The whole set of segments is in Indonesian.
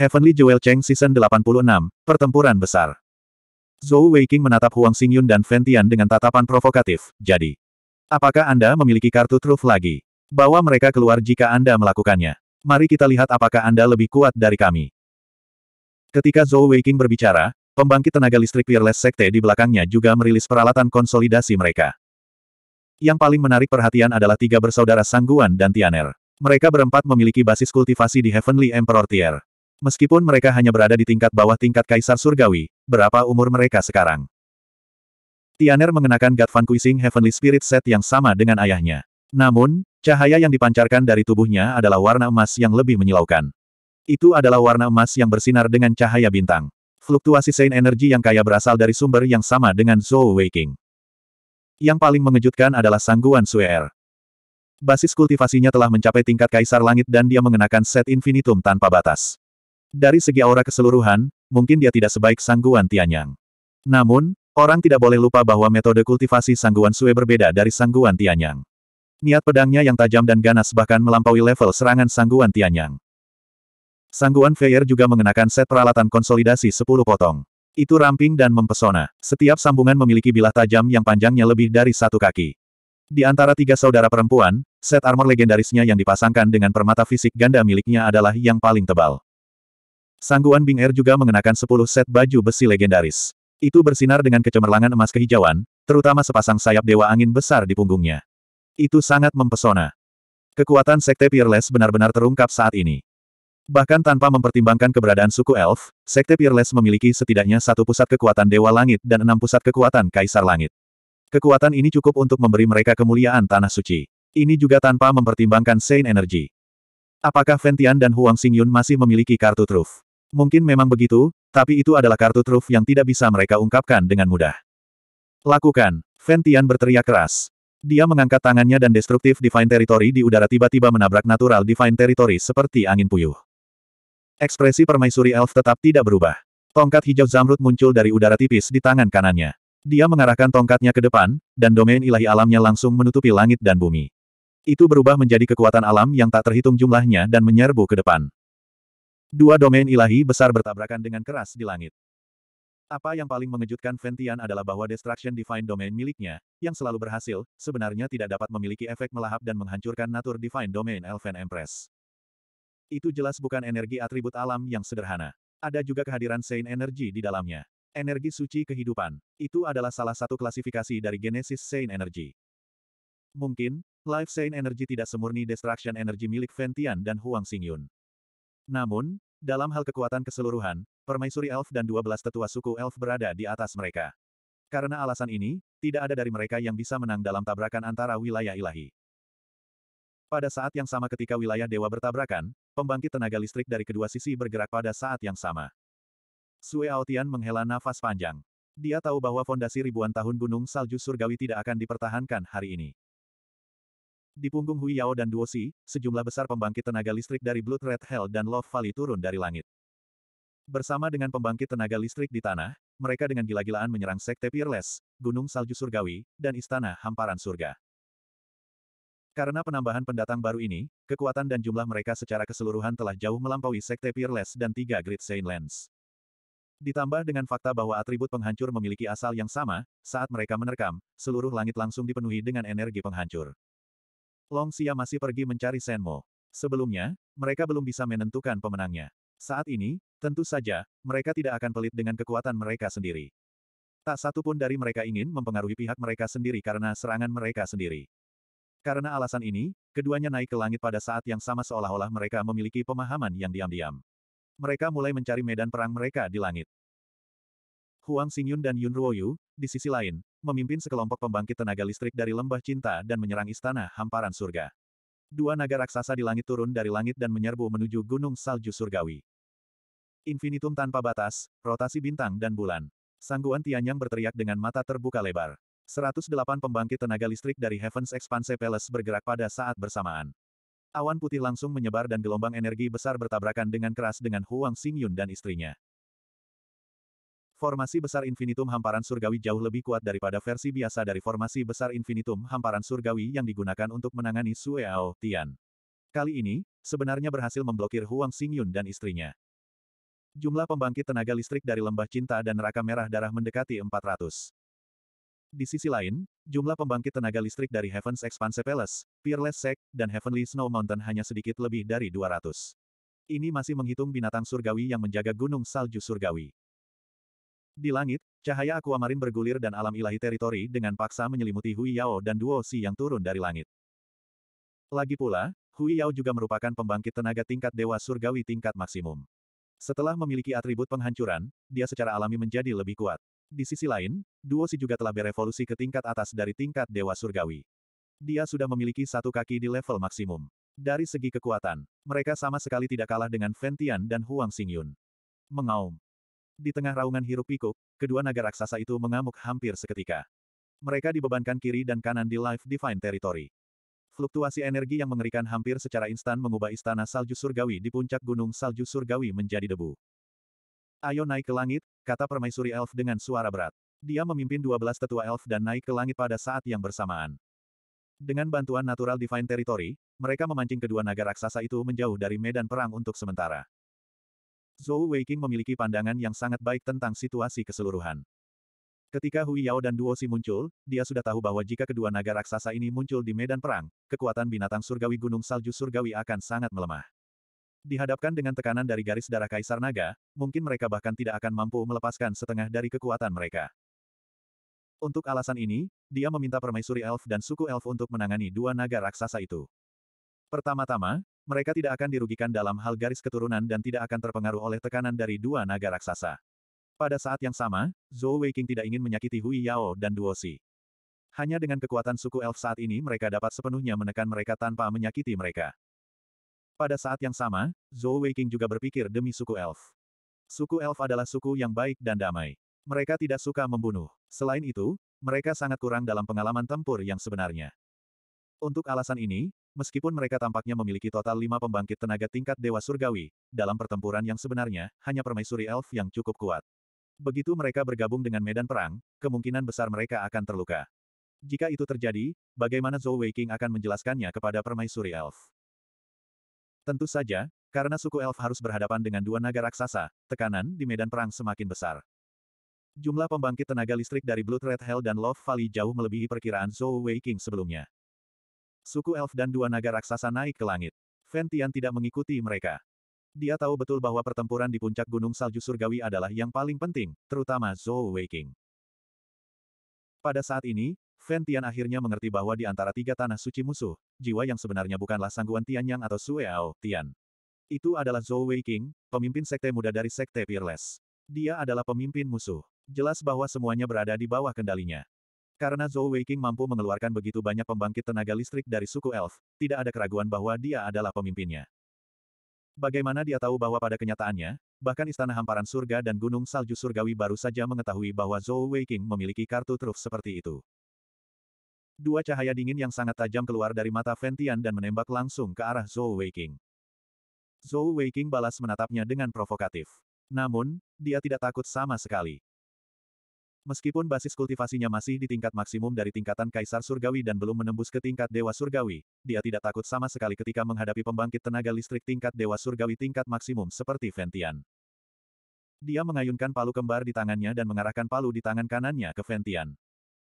Heavenly Jewel Cheng Season 86, Pertempuran Besar. Zhou Weiqing menatap Huang Xingyun dan Ventian dengan tatapan provokatif, jadi. Apakah Anda memiliki kartu truf lagi? Bawa mereka keluar jika Anda melakukannya. Mari kita lihat apakah Anda lebih kuat dari kami. Ketika Zhou Weiqing berbicara, pembangkit tenaga listrik Peerless Sekte di belakangnya juga merilis peralatan konsolidasi mereka. Yang paling menarik perhatian adalah tiga bersaudara Sangguan dan Tianer. Mereka berempat memiliki basis kultivasi di Heavenly Emperor Tier. Meskipun mereka hanya berada di tingkat bawah tingkat Kaisar Surgawi, berapa umur mereka sekarang? Tianer mengenakan God Van Heavenly Spirit Set yang sama dengan ayahnya. Namun, cahaya yang dipancarkan dari tubuhnya adalah warna emas yang lebih menyilaukan. Itu adalah warna emas yang bersinar dengan cahaya bintang. Fluktuasi sein Energy yang kaya berasal dari sumber yang sama dengan Zhou Waking. Yang paling mengejutkan adalah sangguan Suer. Basis kultivasinya telah mencapai tingkat kaisar langit dan dia mengenakan set infinitum tanpa batas. Dari segi aura keseluruhan, mungkin dia tidak sebaik sangguan Tianyang. Namun, orang tidak boleh lupa bahwa metode kultivasi sangguan Sue berbeda dari sangguan Tianyang. Niat pedangnya yang tajam dan ganas bahkan melampaui level serangan sangguan Tianyang. Sangguan Feier juga mengenakan set peralatan konsolidasi 10 potong. Itu ramping dan mempesona. Setiap sambungan memiliki bilah tajam yang panjangnya lebih dari satu kaki. Di antara tiga saudara perempuan, set armor legendarisnya yang dipasangkan dengan permata fisik ganda miliknya adalah yang paling tebal. Sangguan Bing Er juga mengenakan 10 set baju besi legendaris. Itu bersinar dengan kecemerlangan emas kehijauan, terutama sepasang sayap dewa angin besar di punggungnya. Itu sangat mempesona. Kekuatan Sekte Peerless benar-benar terungkap saat ini. Bahkan tanpa mempertimbangkan keberadaan suku elf, Sekte Peerless memiliki setidaknya satu pusat kekuatan Dewa Langit dan enam pusat kekuatan Kaisar Langit. Kekuatan ini cukup untuk memberi mereka kemuliaan Tanah Suci. Ini juga tanpa mempertimbangkan Saint Energy. Apakah Ventian dan Huang Xingyun masih memiliki kartu truf? Mungkin memang begitu, tapi itu adalah kartu truf yang tidak bisa mereka ungkapkan dengan mudah. Lakukan, Ventian berteriak keras. Dia mengangkat tangannya dan destruktif Divine Territory di udara tiba-tiba menabrak natural Divine Territory seperti angin puyuh. Ekspresi permaisuri elf tetap tidak berubah. Tongkat hijau zamrud muncul dari udara tipis di tangan kanannya. Dia mengarahkan tongkatnya ke depan, dan domain ilahi alamnya langsung menutupi langit dan bumi. Itu berubah menjadi kekuatan alam yang tak terhitung jumlahnya dan menyerbu ke depan. Dua domain ilahi besar bertabrakan dengan keras di langit. Apa yang paling mengejutkan Ventian adalah bahwa Destruction Divine Domain miliknya, yang selalu berhasil, sebenarnya tidak dapat memiliki efek melahap dan menghancurkan natur Divine Domain Elven Empress. Itu jelas bukan energi atribut alam yang sederhana. Ada juga kehadiran Saint Energy di dalamnya. Energi suci kehidupan. Itu adalah salah satu klasifikasi dari Genesis Saint Energy. Mungkin, Life Saint Energy tidak semurni Destruction Energy milik Ventian dan Huang Xingyun. Namun, dalam hal kekuatan keseluruhan, permaisuri elf dan 12 tetua suku elf berada di atas mereka. Karena alasan ini, tidak ada dari mereka yang bisa menang dalam tabrakan antara wilayah ilahi. Pada saat yang sama ketika wilayah dewa bertabrakan, pembangkit tenaga listrik dari kedua sisi bergerak pada saat yang sama. Sue Aotian menghela nafas panjang. Dia tahu bahwa fondasi ribuan tahun gunung salju surgawi tidak akan dipertahankan hari ini. Di punggung Hui Yao dan Duo Xi, sejumlah besar pembangkit tenaga listrik dari Blood Red Hell dan Love Valley turun dari langit. Bersama dengan pembangkit tenaga listrik di tanah, mereka dengan gila-gilaan menyerang Sekte Peerless, Gunung Salju Surgawi, dan Istana Hamparan Surga. Karena penambahan pendatang baru ini, kekuatan dan jumlah mereka secara keseluruhan telah jauh melampaui Sekte Peerless dan tiga Great Saint Lands. Ditambah dengan fakta bahwa atribut penghancur memiliki asal yang sama, saat mereka menerkam, seluruh langit langsung dipenuhi dengan energi penghancur. Long Xia masih pergi mencari Shenmo. Sebelumnya, mereka belum bisa menentukan pemenangnya. Saat ini, tentu saja, mereka tidak akan pelit dengan kekuatan mereka sendiri. Tak satu pun dari mereka ingin mempengaruhi pihak mereka sendiri karena serangan mereka sendiri. Karena alasan ini, keduanya naik ke langit pada saat yang sama seolah-olah mereka memiliki pemahaman yang diam-diam. Mereka mulai mencari medan perang mereka di langit. Huang Xingyun dan Yun Ruoyu, di sisi lain, memimpin sekelompok pembangkit tenaga listrik dari lembah cinta dan menyerang istana hamparan surga. Dua naga raksasa di langit turun dari langit dan menyerbu menuju gunung salju surgawi. Infinitum tanpa batas, rotasi bintang dan bulan. Sangguan Tianyang berteriak dengan mata terbuka lebar. 108 pembangkit tenaga listrik dari Heaven's Expanse Palace bergerak pada saat bersamaan. Awan putih langsung menyebar dan gelombang energi besar bertabrakan dengan keras dengan Huang Xingyun dan istrinya. Formasi besar infinitum hamparan surgawi jauh lebih kuat daripada versi biasa dari formasi besar infinitum hamparan surgawi yang digunakan untuk menangani Sueao Tian. Kali ini, sebenarnya berhasil memblokir Huang Xingyun dan istrinya. Jumlah pembangkit tenaga listrik dari lembah cinta dan neraka merah darah mendekati 400. Di sisi lain, jumlah pembangkit tenaga listrik dari Heaven's Expanse Palace, Peerless Sec, dan Heavenly Snow Mountain hanya sedikit lebih dari 200. Ini masih menghitung binatang surgawi yang menjaga gunung salju surgawi. Di langit, cahaya akuamarin bergulir dan alam ilahi teritori dengan paksa menyelimuti Hui Yao dan Duo Si yang turun dari langit. Lagi pula, Hui Yao juga merupakan pembangkit tenaga tingkat dewa surgawi tingkat maksimum. Setelah memiliki atribut penghancuran, dia secara alami menjadi lebih kuat. Di sisi lain, Duo Si juga telah berevolusi ke tingkat atas dari tingkat dewa surgawi. Dia sudah memiliki satu kaki di level maksimum. Dari segi kekuatan, mereka sama sekali tidak kalah dengan Fentian dan Huang Xingyun. Mengaum. Di tengah raungan hiruk pikuk, kedua naga raksasa itu mengamuk hampir seketika. Mereka dibebankan kiri dan kanan di Life Divine Territory. Fluktuasi energi yang mengerikan hampir secara instan mengubah istana salju surgawi di puncak gunung salju surgawi menjadi debu. Ayo naik ke langit, kata permaisuri elf dengan suara berat. Dia memimpin 12 tetua elf dan naik ke langit pada saat yang bersamaan. Dengan bantuan Natural Divine Territory, mereka memancing kedua naga raksasa itu menjauh dari medan perang untuk sementara. Zhou Weiqing memiliki pandangan yang sangat baik tentang situasi keseluruhan. Ketika Hui Yao dan Duo Si muncul, dia sudah tahu bahwa jika kedua naga raksasa ini muncul di medan perang, kekuatan binatang surgawi Gunung Salju Surgawi akan sangat melemah. Dihadapkan dengan tekanan dari garis darah Kaisar Naga, mungkin mereka bahkan tidak akan mampu melepaskan setengah dari kekuatan mereka. Untuk alasan ini, dia meminta permaisuri elf dan suku elf untuk menangani dua naga raksasa itu. Pertama-tama, mereka tidak akan dirugikan dalam hal garis keturunan dan tidak akan terpengaruh oleh tekanan dari dua naga raksasa. Pada saat yang sama, Zhou Weiqing tidak ingin menyakiti Hui Yao dan Duo Si. Hanya dengan kekuatan suku elf saat ini mereka dapat sepenuhnya menekan mereka tanpa menyakiti mereka. Pada saat yang sama, Zhou Weiqing juga berpikir demi suku elf. Suku elf adalah suku yang baik dan damai. Mereka tidak suka membunuh. Selain itu, mereka sangat kurang dalam pengalaman tempur yang sebenarnya. Untuk alasan ini, meskipun mereka tampaknya memiliki total lima pembangkit tenaga tingkat Dewa Surgawi, dalam pertempuran yang sebenarnya, hanya permaisuri elf yang cukup kuat. Begitu mereka bergabung dengan medan perang, kemungkinan besar mereka akan terluka. Jika itu terjadi, bagaimana Zhou Weiqing akan menjelaskannya kepada permaisuri elf? Tentu saja, karena suku elf harus berhadapan dengan dua naga raksasa, tekanan di medan perang semakin besar. Jumlah pembangkit tenaga listrik dari Blood Red Hell dan Love Valley jauh melebihi perkiraan Zhou Weiqing sebelumnya. Suku elf dan dua naga raksasa naik ke langit. Ventian tidak mengikuti mereka. Dia tahu betul bahwa pertempuran di puncak gunung salju surgawi adalah yang paling penting, terutama Zhou Weiking. Pada saat ini, Ventian akhirnya mengerti bahwa di antara tiga tanah suci musuh, jiwa yang sebenarnya bukanlah sangguan Tianyang atau Sueao, Tian. Itu adalah Zhou Weiking, pemimpin sekte muda dari sekte Peerless. Dia adalah pemimpin musuh. Jelas bahwa semuanya berada di bawah kendalinya. Karena Zhou Weiqing mampu mengeluarkan begitu banyak pembangkit tenaga listrik dari suku elf, tidak ada keraguan bahwa dia adalah pemimpinnya. Bagaimana dia tahu bahwa pada kenyataannya, bahkan Istana Hamparan Surga dan Gunung Salju Surgawi baru saja mengetahui bahwa Zhou Weiqing memiliki kartu truf seperti itu. Dua cahaya dingin yang sangat tajam keluar dari mata Ventian dan menembak langsung ke arah Zhou Weiqing. Zhou Weiqing balas menatapnya dengan provokatif. Namun, dia tidak takut sama sekali. Meskipun basis kultivasinya masih di tingkat maksimum dari tingkatan Kaisar Surgawi dan belum menembus ke tingkat Dewa Surgawi, dia tidak takut sama sekali ketika menghadapi pembangkit tenaga listrik tingkat Dewa Surgawi tingkat maksimum seperti Ventian. Dia mengayunkan palu kembar di tangannya dan mengarahkan palu di tangan kanannya ke Ventian.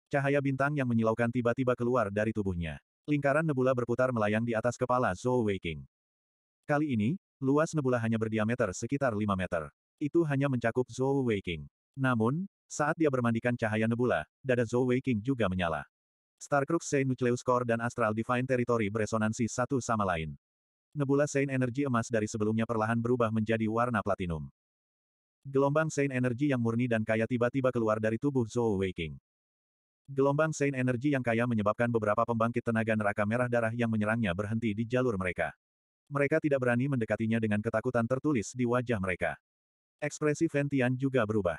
Cahaya bintang yang menyilaukan tiba-tiba keluar dari tubuhnya. Lingkaran nebula berputar melayang di atas kepala Zhou Weiking. Kali ini, luas nebula hanya berdiameter sekitar 5 meter. Itu hanya mencakup Zhou Weiking. Namun, saat dia bermandikan cahaya nebula, dada Zhou Wei King juga menyala. Starcrux Saint Nucleus Core dan Astral Divine Territory beresonansi satu sama lain. Nebula Saint Energy emas dari sebelumnya perlahan berubah menjadi warna platinum. Gelombang Saint Energy yang murni dan kaya tiba-tiba keluar dari tubuh Zhou Wei King. Gelombang Saint Energy yang kaya menyebabkan beberapa pembangkit tenaga neraka merah darah yang menyerangnya berhenti di jalur mereka. Mereka tidak berani mendekatinya dengan ketakutan tertulis di wajah mereka. Ekspresi Ventian juga berubah.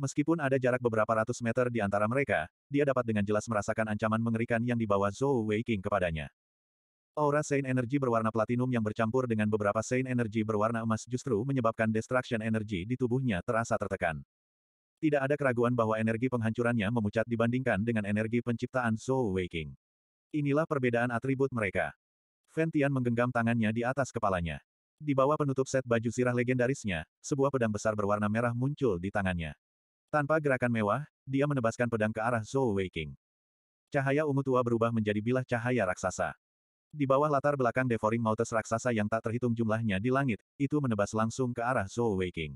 Meskipun ada jarak beberapa ratus meter di antara mereka, dia dapat dengan jelas merasakan ancaman mengerikan yang dibawa Zhou Weiqing kepadanya. Aura Saint Energy berwarna platinum yang bercampur dengan beberapa Saint Energy berwarna emas justru menyebabkan destruction energy di tubuhnya terasa tertekan. Tidak ada keraguan bahwa energi penghancurannya memucat dibandingkan dengan energi penciptaan Zhou Weiqing. Inilah perbedaan atribut mereka. Fentian menggenggam tangannya di atas kepalanya. Di bawah penutup set baju sirah legendarisnya, sebuah pedang besar berwarna merah muncul di tangannya. Tanpa gerakan mewah, dia menebaskan pedang ke arah Zhou Weiqing. Cahaya ungu tua berubah menjadi bilah cahaya raksasa. Di bawah latar belakang Devouring Mountains raksasa yang tak terhitung jumlahnya di langit, itu menebas langsung ke arah Zhou Weiqing.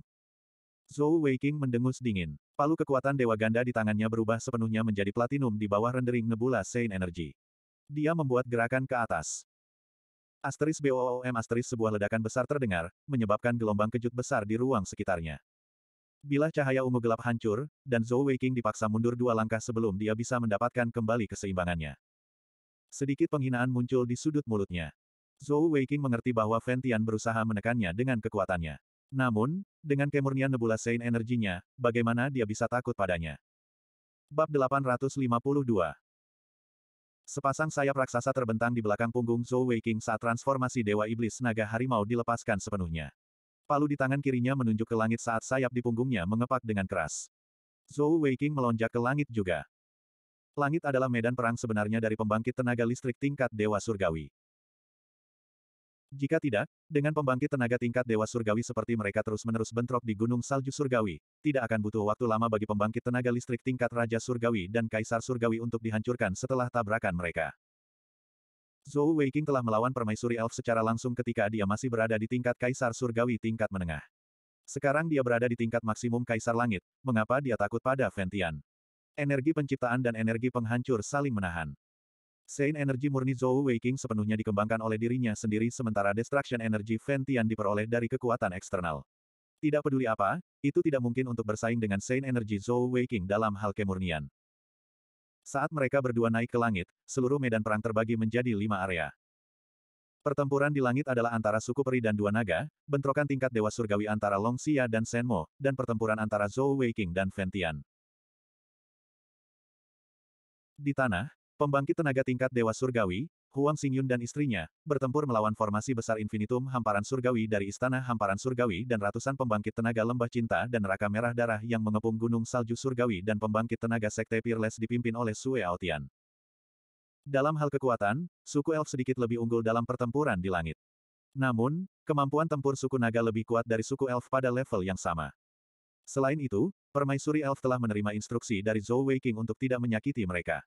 Zhou Weiqing mendengus dingin. Palu kekuatan Dewa Ganda di tangannya berubah sepenuhnya menjadi platinum di bawah rendering Nebula Saint Energy. Dia membuat gerakan ke atas. Asteris BOOM asteris sebuah ledakan besar terdengar, menyebabkan gelombang kejut besar di ruang sekitarnya. Bila cahaya ungu gelap hancur, dan Zhou Weiqing dipaksa mundur dua langkah sebelum dia bisa mendapatkan kembali keseimbangannya. Sedikit penghinaan muncul di sudut mulutnya. Zhou Weiqing mengerti bahwa Ventian berusaha menekannya dengan kekuatannya. Namun, dengan kemurnian Nebula Saint energinya, bagaimana dia bisa takut padanya? Bab 852 Sepasang sayap raksasa terbentang di belakang punggung Zhou Weiqing saat transformasi Dewa Iblis Naga Harimau dilepaskan sepenuhnya. Palu di tangan kirinya menunjuk ke langit saat sayap di punggungnya mengepak dengan keras. Zhou Weiqing melonjak ke langit juga. Langit adalah medan perang sebenarnya dari pembangkit tenaga listrik tingkat Dewa Surgawi. Jika tidak, dengan pembangkit tenaga tingkat Dewa Surgawi seperti mereka terus-menerus bentrok di Gunung Salju Surgawi, tidak akan butuh waktu lama bagi pembangkit tenaga listrik tingkat Raja Surgawi dan Kaisar Surgawi untuk dihancurkan setelah tabrakan mereka. Zhou Weiqing telah melawan permaisuri elf secara langsung ketika dia masih berada di tingkat kaisar surgawi tingkat menengah. Sekarang dia berada di tingkat maksimum kaisar langit, mengapa dia takut pada Ventian? Energi penciptaan dan energi penghancur saling menahan. Sein energi murni Zhou Weiqing sepenuhnya dikembangkan oleh dirinya sendiri sementara destruction energi Ventian diperoleh dari kekuatan eksternal. Tidak peduli apa, itu tidak mungkin untuk bersaing dengan Sein energi Zhou Weiqing dalam hal kemurnian. Saat mereka berdua naik ke langit, seluruh medan perang terbagi menjadi lima area. Pertempuran di langit adalah antara suku peri dan dua naga, bentrokan tingkat dewa surgawi antara Long Xia dan Senmo, dan pertempuran antara Zhou Weiqing dan Ventian. Di tanah, pembangkit tenaga tingkat dewa surgawi, Huang Xingyun dan istrinya, bertempur melawan formasi besar infinitum hamparan surgawi dari istana hamparan surgawi dan ratusan pembangkit tenaga lembah cinta dan neraka merah darah yang mengepung gunung salju surgawi dan pembangkit tenaga sekte Peerless dipimpin oleh Sue Aotian. Dalam hal kekuatan, suku elf sedikit lebih unggul dalam pertempuran di langit. Namun, kemampuan tempur suku naga lebih kuat dari suku elf pada level yang sama. Selain itu, permaisuri elf telah menerima instruksi dari Zhou Weiking untuk tidak menyakiti mereka.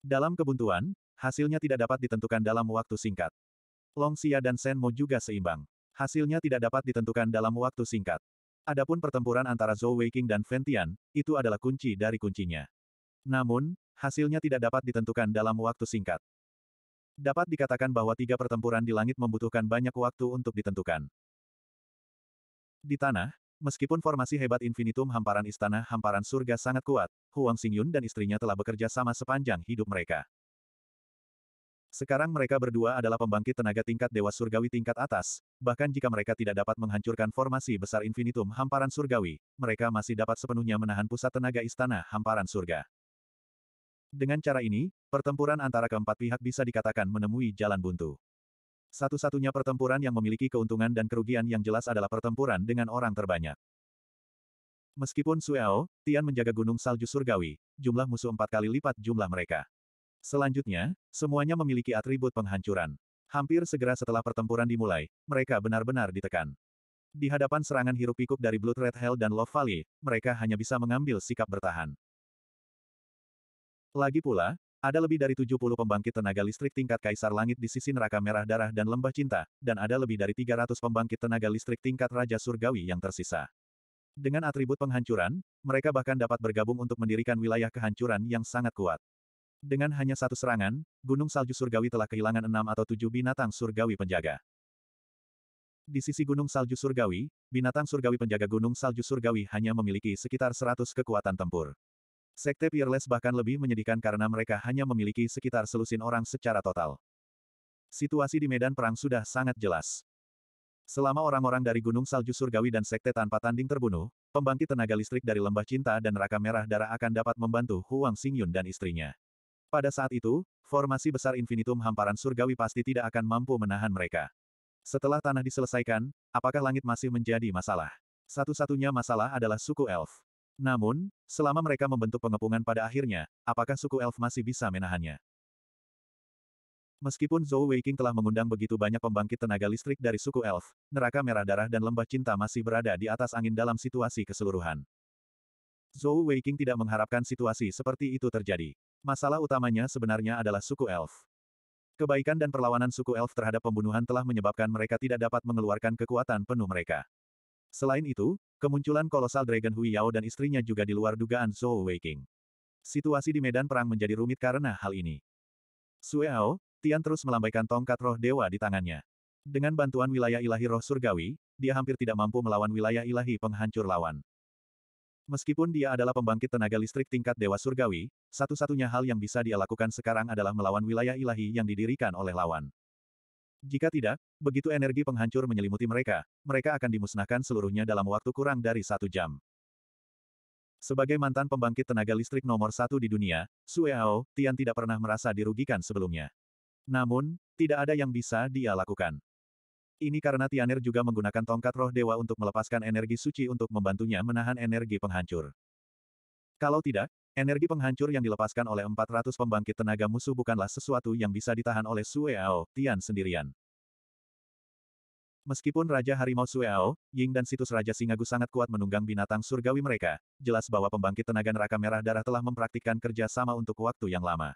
Dalam kebuntuan, Hasilnya tidak dapat ditentukan dalam waktu singkat. Long Xia dan Shen Mo juga seimbang. Hasilnya tidak dapat ditentukan dalam waktu singkat. Adapun pertempuran antara Zhou Weiqing dan Ventian, itu adalah kunci dari kuncinya. Namun, hasilnya tidak dapat ditentukan dalam waktu singkat. Dapat dikatakan bahwa tiga pertempuran di langit membutuhkan banyak waktu untuk ditentukan. Di tanah, meskipun formasi hebat infinitum hamparan istana hamparan surga sangat kuat, Huang Xingyun dan istrinya telah bekerja sama sepanjang hidup mereka. Sekarang mereka berdua adalah pembangkit tenaga tingkat dewa surgawi tingkat atas, bahkan jika mereka tidak dapat menghancurkan formasi besar infinitum hamparan surgawi, mereka masih dapat sepenuhnya menahan pusat tenaga istana hamparan surga. Dengan cara ini, pertempuran antara keempat pihak bisa dikatakan menemui jalan buntu. Satu-satunya pertempuran yang memiliki keuntungan dan kerugian yang jelas adalah pertempuran dengan orang terbanyak. Meskipun Sueo, Tian menjaga gunung salju surgawi, jumlah musuh empat kali lipat jumlah mereka. Selanjutnya, semuanya memiliki atribut penghancuran. Hampir segera setelah pertempuran dimulai, mereka benar-benar ditekan. Di hadapan serangan hiruk-pikuk dari Blood Red Hell dan Love Valley, mereka hanya bisa mengambil sikap bertahan. Lagi pula, ada lebih dari 70 pembangkit tenaga listrik tingkat Kaisar Langit di sisi neraka merah darah dan lembah cinta, dan ada lebih dari 300 pembangkit tenaga listrik tingkat Raja Surgawi yang tersisa. Dengan atribut penghancuran, mereka bahkan dapat bergabung untuk mendirikan wilayah kehancuran yang sangat kuat. Dengan hanya satu serangan, Gunung Salju Surgawi telah kehilangan enam atau tujuh binatang surgawi penjaga. Di sisi Gunung Salju Surgawi, binatang surgawi penjaga Gunung Salju Surgawi hanya memiliki sekitar 100 kekuatan tempur. Sekte Peerless bahkan lebih menyedihkan karena mereka hanya memiliki sekitar selusin orang secara total. Situasi di medan perang sudah sangat jelas. Selama orang-orang dari Gunung Salju Surgawi dan Sekte tanpa tanding terbunuh, pembangkit tenaga listrik dari Lembah Cinta dan Raka Merah Darah akan dapat membantu Huang Xingyun dan istrinya. Pada saat itu, formasi besar infinitum hamparan surgawi pasti tidak akan mampu menahan mereka. Setelah tanah diselesaikan, apakah langit masih menjadi masalah? Satu-satunya masalah adalah suku elf. Namun, selama mereka membentuk pengepungan pada akhirnya, apakah suku elf masih bisa menahannya? Meskipun Zhou Weiqing telah mengundang begitu banyak pembangkit tenaga listrik dari suku elf, neraka merah darah dan lembah cinta masih berada di atas angin dalam situasi keseluruhan. Zhou Weiqing tidak mengharapkan situasi seperti itu terjadi. Masalah utamanya sebenarnya adalah suku elf. Kebaikan dan perlawanan suku elf terhadap pembunuhan telah menyebabkan mereka tidak dapat mengeluarkan kekuatan penuh mereka. Selain itu, kemunculan kolosal Dragon Hui Yao dan istrinya juga di luar dugaan Zhou Weiking. Situasi di medan perang menjadi rumit karena hal ini. Sueao, Tian terus melambaikan tongkat roh dewa di tangannya. Dengan bantuan wilayah ilahi roh surgawi, dia hampir tidak mampu melawan wilayah ilahi penghancur lawan. Meskipun dia adalah pembangkit tenaga listrik tingkat Dewa Surgawi, satu-satunya hal yang bisa dia lakukan sekarang adalah melawan wilayah ilahi yang didirikan oleh lawan. Jika tidak, begitu energi penghancur menyelimuti mereka, mereka akan dimusnahkan seluruhnya dalam waktu kurang dari satu jam. Sebagai mantan pembangkit tenaga listrik nomor satu di dunia, Sueao, Tian tidak pernah merasa dirugikan sebelumnya. Namun, tidak ada yang bisa dia lakukan. Ini karena Tianer juga menggunakan tongkat roh dewa untuk melepaskan energi suci untuk membantunya menahan energi penghancur. Kalau tidak, energi penghancur yang dilepaskan oleh 400 pembangkit tenaga musuh bukanlah sesuatu yang bisa ditahan oleh Sueao, Tian sendirian. Meskipun Raja Harimau Sueao, Ying dan situs Raja Singagu sangat kuat menunggang binatang surgawi mereka, jelas bahwa pembangkit tenaga neraka merah darah telah mempraktikkan kerja sama untuk waktu yang lama.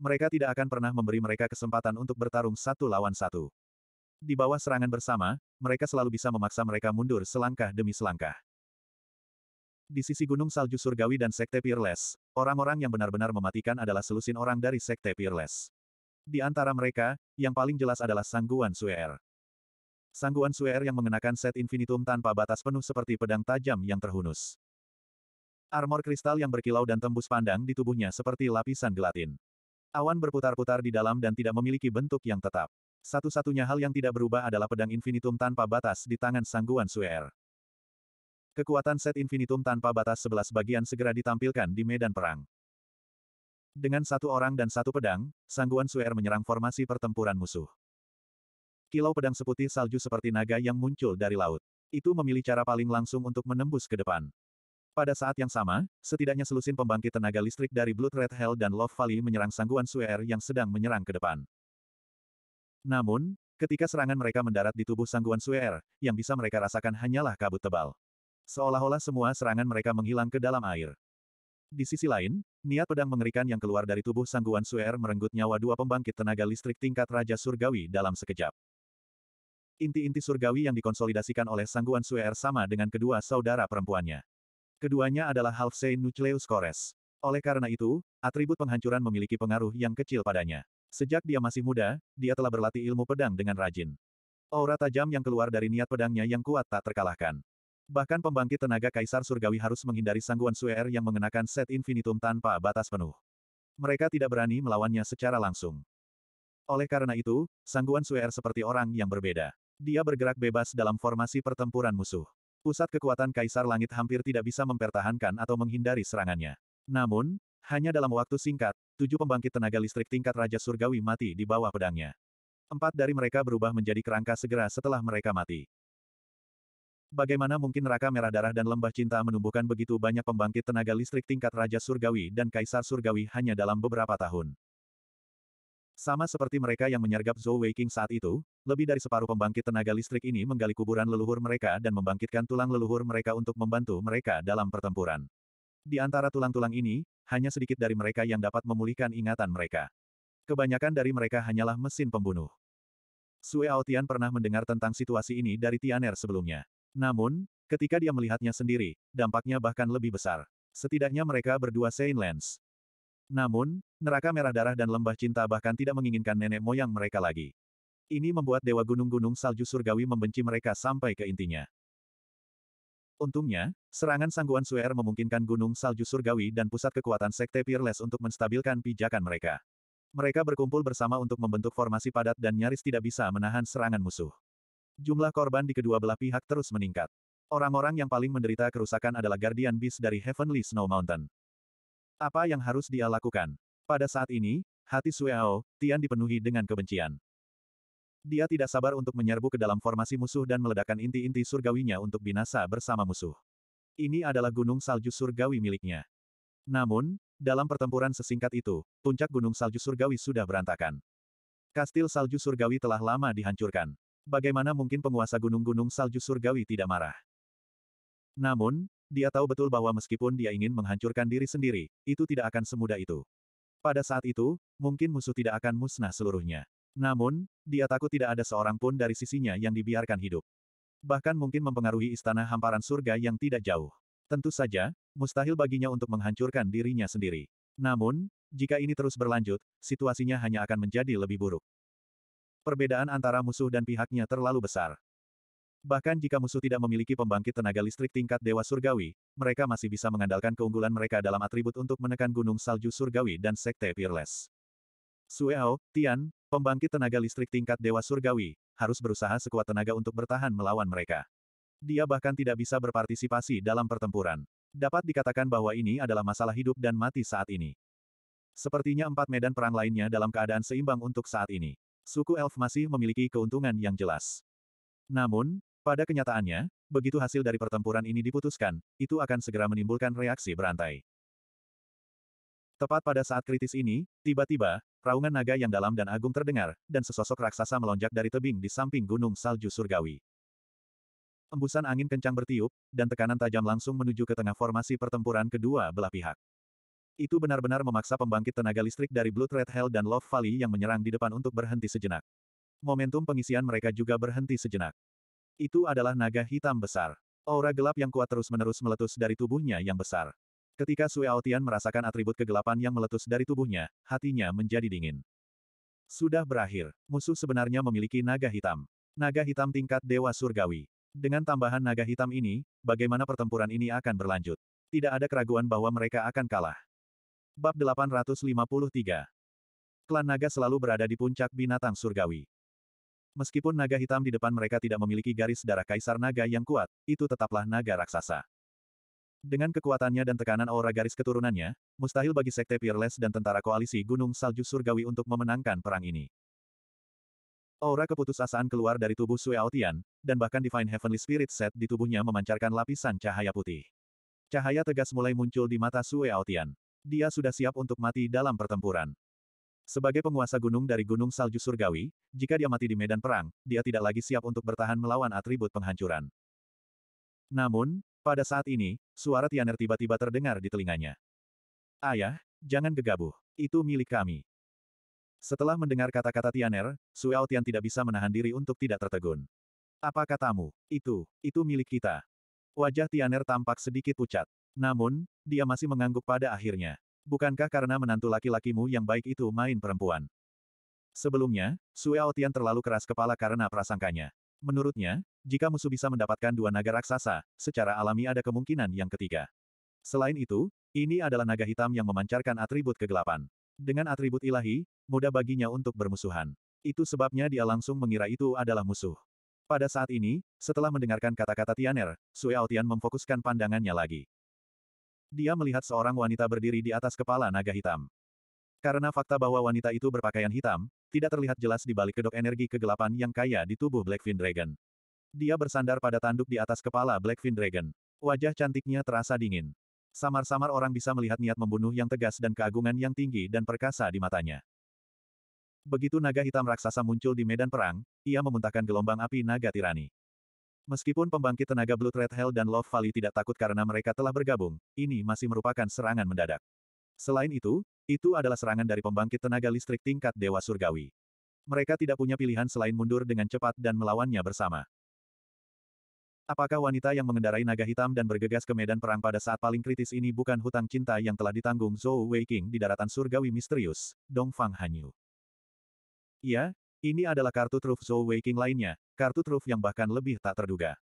Mereka tidak akan pernah memberi mereka kesempatan untuk bertarung satu lawan satu. Di bawah serangan bersama, mereka selalu bisa memaksa mereka mundur selangkah demi selangkah. Di sisi Gunung Salju Surgawi dan Sekte Peerless, orang-orang yang benar-benar mematikan adalah selusin orang dari Sekte Peerless. Di antara mereka, yang paling jelas adalah Sangguan Suer. Sangguan Suer yang mengenakan set infinitum tanpa batas penuh seperti pedang tajam yang terhunus. Armor kristal yang berkilau dan tembus pandang di tubuhnya seperti lapisan gelatin. Awan berputar-putar di dalam dan tidak memiliki bentuk yang tetap. Satu-satunya hal yang tidak berubah adalah pedang infinitum tanpa batas di tangan sangguan Suer. Kekuatan set infinitum tanpa batas sebelas bagian segera ditampilkan di medan perang. Dengan satu orang dan satu pedang, Sangguan Suer menyerang formasi pertempuran musuh. Kilau pedang seputih salju seperti naga yang muncul dari laut. Itu memilih cara paling langsung untuk menembus ke depan. Pada saat yang sama, setidaknya selusin pembangkit tenaga listrik dari Blood Red Hell dan Love Valley menyerang Sangguan Suer yang sedang menyerang ke depan. Namun, ketika serangan mereka mendarat di tubuh sangguan Suer, er, yang bisa mereka rasakan hanyalah kabut tebal. Seolah-olah semua serangan mereka menghilang ke dalam air. Di sisi lain, niat pedang mengerikan yang keluar dari tubuh sangguan Suer er merenggut nyawa dua pembangkit tenaga listrik tingkat Raja Surgawi dalam sekejap. Inti-inti surgawi yang dikonsolidasikan oleh sangguan Suer er sama dengan kedua saudara perempuannya. Keduanya adalah Halfsei Nucleus kores. Oleh karena itu, atribut penghancuran memiliki pengaruh yang kecil padanya. Sejak dia masih muda, dia telah berlatih ilmu pedang dengan rajin. Aura tajam yang keluar dari niat pedangnya yang kuat tak terkalahkan. Bahkan pembangkit tenaga Kaisar Surgawi harus menghindari sangguan Suer yang mengenakan set infinitum tanpa batas penuh. Mereka tidak berani melawannya secara langsung. Oleh karena itu, sangguan Suer seperti orang yang berbeda. Dia bergerak bebas dalam formasi pertempuran musuh. Pusat kekuatan Kaisar Langit hampir tidak bisa mempertahankan atau menghindari serangannya. Namun, hanya dalam waktu singkat, tujuh pembangkit tenaga listrik tingkat Raja Surgawi mati di bawah pedangnya. Empat dari mereka berubah menjadi kerangka segera setelah mereka mati. Bagaimana mungkin neraka Merah Darah dan Lembah Cinta menumbuhkan begitu banyak pembangkit tenaga listrik tingkat Raja Surgawi dan Kaisar Surgawi hanya dalam beberapa tahun? Sama seperti mereka yang menyergap Zhou Weiqing saat itu, lebih dari separuh pembangkit tenaga listrik ini menggali kuburan leluhur mereka dan membangkitkan tulang leluhur mereka untuk membantu mereka dalam pertempuran. Di antara tulang-tulang ini, hanya sedikit dari mereka yang dapat memulihkan ingatan mereka. Kebanyakan dari mereka hanyalah mesin pembunuh. Sue Aotian pernah mendengar tentang situasi ini dari Tianer sebelumnya. Namun, ketika dia melihatnya sendiri, dampaknya bahkan lebih besar. Setidaknya mereka berdua Saint Lens. Namun, neraka merah darah dan lembah cinta bahkan tidak menginginkan nenek moyang mereka lagi. Ini membuat dewa gunung-gunung salju surgawi membenci mereka sampai ke intinya. Untungnya, serangan sangguan Suer memungkinkan gunung salju surgawi dan pusat kekuatan sekte Peerless untuk menstabilkan pijakan mereka. Mereka berkumpul bersama untuk membentuk formasi padat dan nyaris tidak bisa menahan serangan musuh. Jumlah korban di kedua belah pihak terus meningkat. Orang-orang yang paling menderita kerusakan adalah Guardian Beast dari Heavenly Snow Mountain. Apa yang harus dia lakukan? Pada saat ini, hati Sueo, Tian dipenuhi dengan kebencian. Dia tidak sabar untuk menyerbu ke dalam formasi musuh dan meledakkan inti-inti surgawinya untuk binasa bersama musuh. Ini adalah gunung salju surgawi miliknya. Namun, dalam pertempuran sesingkat itu, puncak gunung salju surgawi sudah berantakan. Kastil salju surgawi telah lama dihancurkan. Bagaimana mungkin penguasa gunung-gunung salju surgawi tidak marah? Namun, dia tahu betul bahwa meskipun dia ingin menghancurkan diri sendiri, itu tidak akan semudah itu. Pada saat itu, mungkin musuh tidak akan musnah seluruhnya. Namun, dia takut tidak ada seorang pun dari sisinya yang dibiarkan hidup. Bahkan mungkin mempengaruhi istana hamparan surga yang tidak jauh. Tentu saja, mustahil baginya untuk menghancurkan dirinya sendiri. Namun, jika ini terus berlanjut, situasinya hanya akan menjadi lebih buruk. Perbedaan antara musuh dan pihaknya terlalu besar. Bahkan jika musuh tidak memiliki pembangkit tenaga listrik tingkat Dewa Surgawi, mereka masih bisa mengandalkan keunggulan mereka dalam atribut untuk menekan gunung salju surgawi dan sekte Peerless. Sueo, Tian, pembangkit tenaga listrik tingkat Dewa Surgawi, harus berusaha sekuat tenaga untuk bertahan melawan mereka. Dia bahkan tidak bisa berpartisipasi dalam pertempuran. Dapat dikatakan bahwa ini adalah masalah hidup dan mati saat ini. Sepertinya empat medan perang lainnya dalam keadaan seimbang untuk saat ini. Suku elf masih memiliki keuntungan yang jelas. Namun, pada kenyataannya, begitu hasil dari pertempuran ini diputuskan, itu akan segera menimbulkan reaksi berantai. Tepat pada saat kritis ini, tiba-tiba, raungan naga yang dalam dan agung terdengar, dan sesosok raksasa melonjak dari tebing di samping gunung salju surgawi. Embusan angin kencang bertiup, dan tekanan tajam langsung menuju ke tengah formasi pertempuran kedua belah pihak. Itu benar-benar memaksa pembangkit tenaga listrik dari Blood Red Hell dan Love Valley yang menyerang di depan untuk berhenti sejenak. Momentum pengisian mereka juga berhenti sejenak. Itu adalah naga hitam besar. Aura gelap yang kuat terus-menerus meletus dari tubuhnya yang besar. Ketika Sue Aotian merasakan atribut kegelapan yang meletus dari tubuhnya, hatinya menjadi dingin. Sudah berakhir, musuh sebenarnya memiliki naga hitam. Naga hitam tingkat Dewa Surgawi. Dengan tambahan naga hitam ini, bagaimana pertempuran ini akan berlanjut? Tidak ada keraguan bahwa mereka akan kalah. Bab 853 Klan naga selalu berada di puncak binatang surgawi. Meskipun naga hitam di depan mereka tidak memiliki garis darah kaisar naga yang kuat, itu tetaplah naga raksasa. Dengan kekuatannya dan tekanan aura garis keturunannya, mustahil bagi Sekte Peerless dan tentara koalisi Gunung Salju Surgawi untuk memenangkan perang ini. Aura keputusasaan keluar dari tubuh Sue Aotian, dan bahkan Divine Heavenly Spirit Set di tubuhnya memancarkan lapisan cahaya putih. Cahaya tegas mulai muncul di mata Sue Aotian. Dia sudah siap untuk mati dalam pertempuran. Sebagai penguasa gunung dari Gunung Salju Surgawi, jika dia mati di medan perang, dia tidak lagi siap untuk bertahan melawan atribut penghancuran. Namun, pada saat ini, suara Tianer tiba-tiba terdengar di telinganya. Ayah, jangan gegabah. Itu milik kami. Setelah mendengar kata-kata Tianer, Suao Tian tidak bisa menahan diri untuk tidak tertegun. Apa katamu? Itu, itu milik kita. Wajah Tianer tampak sedikit pucat. Namun, dia masih mengangguk pada akhirnya. Bukankah karena menantu laki-lakimu yang baik itu main perempuan? Sebelumnya, Suao Tian terlalu keras kepala karena prasangkanya. Menurutnya, jika musuh bisa mendapatkan dua naga raksasa, secara alami ada kemungkinan yang ketiga. Selain itu, ini adalah naga hitam yang memancarkan atribut kegelapan. Dengan atribut ilahi, mudah baginya untuk bermusuhan. Itu sebabnya dia langsung mengira itu adalah musuh. Pada saat ini, setelah mendengarkan kata-kata Tianer, Sui Aotian memfokuskan pandangannya lagi. Dia melihat seorang wanita berdiri di atas kepala naga hitam. Karena fakta bahwa wanita itu berpakaian hitam, tidak terlihat jelas di balik kedok energi kegelapan yang kaya di tubuh Blackfin Dragon. Dia bersandar pada tanduk di atas kepala Blackfin Dragon. Wajah cantiknya terasa dingin. Samar-samar orang bisa melihat niat membunuh yang tegas dan keagungan yang tinggi dan perkasa di matanya. Begitu naga hitam raksasa muncul di medan perang, ia memuntahkan gelombang api naga tirani. Meskipun pembangkit tenaga Blood Red Hell dan Love Valley tidak takut karena mereka telah bergabung, ini masih merupakan serangan mendadak. Selain itu, itu adalah serangan dari pembangkit tenaga listrik tingkat Dewa Surgawi. Mereka tidak punya pilihan selain mundur dengan cepat dan melawannya bersama. Apakah wanita yang mengendarai naga hitam dan bergegas ke medan perang pada saat paling kritis ini bukan hutang cinta yang telah ditanggung Zhou Weiqing di daratan surgawi misterius, Dongfang Hanyu? Ya, ini adalah kartu truf Zhou Weiqing lainnya, kartu truf yang bahkan lebih tak terduga.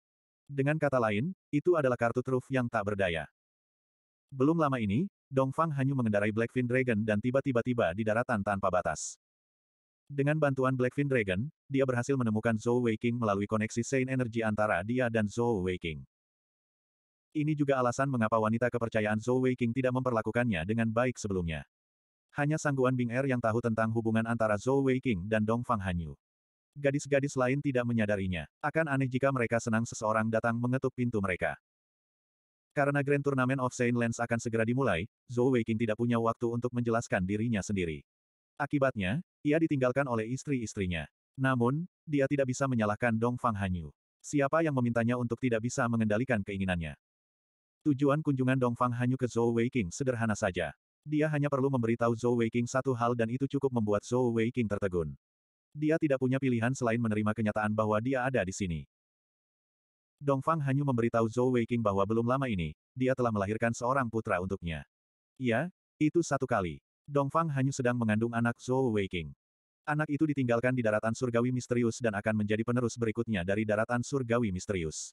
Dengan kata lain, itu adalah kartu truf yang tak berdaya. Belum lama ini, Dongfang Hanyu mengendarai Blackfin Dragon dan tiba-tiba tiba di daratan tanpa batas. Dengan bantuan Blackfin Dragon, dia berhasil menemukan Zhou Weiqing melalui koneksi Saint Energy antara dia dan Zhou Weiqing. Ini juga alasan mengapa wanita kepercayaan Zhou Weiqing tidak memperlakukannya dengan baik sebelumnya. Hanya sangguan Bing Er yang tahu tentang hubungan antara Zhou Weiqing dan Dongfang Hanyu. Gadis-gadis lain tidak menyadarinya. Akan aneh jika mereka senang seseorang datang mengetuk pintu mereka. Karena Grand Tournament of Saint Lens akan segera dimulai, Zhou Weiqing tidak punya waktu untuk menjelaskan dirinya sendiri. Akibatnya, ia ditinggalkan oleh istri-istrinya. Namun, dia tidak bisa menyalahkan Dong Fang Hanyu. Siapa yang memintanya untuk tidak bisa mengendalikan keinginannya? Tujuan kunjungan Dong Fang Hanyu ke Zhou Weiqing sederhana saja. Dia hanya perlu memberitahu Zhou Weiqing satu hal dan itu cukup membuat Zhou Weiqing tertegun. Dia tidak punya pilihan selain menerima kenyataan bahwa dia ada di sini. Dongfang hanya memberitahu Zhou Weiqing bahwa belum lama ini, dia telah melahirkan seorang putra untuknya. Iya, itu satu kali. Dongfang hanya sedang mengandung anak Zhou Weiqing. Anak itu ditinggalkan di daratan surgawi misterius dan akan menjadi penerus berikutnya dari daratan surgawi misterius.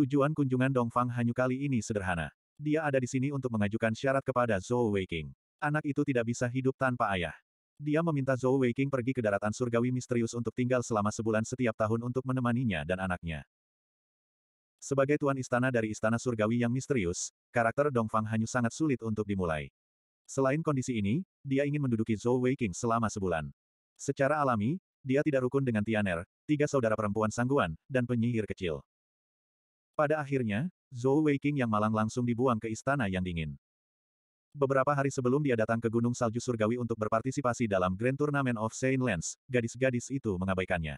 Tujuan kunjungan Dongfang Hanyu kali ini sederhana. Dia ada di sini untuk mengajukan syarat kepada Zhou Weiqing. Anak itu tidak bisa hidup tanpa ayah. Dia meminta Zhou Weiqing pergi ke daratan surgawi misterius untuk tinggal selama sebulan setiap tahun untuk menemaninya dan anaknya. Sebagai tuan istana dari istana surgawi yang misterius, karakter Dongfang Hanyu sangat sulit untuk dimulai. Selain kondisi ini, dia ingin menduduki Zhou Weiqing selama sebulan. Secara alami, dia tidak rukun dengan Tianer, tiga saudara perempuan sangguan, dan penyihir kecil. Pada akhirnya, Zhou Weiqing yang malang langsung dibuang ke istana yang dingin. Beberapa hari sebelum dia datang ke Gunung Salju Surgawi untuk berpartisipasi dalam Grand Tournament of Saint Lens, gadis-gadis itu mengabaikannya.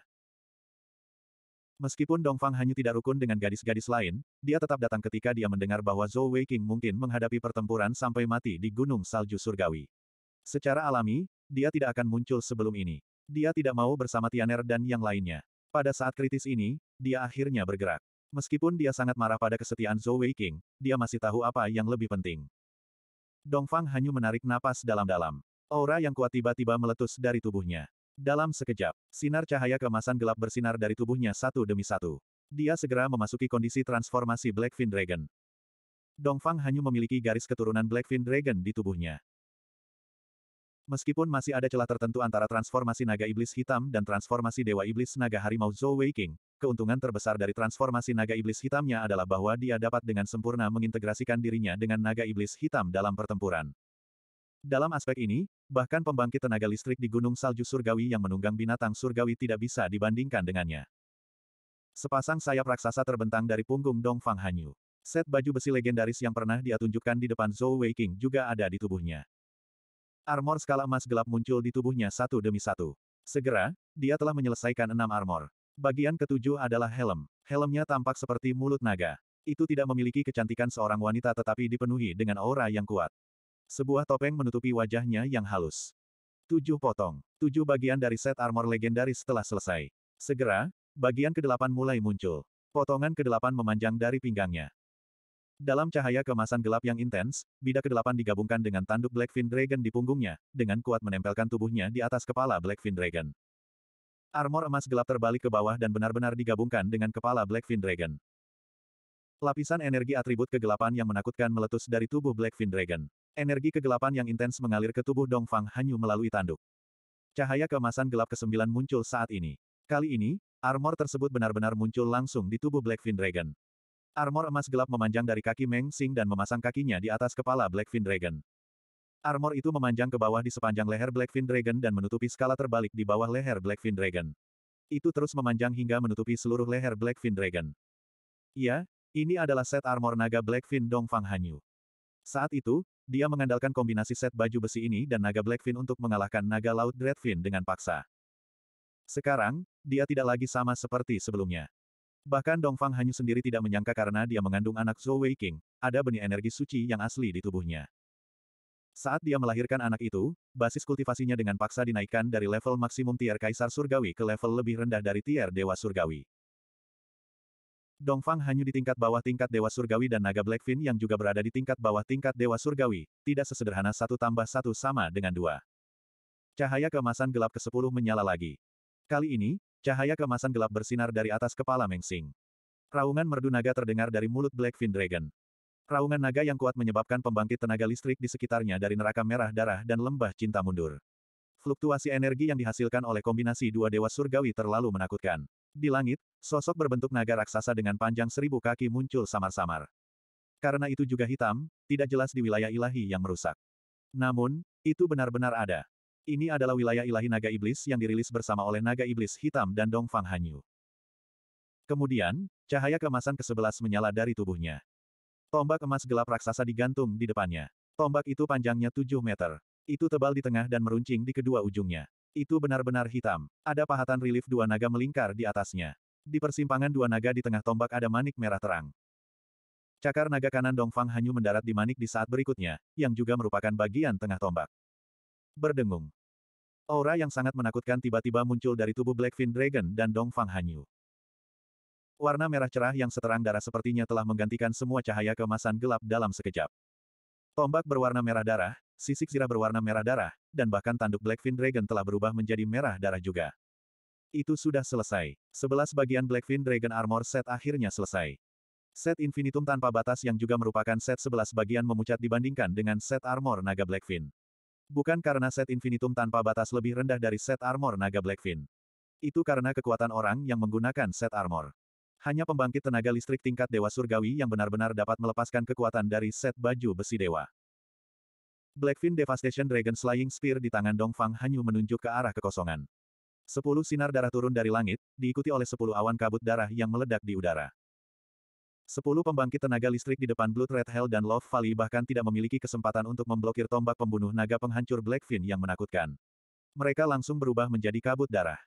Meskipun Dong Fang hanya tidak rukun dengan gadis-gadis lain, dia tetap datang ketika dia mendengar bahwa Zhou Weiqing mungkin menghadapi pertempuran sampai mati di Gunung Salju Surgawi. Secara alami, dia tidak akan muncul sebelum ini. Dia tidak mau bersama Tianer dan yang lainnya. Pada saat kritis ini, dia akhirnya bergerak. Meskipun dia sangat marah pada kesetiaan Zhou Weiqing, dia masih tahu apa yang lebih penting. Dong Fang hanya menarik napas dalam-dalam. Aura yang kuat tiba-tiba meletus dari tubuhnya. Dalam sekejap, sinar cahaya kemasan gelap bersinar dari tubuhnya satu demi satu. Dia segera memasuki kondisi transformasi Blackfin Dragon. Dongfang hanya memiliki garis keturunan Blackfin Dragon di tubuhnya. Meskipun masih ada celah tertentu antara transformasi naga iblis hitam dan transformasi dewa iblis naga harimau Zhou Weiking, keuntungan terbesar dari transformasi naga iblis hitamnya adalah bahwa dia dapat dengan sempurna mengintegrasikan dirinya dengan naga iblis hitam dalam pertempuran. Dalam aspek ini, Bahkan pembangkit tenaga listrik di Gunung Salju Surgawi yang menunggang binatang surgawi tidak bisa dibandingkan dengannya. Sepasang sayap raksasa terbentang dari punggung Dong Fang Hanyu. Set baju besi legendaris yang pernah dia tunjukkan di depan Zhou Wei King juga ada di tubuhnya. Armor skala emas gelap muncul di tubuhnya satu demi satu. Segera, dia telah menyelesaikan enam armor. Bagian ketujuh adalah helm. Helmnya tampak seperti mulut naga. Itu tidak memiliki kecantikan seorang wanita tetapi dipenuhi dengan aura yang kuat. Sebuah topeng menutupi wajahnya yang halus. Tujuh potong. Tujuh bagian dari set armor legendaris telah selesai. Segera, bagian kedelapan mulai muncul. Potongan kedelapan memanjang dari pinggangnya. Dalam cahaya kemasan gelap yang intens, bida kedelapan digabungkan dengan tanduk Blackfin Dragon di punggungnya, dengan kuat menempelkan tubuhnya di atas kepala Blackfin Dragon. Armor emas gelap terbalik ke bawah dan benar-benar digabungkan dengan kepala Blackfin Dragon. Lapisan energi atribut kegelapan yang menakutkan meletus dari tubuh Blackfin Dragon. Energi kegelapan yang intens mengalir ke tubuh Dongfang Hanyu melalui tanduk. Cahaya keemasan gelap ke kesembilan muncul saat ini. Kali ini, armor tersebut benar-benar muncul langsung di tubuh Blackfin Dragon. Armor emas gelap memanjang dari kaki Meng Xing dan memasang kakinya di atas kepala Blackfin Dragon. Armor itu memanjang ke bawah di sepanjang leher Blackfin Dragon dan menutupi skala terbalik di bawah leher Blackfin Dragon. Itu terus memanjang hingga menutupi seluruh leher Blackfin Dragon. Ya, ini adalah set armor naga Blackfin Dongfang Hanyu. Saat itu, dia mengandalkan kombinasi set baju besi ini dan naga Blackfin untuk mengalahkan naga laut Dreadfin dengan paksa. Sekarang, dia tidak lagi sama seperti sebelumnya. Bahkan Dongfang Hanyu sendiri tidak menyangka karena dia mengandung anak Zhou Wei King, ada benih energi suci yang asli di tubuhnya. Saat dia melahirkan anak itu, basis kultivasinya dengan paksa dinaikkan dari level maksimum tier Kaisar Surgawi ke level lebih rendah dari tier Dewa Surgawi. Dongfang hanya di tingkat bawah tingkat Dewa Surgawi dan Naga Blackfin yang juga berada di tingkat bawah tingkat Dewa Surgawi, tidak sesederhana satu tambah satu sama dengan dua. Cahaya kemasan gelap ke-10 menyala lagi. Kali ini, cahaya kemasan gelap bersinar dari atas kepala Mengsing. Raungan merdu naga terdengar dari mulut Blackfin Dragon. Raungan naga yang kuat menyebabkan pembangkit tenaga listrik di sekitarnya dari neraka merah darah dan lembah cinta mundur. Fluktuasi energi yang dihasilkan oleh kombinasi dua dewa surgawi terlalu menakutkan. Di langit, sosok berbentuk naga raksasa dengan panjang seribu kaki muncul samar-samar. Karena itu juga hitam, tidak jelas di wilayah ilahi yang merusak. Namun, itu benar-benar ada. Ini adalah wilayah ilahi naga iblis yang dirilis bersama oleh naga iblis hitam dan Dongfang Hanyu. Kemudian, cahaya kemasan ke-11 menyala dari tubuhnya. Tombak emas gelap raksasa digantung di depannya. Tombak itu panjangnya 7 meter. Itu tebal di tengah dan meruncing di kedua ujungnya. Itu benar-benar hitam. Ada pahatan relief dua naga melingkar di atasnya. Di persimpangan dua naga di tengah tombak ada manik merah terang. Cakar naga kanan Dongfang Hanyu mendarat di manik di saat berikutnya, yang juga merupakan bagian tengah tombak. Berdengung. Aura yang sangat menakutkan tiba-tiba muncul dari tubuh Blackfin Dragon dan Dongfang Hanyu. Warna merah cerah yang seterang darah sepertinya telah menggantikan semua cahaya kemasan gelap dalam sekejap. Tombak berwarna merah darah, sisik zirah berwarna merah darah, dan bahkan tanduk Blackfin Dragon telah berubah menjadi merah darah juga. Itu sudah selesai. Sebelas bagian Blackfin Dragon Armor Set akhirnya selesai. Set Infinitum tanpa batas yang juga merupakan set sebelas bagian memucat dibandingkan dengan set armor naga Blackfin. Bukan karena set Infinitum tanpa batas lebih rendah dari set armor naga Blackfin. Itu karena kekuatan orang yang menggunakan set armor. Hanya pembangkit tenaga listrik tingkat Dewa Surgawi yang benar-benar dapat melepaskan kekuatan dari set baju besi dewa. Blackfin Devastation Dragon Slaying Spear di tangan Dongfang Hanyu menunjuk ke arah kekosongan. Sepuluh sinar darah turun dari langit, diikuti oleh sepuluh awan kabut darah yang meledak di udara. Sepuluh pembangkit tenaga listrik di depan Blood Red Hell dan Love Valley bahkan tidak memiliki kesempatan untuk memblokir tombak pembunuh naga penghancur Blackfin yang menakutkan. Mereka langsung berubah menjadi kabut darah.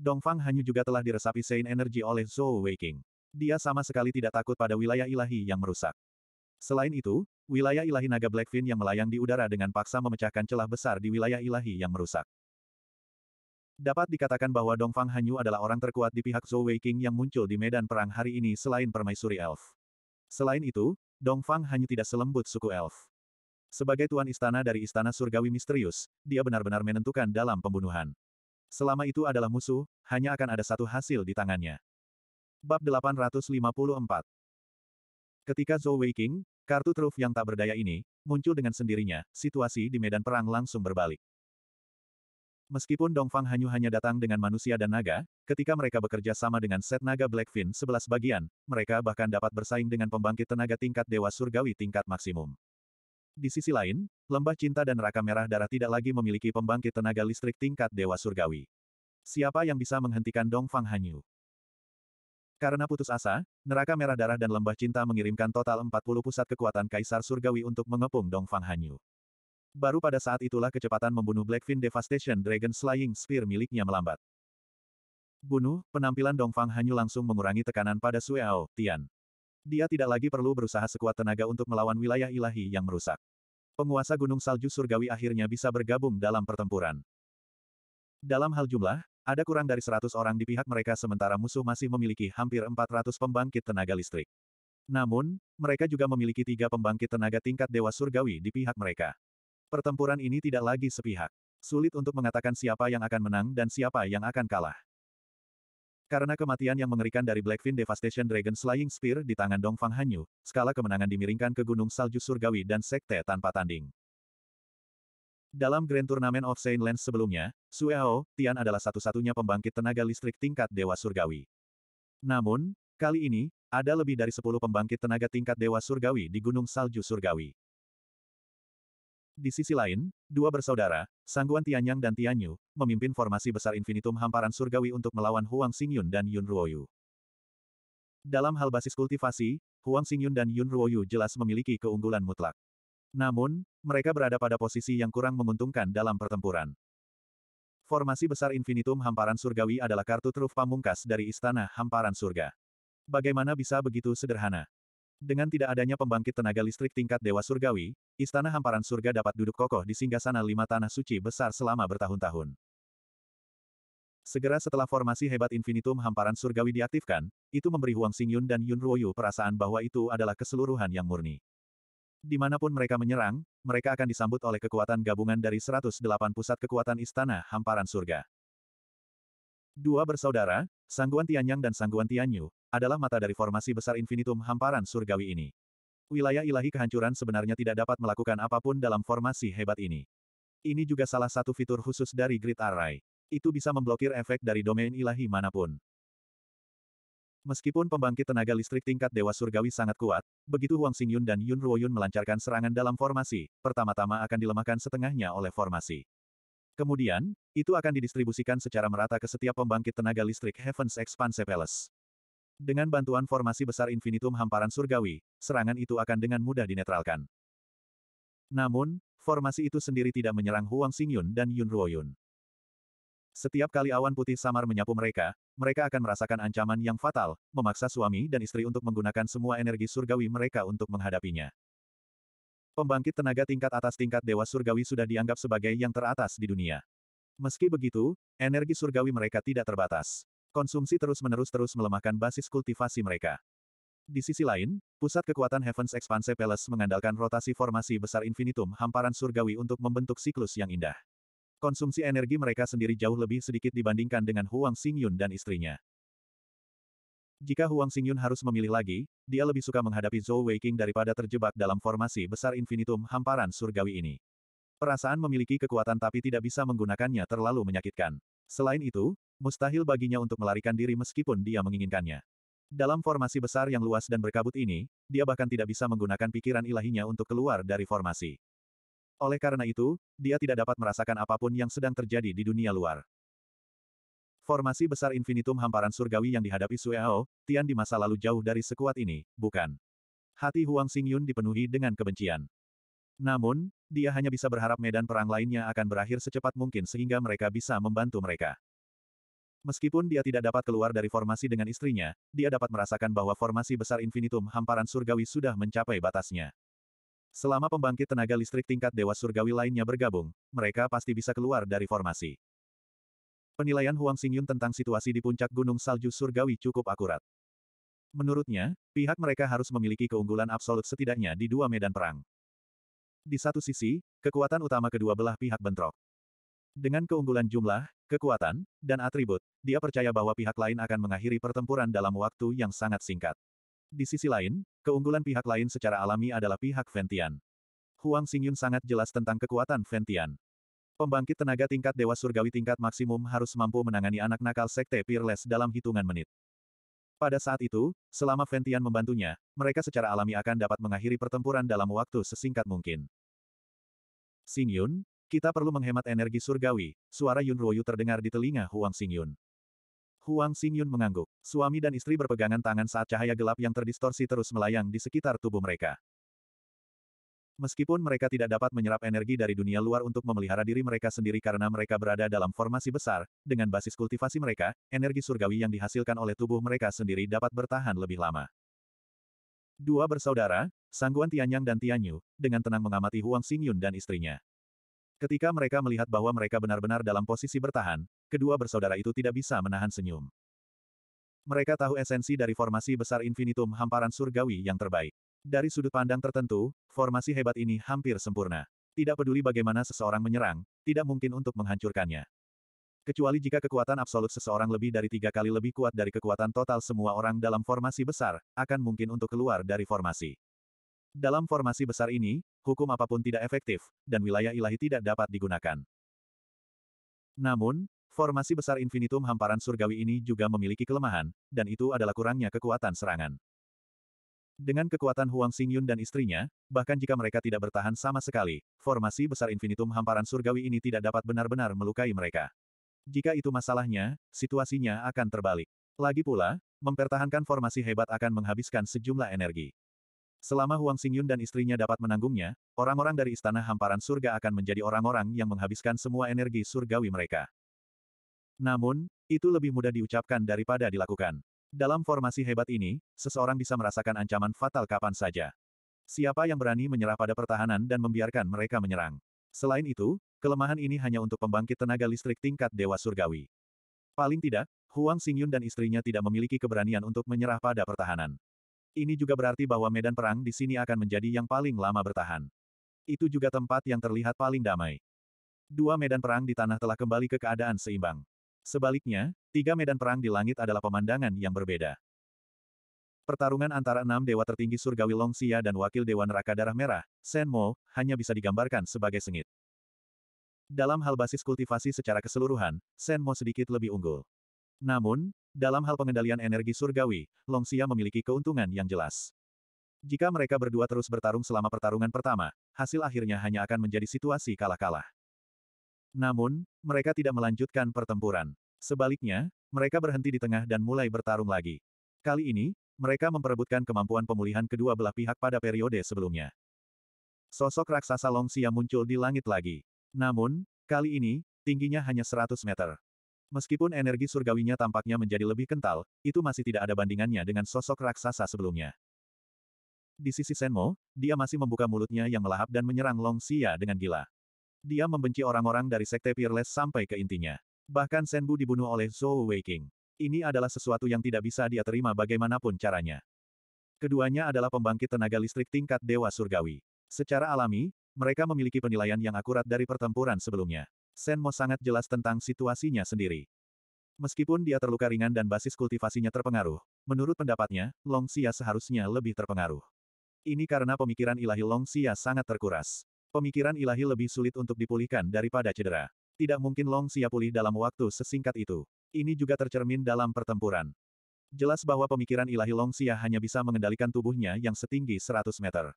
Dongfang Hanyu juga telah diresapi sein Energy oleh Zhou Waking. Dia sama sekali tidak takut pada wilayah ilahi yang merusak. Selain itu, wilayah ilahi naga Blackfin yang melayang di udara dengan paksa memecahkan celah besar di wilayah ilahi yang merusak. Dapat dikatakan bahwa Dongfang Hanyu adalah orang terkuat di pihak Zhou Wei King yang muncul di medan perang hari ini selain permaisuri elf. Selain itu, Dongfang Hanyu tidak selembut suku elf. Sebagai tuan istana dari istana surgawi misterius, dia benar-benar menentukan dalam pembunuhan. Selama itu adalah musuh, hanya akan ada satu hasil di tangannya. Bab 854 Ketika Zhou Weiqing, kartu truf yang tak berdaya ini, muncul dengan sendirinya, situasi di medan perang langsung berbalik. Meskipun Dongfang Hanyu hanya datang dengan manusia dan naga, ketika mereka bekerja sama dengan set naga Blackfin 11 bagian, mereka bahkan dapat bersaing dengan pembangkit tenaga tingkat Dewa Surgawi tingkat maksimum. Di sisi lain, Lembah Cinta dan Raka Merah Darah tidak lagi memiliki pembangkit tenaga listrik tingkat Dewa Surgawi. Siapa yang bisa menghentikan Dongfang Hanyu? Karena putus asa, neraka merah darah dan lembah cinta mengirimkan total 40 pusat kekuatan Kaisar Surgawi untuk mengepung Dongfang Hanyu. Baru pada saat itulah kecepatan membunuh Blackfin Devastation Dragon Slaying Spear miliknya melambat. Bunuh, penampilan Dongfang Hanyu langsung mengurangi tekanan pada Sueao, Tian. Dia tidak lagi perlu berusaha sekuat tenaga untuk melawan wilayah ilahi yang merusak. Penguasa Gunung Salju Surgawi akhirnya bisa bergabung dalam pertempuran. Dalam hal jumlah, ada kurang dari 100 orang di pihak mereka sementara musuh masih memiliki hampir 400 pembangkit tenaga listrik. Namun, mereka juga memiliki tiga pembangkit tenaga tingkat Dewa Surgawi di pihak mereka. Pertempuran ini tidak lagi sepihak. Sulit untuk mengatakan siapa yang akan menang dan siapa yang akan kalah. Karena kematian yang mengerikan dari Blackfin Devastation Dragon Slaying Spear di tangan Dongfang Hanyu, skala kemenangan dimiringkan ke Gunung Salju Surgawi dan Sekte tanpa tanding. Dalam Grand Tournament of Saint Lens sebelumnya, Sueao, Tian adalah satu-satunya pembangkit tenaga listrik tingkat Dewa Surgawi. Namun, kali ini, ada lebih dari 10 pembangkit tenaga tingkat Dewa Surgawi di Gunung Salju Surgawi. Di sisi lain, dua bersaudara, Sangguan Tianyang dan Tianyu, memimpin formasi besar infinitum hamparan surgawi untuk melawan Huang Xingyun dan Yun Ruoyu. Dalam hal basis kultivasi, Huang Xingyun dan Yun Ruoyu jelas memiliki keunggulan mutlak. Namun, mereka berada pada posisi yang kurang menguntungkan dalam pertempuran. Formasi besar Infinitum Hamparan Surgawi adalah kartu truf pamungkas dari Istana Hamparan Surga. Bagaimana bisa begitu sederhana? Dengan tidak adanya pembangkit tenaga listrik tingkat Dewa Surgawi, Istana Hamparan Surga dapat duduk kokoh di singgasana lima tanah suci besar selama bertahun-tahun. Segera setelah formasi hebat Infinitum Hamparan Surgawi diaktifkan, itu memberi Huang Xingyun dan Yun Ruoyu perasaan bahwa itu adalah keseluruhan yang murni. Dimanapun mereka menyerang, mereka akan disambut oleh kekuatan gabungan dari 108 pusat kekuatan istana hamparan surga. Dua bersaudara, Sangguan Tianyang dan Sangguan Tianyu, adalah mata dari formasi besar infinitum hamparan surgawi ini. Wilayah ilahi kehancuran sebenarnya tidak dapat melakukan apapun dalam formasi hebat ini. Ini juga salah satu fitur khusus dari Grid Array. Itu bisa memblokir efek dari domain ilahi manapun. Meskipun pembangkit tenaga listrik tingkat Dewa Surgawi sangat kuat, begitu Huang Xingyun dan Yun Ruoyun melancarkan serangan dalam formasi, pertama-tama akan dilemahkan setengahnya oleh formasi. Kemudian, itu akan didistribusikan secara merata ke setiap pembangkit tenaga listrik Heaven's Expanse Palace. Dengan bantuan formasi besar infinitum hamparan surgawi, serangan itu akan dengan mudah dinetralkan. Namun, formasi itu sendiri tidak menyerang Huang Xingyun dan Yun Ruoyun. Setiap kali awan putih samar menyapu mereka, mereka akan merasakan ancaman yang fatal, memaksa suami dan istri untuk menggunakan semua energi surgawi mereka untuk menghadapinya. Pembangkit tenaga tingkat atas tingkat dewa surgawi sudah dianggap sebagai yang teratas di dunia. Meski begitu, energi surgawi mereka tidak terbatas. Konsumsi terus-menerus terus melemahkan basis kultivasi mereka. Di sisi lain, pusat kekuatan Heaven's Expanse Palace mengandalkan rotasi formasi besar infinitum hamparan surgawi untuk membentuk siklus yang indah. Konsumsi energi mereka sendiri jauh lebih sedikit dibandingkan dengan Huang Xingyun dan istrinya. Jika Huang Xingyun harus memilih lagi, dia lebih suka menghadapi Zhou Weiqing daripada terjebak dalam formasi besar infinitum hamparan surgawi ini. Perasaan memiliki kekuatan tapi tidak bisa menggunakannya terlalu menyakitkan. Selain itu, mustahil baginya untuk melarikan diri meskipun dia menginginkannya. Dalam formasi besar yang luas dan berkabut ini, dia bahkan tidak bisa menggunakan pikiran ilahinya untuk keluar dari formasi. Oleh karena itu, dia tidak dapat merasakan apapun yang sedang terjadi di dunia luar. Formasi besar infinitum hamparan surgawi yang dihadapi Sueo, Tian di masa lalu jauh dari sekuat ini, bukan. Hati Huang Xingyun dipenuhi dengan kebencian. Namun, dia hanya bisa berharap medan perang lainnya akan berakhir secepat mungkin sehingga mereka bisa membantu mereka. Meskipun dia tidak dapat keluar dari formasi dengan istrinya, dia dapat merasakan bahwa formasi besar infinitum hamparan surgawi sudah mencapai batasnya. Selama pembangkit tenaga listrik tingkat Dewa Surgawi lainnya bergabung, mereka pasti bisa keluar dari formasi. Penilaian Huang Xingyun tentang situasi di puncak Gunung Salju Surgawi cukup akurat. Menurutnya, pihak mereka harus memiliki keunggulan absolut setidaknya di dua medan perang. Di satu sisi, kekuatan utama kedua belah pihak bentrok. Dengan keunggulan jumlah, kekuatan, dan atribut, dia percaya bahwa pihak lain akan mengakhiri pertempuran dalam waktu yang sangat singkat. Di sisi lain, keunggulan pihak lain secara alami adalah pihak Ventian. Huang Xingyun sangat jelas tentang kekuatan Ventian. Pembangkit tenaga tingkat Dewa Surgawi tingkat maksimum harus mampu menangani anak nakal Sekte Peerless dalam hitungan menit. Pada saat itu, selama Ventian membantunya, mereka secara alami akan dapat mengakhiri pertempuran dalam waktu sesingkat mungkin. Xingyun, kita perlu menghemat energi surgawi, suara Yun Ruoyu terdengar di telinga Huang Xingyun. Huang Xingyun mengangguk. Suami dan istri berpegangan tangan saat cahaya gelap yang terdistorsi terus melayang di sekitar tubuh mereka. Meskipun mereka tidak dapat menyerap energi dari dunia luar untuk memelihara diri mereka sendiri karena mereka berada dalam formasi besar, dengan basis kultivasi mereka, energi surgawi yang dihasilkan oleh tubuh mereka sendiri dapat bertahan lebih lama. Dua bersaudara, Sangguan Tianyang dan Tianyu, dengan tenang mengamati Huang Xingyun dan istrinya. Ketika mereka melihat bahwa mereka benar-benar dalam posisi bertahan, kedua bersaudara itu tidak bisa menahan senyum. Mereka tahu esensi dari formasi besar infinitum hamparan surgawi yang terbaik. Dari sudut pandang tertentu, formasi hebat ini hampir sempurna. Tidak peduli bagaimana seseorang menyerang, tidak mungkin untuk menghancurkannya. Kecuali jika kekuatan absolut seseorang lebih dari tiga kali lebih kuat dari kekuatan total semua orang dalam formasi besar, akan mungkin untuk keluar dari formasi. Dalam formasi besar ini, hukum apapun tidak efektif, dan wilayah ilahi tidak dapat digunakan. Namun, Formasi besar infinitum hamparan surgawi ini juga memiliki kelemahan, dan itu adalah kurangnya kekuatan serangan. Dengan kekuatan Huang Xingyun dan istrinya, bahkan jika mereka tidak bertahan sama sekali, formasi besar infinitum hamparan surgawi ini tidak dapat benar-benar melukai mereka. Jika itu masalahnya, situasinya akan terbalik. Lagi pula, mempertahankan formasi hebat akan menghabiskan sejumlah energi. Selama Huang Xingyun dan istrinya dapat menanggungnya, orang-orang dari Istana Hamparan Surga akan menjadi orang-orang yang menghabiskan semua energi surgawi mereka. Namun, itu lebih mudah diucapkan daripada dilakukan. Dalam formasi hebat ini, seseorang bisa merasakan ancaman fatal kapan saja. Siapa yang berani menyerah pada pertahanan dan membiarkan mereka menyerang? Selain itu, kelemahan ini hanya untuk pembangkit tenaga listrik tingkat Dewa Surgawi. Paling tidak, Huang Xingyun dan istrinya tidak memiliki keberanian untuk menyerah pada pertahanan. Ini juga berarti bahwa medan perang di sini akan menjadi yang paling lama bertahan. Itu juga tempat yang terlihat paling damai. Dua medan perang di tanah telah kembali ke keadaan seimbang. Sebaliknya, tiga medan perang di langit adalah pemandangan yang berbeda. Pertarungan antara enam dewa tertinggi surgawi Longxia dan wakil dewa neraka darah merah, Shenmo hanya bisa digambarkan sebagai sengit. Dalam hal basis kultivasi secara keseluruhan, Shenmo sedikit lebih unggul. Namun, dalam hal pengendalian energi surgawi, Longxia memiliki keuntungan yang jelas. Jika mereka berdua terus bertarung selama pertarungan pertama, hasil akhirnya hanya akan menjadi situasi kalah-kalah. Namun, mereka tidak melanjutkan pertempuran. Sebaliknya, mereka berhenti di tengah dan mulai bertarung lagi. Kali ini, mereka memperebutkan kemampuan pemulihan kedua belah pihak pada periode sebelumnya. Sosok raksasa Longxia muncul di langit lagi. Namun, kali ini, tingginya hanya 100 meter. Meskipun energi surgawinya tampaknya menjadi lebih kental, itu masih tidak ada bandingannya dengan sosok raksasa sebelumnya. Di sisi Senmo, dia masih membuka mulutnya yang melahap dan menyerang Long Xia dengan gila. Dia membenci orang-orang dari Sekte Peerless sampai ke intinya. Bahkan Senbu dibunuh oleh Zhou Weiqing. Ini adalah sesuatu yang tidak bisa dia terima bagaimanapun caranya. Keduanya adalah pembangkit tenaga listrik tingkat Dewa Surgawi. Secara alami, mereka memiliki penilaian yang akurat dari pertempuran sebelumnya. Senmo sangat jelas tentang situasinya sendiri. Meskipun dia terluka ringan dan basis kultivasinya terpengaruh, menurut pendapatnya, Long Xia seharusnya lebih terpengaruh. Ini karena pemikiran ilahi Long Xia sangat terkuras. Pemikiran ilahi lebih sulit untuk dipulihkan daripada cedera. Tidak mungkin Long Xia pulih dalam waktu sesingkat itu. Ini juga tercermin dalam pertempuran. Jelas bahwa pemikiran ilahi Long Xia hanya bisa mengendalikan tubuhnya yang setinggi 100 meter.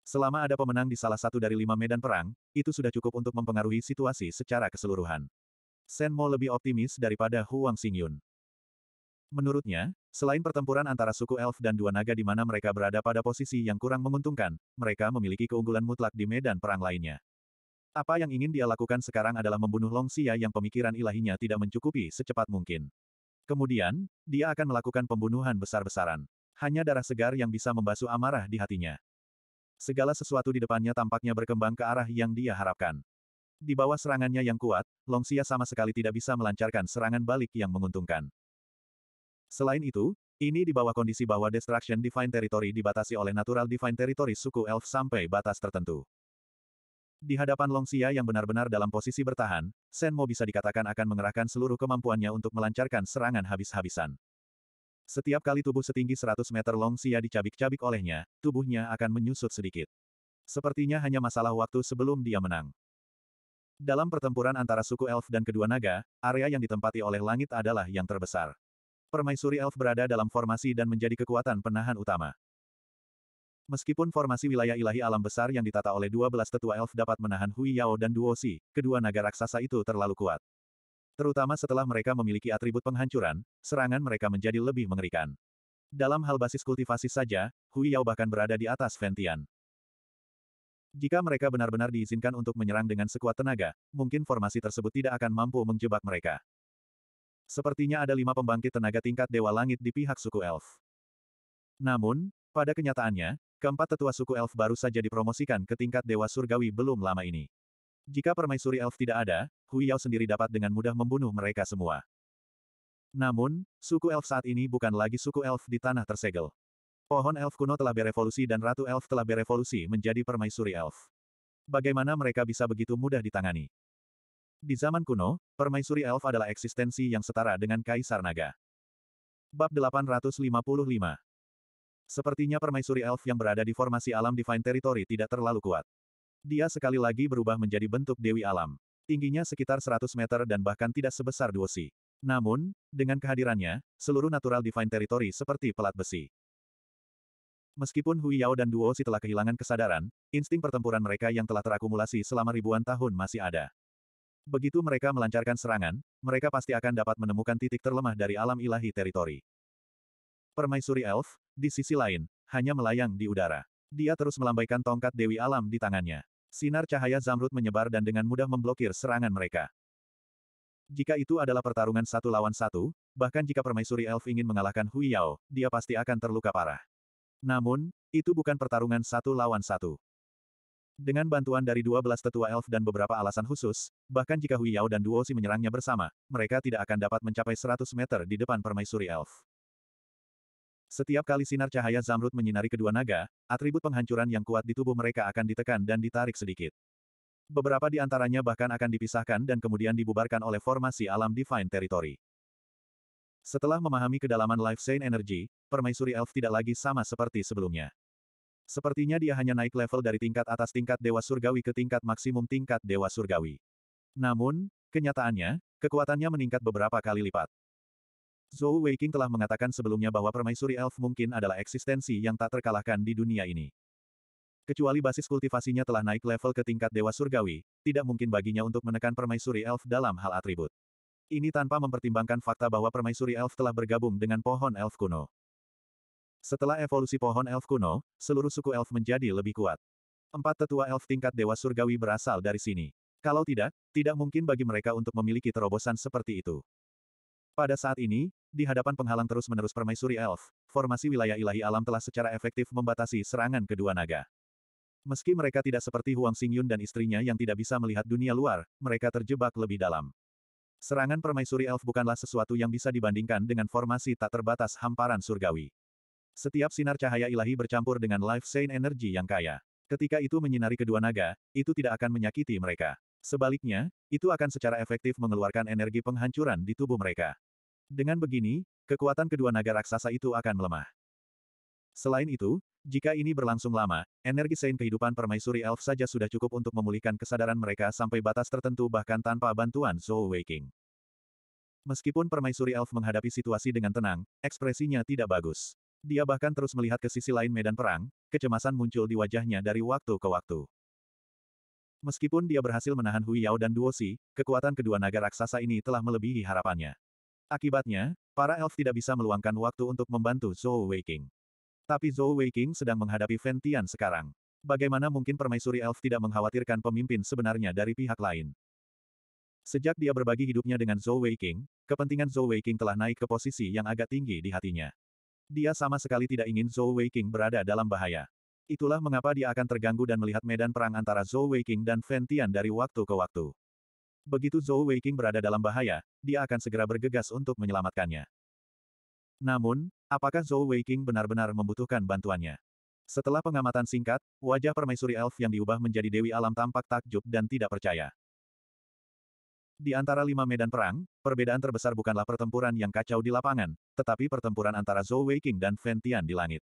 Selama ada pemenang di salah satu dari lima medan perang, itu sudah cukup untuk mempengaruhi situasi secara keseluruhan. Sen Mo lebih optimis daripada Huang Xingyun. Menurutnya, selain pertempuran antara suku elf dan dua naga di mana mereka berada pada posisi yang kurang menguntungkan, mereka memiliki keunggulan mutlak di medan perang lainnya. Apa yang ingin dia lakukan sekarang adalah membunuh Long Xia yang pemikiran ilahinya tidak mencukupi secepat mungkin. Kemudian, dia akan melakukan pembunuhan besar-besaran. Hanya darah segar yang bisa membasuh amarah di hatinya. Segala sesuatu di depannya tampaknya berkembang ke arah yang dia harapkan. Di bawah serangannya yang kuat, Long Xia sama sekali tidak bisa melancarkan serangan balik yang menguntungkan. Selain itu, ini di bawah kondisi bahwa Destruction Divine Territory dibatasi oleh Natural Divine Territory suku Elf sampai batas tertentu. Di hadapan Longxia yang benar-benar dalam posisi bertahan, Mo bisa dikatakan akan mengerahkan seluruh kemampuannya untuk melancarkan serangan habis-habisan. Setiap kali tubuh setinggi 100 meter Longxia dicabik-cabik olehnya, tubuhnya akan menyusut sedikit. Sepertinya hanya masalah waktu sebelum dia menang. Dalam pertempuran antara suku elf dan kedua naga, area yang ditempati oleh langit adalah yang terbesar. Permaisuri elf berada dalam formasi dan menjadi kekuatan penahan utama. Meskipun formasi wilayah ilahi alam besar yang ditata oleh 12 tetua elf dapat menahan Hui Yao dan Duo Si, kedua naga raksasa itu terlalu kuat. Terutama setelah mereka memiliki atribut penghancuran, serangan mereka menjadi lebih mengerikan. Dalam hal basis kultivasi saja, Hui Yao bahkan berada di atas Ventian. Jika mereka benar-benar diizinkan untuk menyerang dengan sekuat tenaga, mungkin formasi tersebut tidak akan mampu menjebak mereka. Sepertinya ada lima pembangkit tenaga tingkat Dewa Langit di pihak suku elf. Namun, pada kenyataannya, keempat tetua suku elf baru saja dipromosikan ke tingkat Dewa Surgawi belum lama ini. Jika permaisuri elf tidak ada, Hui Yao sendiri dapat dengan mudah membunuh mereka semua. Namun, suku elf saat ini bukan lagi suku elf di tanah tersegel. Pohon elf kuno telah berevolusi dan ratu elf telah berevolusi menjadi permaisuri elf. Bagaimana mereka bisa begitu mudah ditangani? Di zaman kuno, permaisuri elf adalah eksistensi yang setara dengan kaisar naga. Bab 855 Sepertinya permaisuri elf yang berada di formasi alam Divine Territory tidak terlalu kuat. Dia sekali lagi berubah menjadi bentuk Dewi Alam. Tingginya sekitar 100 meter dan bahkan tidak sebesar duosi. Namun, dengan kehadirannya, seluruh natural Divine Territory seperti pelat besi. Meskipun Hui Yao dan Duo Si telah kehilangan kesadaran, insting pertempuran mereka yang telah terakumulasi selama ribuan tahun masih ada. Begitu mereka melancarkan serangan, mereka pasti akan dapat menemukan titik terlemah dari alam ilahi teritori. Permaisuri elf, di sisi lain, hanya melayang di udara. Dia terus melambaikan tongkat Dewi Alam di tangannya. Sinar cahaya zamrud menyebar dan dengan mudah memblokir serangan mereka. Jika itu adalah pertarungan satu lawan satu, bahkan jika permaisuri elf ingin mengalahkan Hui Yao, dia pasti akan terluka parah. Namun, itu bukan pertarungan satu lawan satu. Dengan bantuan dari dua belas tetua elf dan beberapa alasan khusus, bahkan jika Hui Yao dan Duo Si menyerangnya bersama, mereka tidak akan dapat mencapai seratus meter di depan permaisuri elf. Setiap kali sinar cahaya zamrud menyinari kedua naga, atribut penghancuran yang kuat di tubuh mereka akan ditekan dan ditarik sedikit. Beberapa di antaranya bahkan akan dipisahkan dan kemudian dibubarkan oleh formasi alam Divine Territory. Setelah memahami kedalaman Life Saint Energy, permaisuri elf tidak lagi sama seperti sebelumnya. Sepertinya dia hanya naik level dari tingkat atas tingkat Dewa Surgawi ke tingkat maksimum tingkat Dewa Surgawi. Namun, kenyataannya, kekuatannya meningkat beberapa kali lipat. Zhou Weiqing telah mengatakan sebelumnya bahwa permaisuri elf mungkin adalah eksistensi yang tak terkalahkan di dunia ini. Kecuali basis kultivasinya telah naik level ke tingkat Dewa Surgawi, tidak mungkin baginya untuk menekan permaisuri elf dalam hal atribut. Ini tanpa mempertimbangkan fakta bahwa permaisuri elf telah bergabung dengan pohon elf kuno. Setelah evolusi pohon elf kuno, seluruh suku elf menjadi lebih kuat. Empat tetua elf tingkat dewa surgawi berasal dari sini. Kalau tidak, tidak mungkin bagi mereka untuk memiliki terobosan seperti itu. Pada saat ini, di hadapan penghalang terus-menerus permaisuri elf, formasi wilayah ilahi alam telah secara efektif membatasi serangan kedua naga. Meski mereka tidak seperti Huang Xingyun dan istrinya yang tidak bisa melihat dunia luar, mereka terjebak lebih dalam. Serangan permaisuri elf bukanlah sesuatu yang bisa dibandingkan dengan formasi tak terbatas hamparan surgawi. Setiap sinar cahaya ilahi bercampur dengan life saint energi yang kaya. Ketika itu menyinari kedua naga, itu tidak akan menyakiti mereka. Sebaliknya, itu akan secara efektif mengeluarkan energi penghancuran di tubuh mereka. Dengan begini, kekuatan kedua naga raksasa itu akan melemah. Selain itu, jika ini berlangsung lama, energi sein kehidupan permaisuri elf saja sudah cukup untuk memulihkan kesadaran mereka sampai batas tertentu bahkan tanpa bantuan Zhou Waking. Meskipun permaisuri elf menghadapi situasi dengan tenang, ekspresinya tidak bagus. Dia bahkan terus melihat ke sisi lain medan perang, kecemasan muncul di wajahnya dari waktu ke waktu. Meskipun dia berhasil menahan Hui Yao dan Duosi, kekuatan kedua naga raksasa ini telah melebihi harapannya. Akibatnya, para elf tidak bisa meluangkan waktu untuk membantu Zhou Weiqing. Tapi Zhou Weiqing sedang menghadapi Ventian sekarang. Bagaimana mungkin permaisuri elf tidak mengkhawatirkan pemimpin sebenarnya dari pihak lain? Sejak dia berbagi hidupnya dengan Zhou Weiqing, kepentingan Zhou Weiqing telah naik ke posisi yang agak tinggi di hatinya. Dia sama sekali tidak ingin Zhou Weiqing berada dalam bahaya. Itulah mengapa dia akan terganggu dan melihat medan perang antara Zhou Weiqing dan Fentian dari waktu ke waktu. Begitu Zhou Weiqing berada dalam bahaya, dia akan segera bergegas untuk menyelamatkannya. Namun, apakah Zhou Weiqing benar-benar membutuhkan bantuannya? Setelah pengamatan singkat, wajah permaisuri elf yang diubah menjadi Dewi Alam tampak takjub dan tidak percaya. Di antara lima medan perang, perbedaan terbesar bukanlah pertempuran yang kacau di lapangan, tetapi pertempuran antara Zhou Weiqing dan Ventian di langit.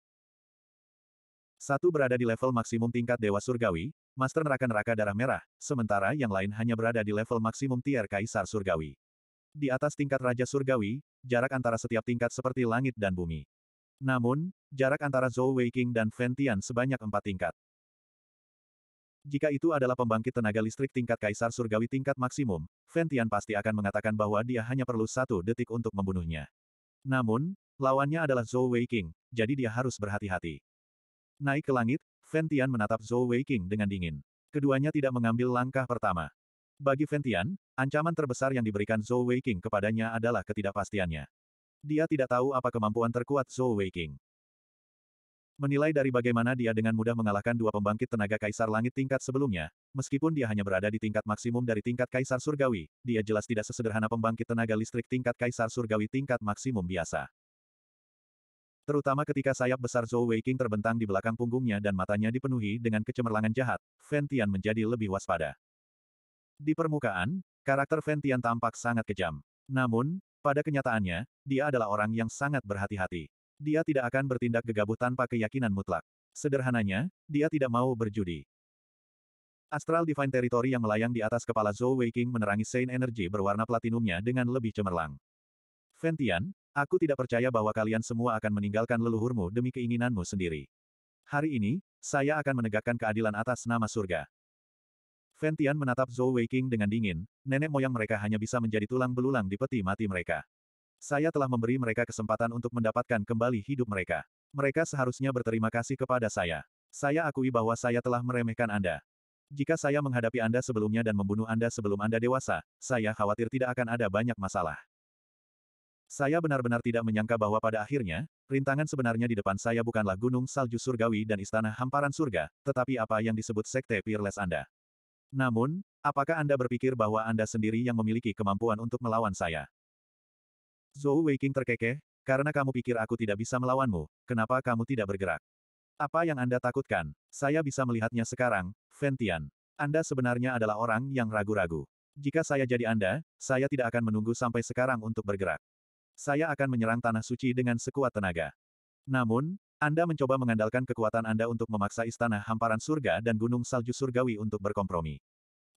Satu berada di level maksimum tingkat Dewa Surgawi, Master Neraka Neraka Darah Merah, sementara yang lain hanya berada di level maksimum tier Kaisar Surgawi. Di atas tingkat Raja Surgawi, jarak antara setiap tingkat seperti langit dan bumi. Namun, jarak antara Zhou Weiqing dan Ventian sebanyak empat tingkat. Jika itu adalah pembangkit tenaga listrik tingkat kaisar surgawi tingkat maksimum, Ventian pasti akan mengatakan bahwa dia hanya perlu satu detik untuk membunuhnya. Namun, lawannya adalah Zhou Weiqing, jadi dia harus berhati-hati. Naik ke langit, Ventian menatap Zhou Weiqing dengan dingin. Keduanya tidak mengambil langkah pertama. Bagi Ventian, ancaman terbesar yang diberikan Zhou Weiqing kepadanya adalah ketidakpastiannya. Dia tidak tahu apa kemampuan terkuat Zhou Weiqing. Menilai dari bagaimana dia dengan mudah mengalahkan dua pembangkit tenaga kaisar langit tingkat sebelumnya, meskipun dia hanya berada di tingkat maksimum dari tingkat kaisar surgawi, dia jelas tidak sesederhana pembangkit tenaga listrik tingkat kaisar surgawi tingkat maksimum biasa. Terutama ketika sayap besar Zhou Weiqing terbentang di belakang punggungnya dan matanya dipenuhi dengan kecemerlangan jahat, Ventian menjadi lebih waspada. Di permukaan, karakter Ventian tampak sangat kejam. Namun, pada kenyataannya, dia adalah orang yang sangat berhati-hati. Dia tidak akan bertindak gegabah tanpa keyakinan mutlak. Sederhananya, dia tidak mau berjudi. Astral Divine Territory yang melayang di atas kepala Zhou Weiqing menerangi Saint Energy berwarna platinumnya dengan lebih cemerlang. Ventian, aku tidak percaya bahwa kalian semua akan meninggalkan leluhurmu demi keinginanmu sendiri. Hari ini, saya akan menegakkan keadilan atas nama surga. Ventian menatap Zhou Weiqing dengan dingin, nenek moyang mereka hanya bisa menjadi tulang belulang di peti mati mereka. Saya telah memberi mereka kesempatan untuk mendapatkan kembali hidup mereka. Mereka seharusnya berterima kasih kepada saya. Saya akui bahwa saya telah meremehkan Anda. Jika saya menghadapi Anda sebelumnya dan membunuh Anda sebelum Anda dewasa, saya khawatir tidak akan ada banyak masalah. Saya benar-benar tidak menyangka bahwa pada akhirnya, rintangan sebenarnya di depan saya bukanlah gunung salju surgawi dan istana hamparan surga, tetapi apa yang disebut sekte peerless Anda. Namun, apakah Anda berpikir bahwa Anda sendiri yang memiliki kemampuan untuk melawan saya? Zhou Weiqing terkekeh, karena kamu pikir aku tidak bisa melawanmu, kenapa kamu tidak bergerak? Apa yang Anda takutkan? Saya bisa melihatnya sekarang, Ventian. Anda sebenarnya adalah orang yang ragu-ragu. Jika saya jadi Anda, saya tidak akan menunggu sampai sekarang untuk bergerak. Saya akan menyerang Tanah Suci dengan sekuat tenaga. Namun, Anda mencoba mengandalkan kekuatan Anda untuk memaksa Istana Hamparan Surga dan Gunung Salju Surgawi untuk berkompromi.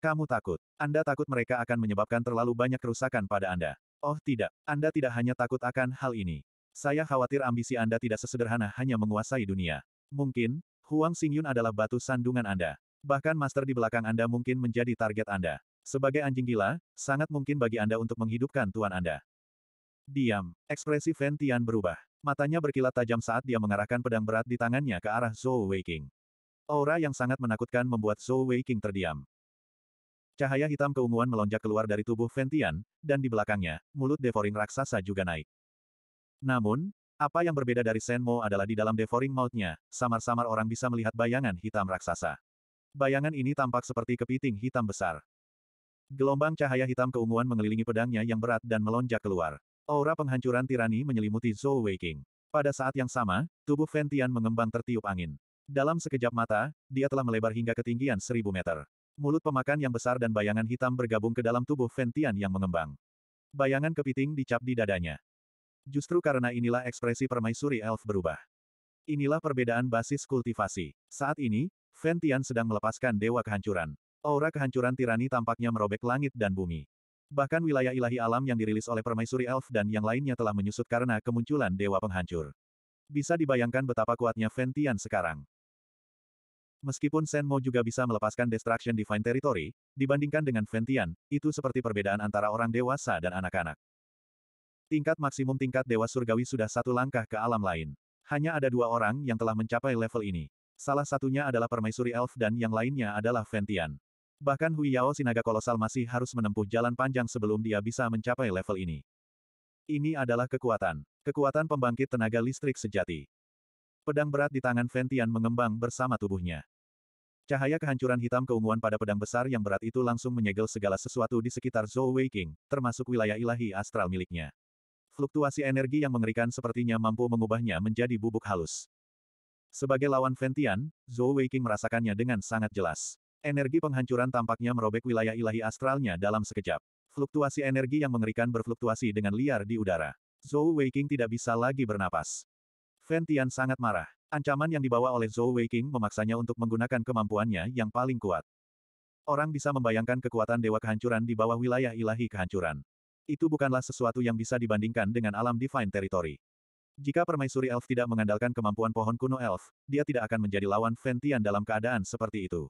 Kamu takut. Anda takut mereka akan menyebabkan terlalu banyak kerusakan pada Anda. Oh tidak, Anda tidak hanya takut akan hal ini. Saya khawatir ambisi Anda tidak sesederhana hanya menguasai dunia. Mungkin, Huang Xingyun adalah batu sandungan Anda. Bahkan master di belakang Anda mungkin menjadi target Anda. Sebagai anjing gila, sangat mungkin bagi Anda untuk menghidupkan tuan Anda. Diam. Ekspresi Feng Tian berubah. Matanya berkilat tajam saat dia mengarahkan pedang berat di tangannya ke arah Zhou Weiqing. Aura yang sangat menakutkan membuat Zhou Weiqing terdiam. Cahaya hitam keunguan melonjak keluar dari tubuh Ventian, dan di belakangnya, mulut devouring raksasa juga naik. Namun, apa yang berbeda dari Senmo adalah di dalam devouring mouth-nya, samar-samar orang bisa melihat bayangan hitam raksasa. Bayangan ini tampak seperti kepiting hitam besar. Gelombang cahaya hitam keunguan mengelilingi pedangnya yang berat dan melonjak keluar. Aura penghancuran tirani menyelimuti Zhou Weiqing. Pada saat yang sama, tubuh Ventian mengembang tertiup angin. Dalam sekejap mata, dia telah melebar hingga ketinggian seribu meter. Mulut pemakan yang besar dan bayangan hitam bergabung ke dalam tubuh Ventian yang mengembang. Bayangan kepiting dicap di dadanya. Justru karena inilah ekspresi permaisuri elf berubah. Inilah perbedaan basis kultivasi. Saat ini, Ventian sedang melepaskan dewa kehancuran. Aura kehancuran tirani tampaknya merobek langit dan bumi. Bahkan wilayah ilahi alam yang dirilis oleh permaisuri elf dan yang lainnya telah menyusut karena kemunculan dewa penghancur. Bisa dibayangkan betapa kuatnya Ventian sekarang. Meskipun Senmo juga bisa melepaskan Destruction Divine Territory, dibandingkan dengan Ventian, itu seperti perbedaan antara orang dewasa dan anak-anak. Tingkat maksimum tingkat Dewa Surgawi sudah satu langkah ke alam lain. Hanya ada dua orang yang telah mencapai level ini. Salah satunya adalah Permaisuri Elf dan yang lainnya adalah Ventian. Bahkan Hui Yao Sinaga Kolosal masih harus menempuh jalan panjang sebelum dia bisa mencapai level ini. Ini adalah kekuatan. Kekuatan pembangkit tenaga listrik sejati. Pedang berat di tangan Ventian mengembang bersama tubuhnya. Cahaya kehancuran hitam keunguan pada pedang besar yang berat itu langsung menyegel segala sesuatu di sekitar Zhou Weiqing, termasuk wilayah ilahi astral miliknya. Fluktuasi energi yang mengerikan sepertinya mampu mengubahnya menjadi bubuk halus. Sebagai lawan Ventian, Zhou Weiqing merasakannya dengan sangat jelas. Energi penghancuran tampaknya merobek wilayah ilahi astralnya dalam sekejap. Fluktuasi energi yang mengerikan berfluktuasi dengan liar di udara. Zhou Weiqing tidak bisa lagi bernapas. Ventian sangat marah. Ancaman yang dibawa oleh Zhou Weiqing memaksanya untuk menggunakan kemampuannya yang paling kuat. Orang bisa membayangkan kekuatan Dewa Kehancuran di bawah wilayah ilahi kehancuran. Itu bukanlah sesuatu yang bisa dibandingkan dengan alam Divine Territory. Jika Permaisuri Elf tidak mengandalkan kemampuan pohon kuno Elf, dia tidak akan menjadi lawan Ventian dalam keadaan seperti itu.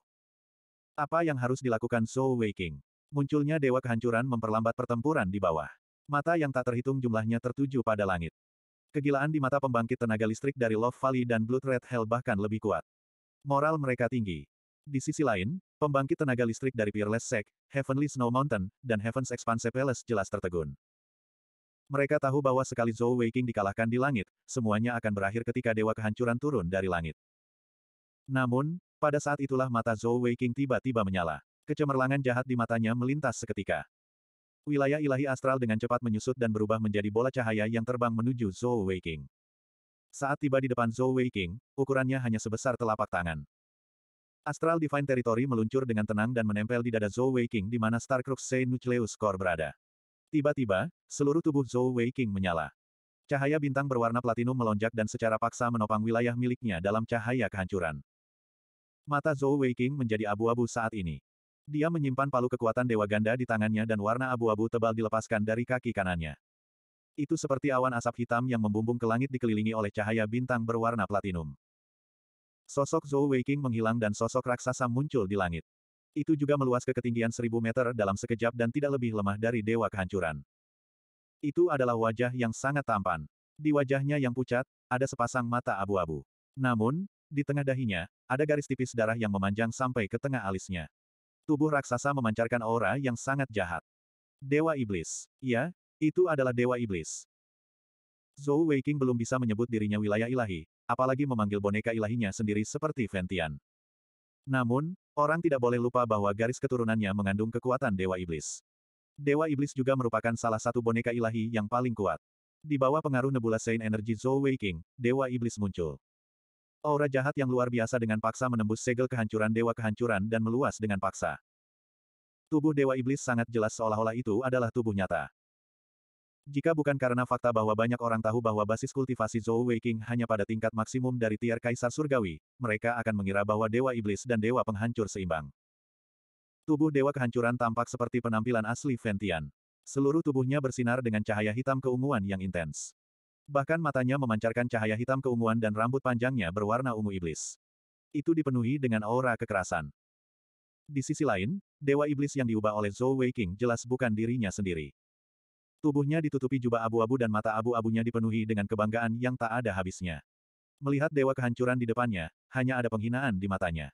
Apa yang harus dilakukan Zhou Weiqing? Munculnya Dewa Kehancuran memperlambat pertempuran di bawah. Mata yang tak terhitung jumlahnya tertuju pada langit. Kegilaan di mata pembangkit tenaga listrik dari Love Valley dan Blood Red Hell bahkan lebih kuat. Moral mereka tinggi. Di sisi lain, pembangkit tenaga listrik dari Peerless Sec, Heavenly Snow Mountain, dan Heaven's Expanse Palace jelas tertegun. Mereka tahu bahwa sekali Zhou Weiking dikalahkan di langit, semuanya akan berakhir ketika Dewa Kehancuran turun dari langit. Namun, pada saat itulah mata Zhou Weiking tiba-tiba menyala. Kecemerlangan jahat di matanya melintas seketika. Wilayah ilahi astral dengan cepat menyusut dan berubah menjadi bola cahaya yang terbang menuju Zhou Weiqing. Saat tiba di depan Zhou Weiqing, ukurannya hanya sebesar telapak tangan. Astral Divine Territory meluncur dengan tenang dan menempel di dada Zhou Weiqing di mana Starcrux C Nucleus Core berada. Tiba-tiba, seluruh tubuh Zhou Weiqing menyala. Cahaya bintang berwarna platinum melonjak dan secara paksa menopang wilayah miliknya dalam cahaya kehancuran. Mata Zhou Weiqing menjadi abu-abu saat ini. Dia menyimpan palu kekuatan Dewa Ganda di tangannya dan warna abu-abu tebal dilepaskan dari kaki kanannya. Itu seperti awan asap hitam yang membumbung ke langit dikelilingi oleh cahaya bintang berwarna platinum. Sosok Zhou Weiking menghilang dan sosok raksasa muncul di langit. Itu juga meluas ke ketinggian seribu meter dalam sekejap dan tidak lebih lemah dari Dewa Kehancuran. Itu adalah wajah yang sangat tampan. Di wajahnya yang pucat, ada sepasang mata abu-abu. Namun, di tengah dahinya, ada garis tipis darah yang memanjang sampai ke tengah alisnya. Tubuh raksasa memancarkan aura yang sangat jahat. Dewa Iblis. Ya, itu adalah Dewa Iblis. Zhou Weiqing belum bisa menyebut dirinya wilayah ilahi, apalagi memanggil boneka ilahinya sendiri seperti Ventian. Namun, orang tidak boleh lupa bahwa garis keturunannya mengandung kekuatan Dewa Iblis. Dewa Iblis juga merupakan salah satu boneka ilahi yang paling kuat. Di bawah pengaruh nebula Saint Energy Zhou Weiqing, Dewa Iblis muncul. Aura jahat yang luar biasa dengan paksa menembus segel kehancuran Dewa Kehancuran dan meluas dengan paksa. Tubuh Dewa Iblis sangat jelas seolah-olah itu adalah tubuh nyata. Jika bukan karena fakta bahwa banyak orang tahu bahwa basis kultivasi Zhou Weiqing hanya pada tingkat maksimum dari tiar Kaisar Surgawi, mereka akan mengira bahwa Dewa Iblis dan Dewa Penghancur seimbang. Tubuh Dewa Kehancuran tampak seperti penampilan asli Ventian. Seluruh tubuhnya bersinar dengan cahaya hitam keunguan yang intens. Bahkan matanya memancarkan cahaya hitam keunguan dan rambut panjangnya berwarna ungu iblis. Itu dipenuhi dengan aura kekerasan. Di sisi lain, Dewa Iblis yang diubah oleh Zhou Wei King jelas bukan dirinya sendiri. Tubuhnya ditutupi jubah abu-abu dan mata abu-abunya dipenuhi dengan kebanggaan yang tak ada habisnya. Melihat Dewa Kehancuran di depannya, hanya ada penghinaan di matanya.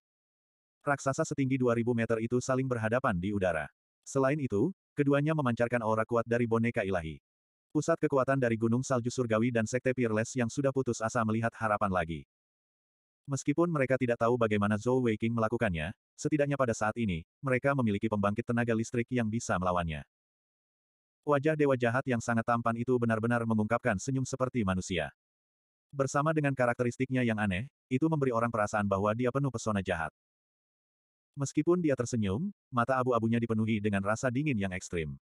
Raksasa setinggi 2000 meter itu saling berhadapan di udara. Selain itu, keduanya memancarkan aura kuat dari boneka ilahi. Pusat kekuatan dari Gunung Salju Surgawi dan Sekte Peerless yang sudah putus asa melihat harapan lagi. Meskipun mereka tidak tahu bagaimana Zhou Weiqing melakukannya, setidaknya pada saat ini, mereka memiliki pembangkit tenaga listrik yang bisa melawannya. Wajah dewa jahat yang sangat tampan itu benar-benar mengungkapkan senyum seperti manusia. Bersama dengan karakteristiknya yang aneh, itu memberi orang perasaan bahwa dia penuh pesona jahat. Meskipun dia tersenyum, mata abu-abunya dipenuhi dengan rasa dingin yang ekstrim.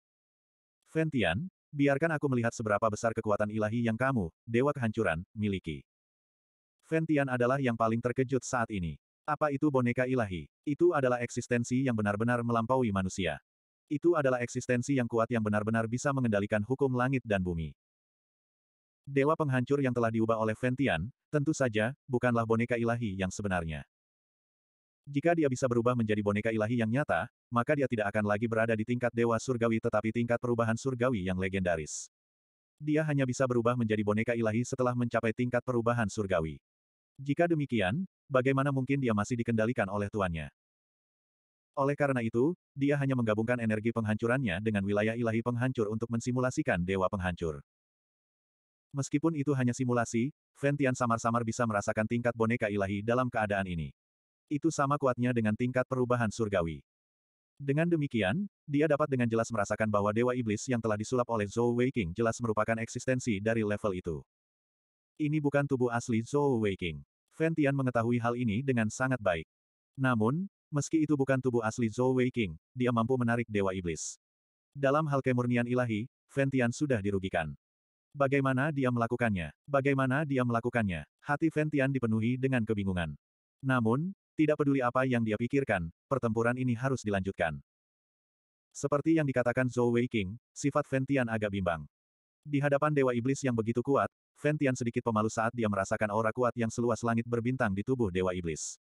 Ventian, Biarkan aku melihat seberapa besar kekuatan ilahi yang kamu, Dewa Kehancuran, miliki. Ventian adalah yang paling terkejut saat ini. Apa itu boneka ilahi? Itu adalah eksistensi yang benar-benar melampaui manusia. Itu adalah eksistensi yang kuat yang benar-benar bisa mengendalikan hukum langit dan bumi. Dewa penghancur yang telah diubah oleh Ventian, tentu saja, bukanlah boneka ilahi yang sebenarnya. Jika dia bisa berubah menjadi boneka ilahi yang nyata, maka dia tidak akan lagi berada di tingkat dewa surgawi tetapi tingkat perubahan surgawi yang legendaris. Dia hanya bisa berubah menjadi boneka ilahi setelah mencapai tingkat perubahan surgawi. Jika demikian, bagaimana mungkin dia masih dikendalikan oleh tuannya? Oleh karena itu, dia hanya menggabungkan energi penghancurannya dengan wilayah ilahi penghancur untuk mensimulasikan dewa penghancur. Meskipun itu hanya simulasi, Ventian samar-samar bisa merasakan tingkat boneka ilahi dalam keadaan ini itu sama kuatnya dengan tingkat perubahan surgawi. Dengan demikian, dia dapat dengan jelas merasakan bahwa Dewa Iblis yang telah disulap oleh Zhou Weiqing jelas merupakan eksistensi dari level itu. Ini bukan tubuh asli Zhou Weiqing. Fan Tian mengetahui hal ini dengan sangat baik. Namun, meski itu bukan tubuh asli Zhou Weiqing, dia mampu menarik Dewa Iblis. Dalam hal kemurnian ilahi, Fan Tian sudah dirugikan. Bagaimana dia melakukannya? Bagaimana dia melakukannya? Hati Fan Tian dipenuhi dengan kebingungan. Namun, tidak peduli apa yang dia pikirkan, pertempuran ini harus dilanjutkan. Seperti yang dikatakan Zhou Wei King, sifat Ventian agak bimbang. Di hadapan Dewa Iblis yang begitu kuat, Ventian sedikit pemalu saat dia merasakan aura kuat yang seluas langit berbintang di tubuh Dewa Iblis.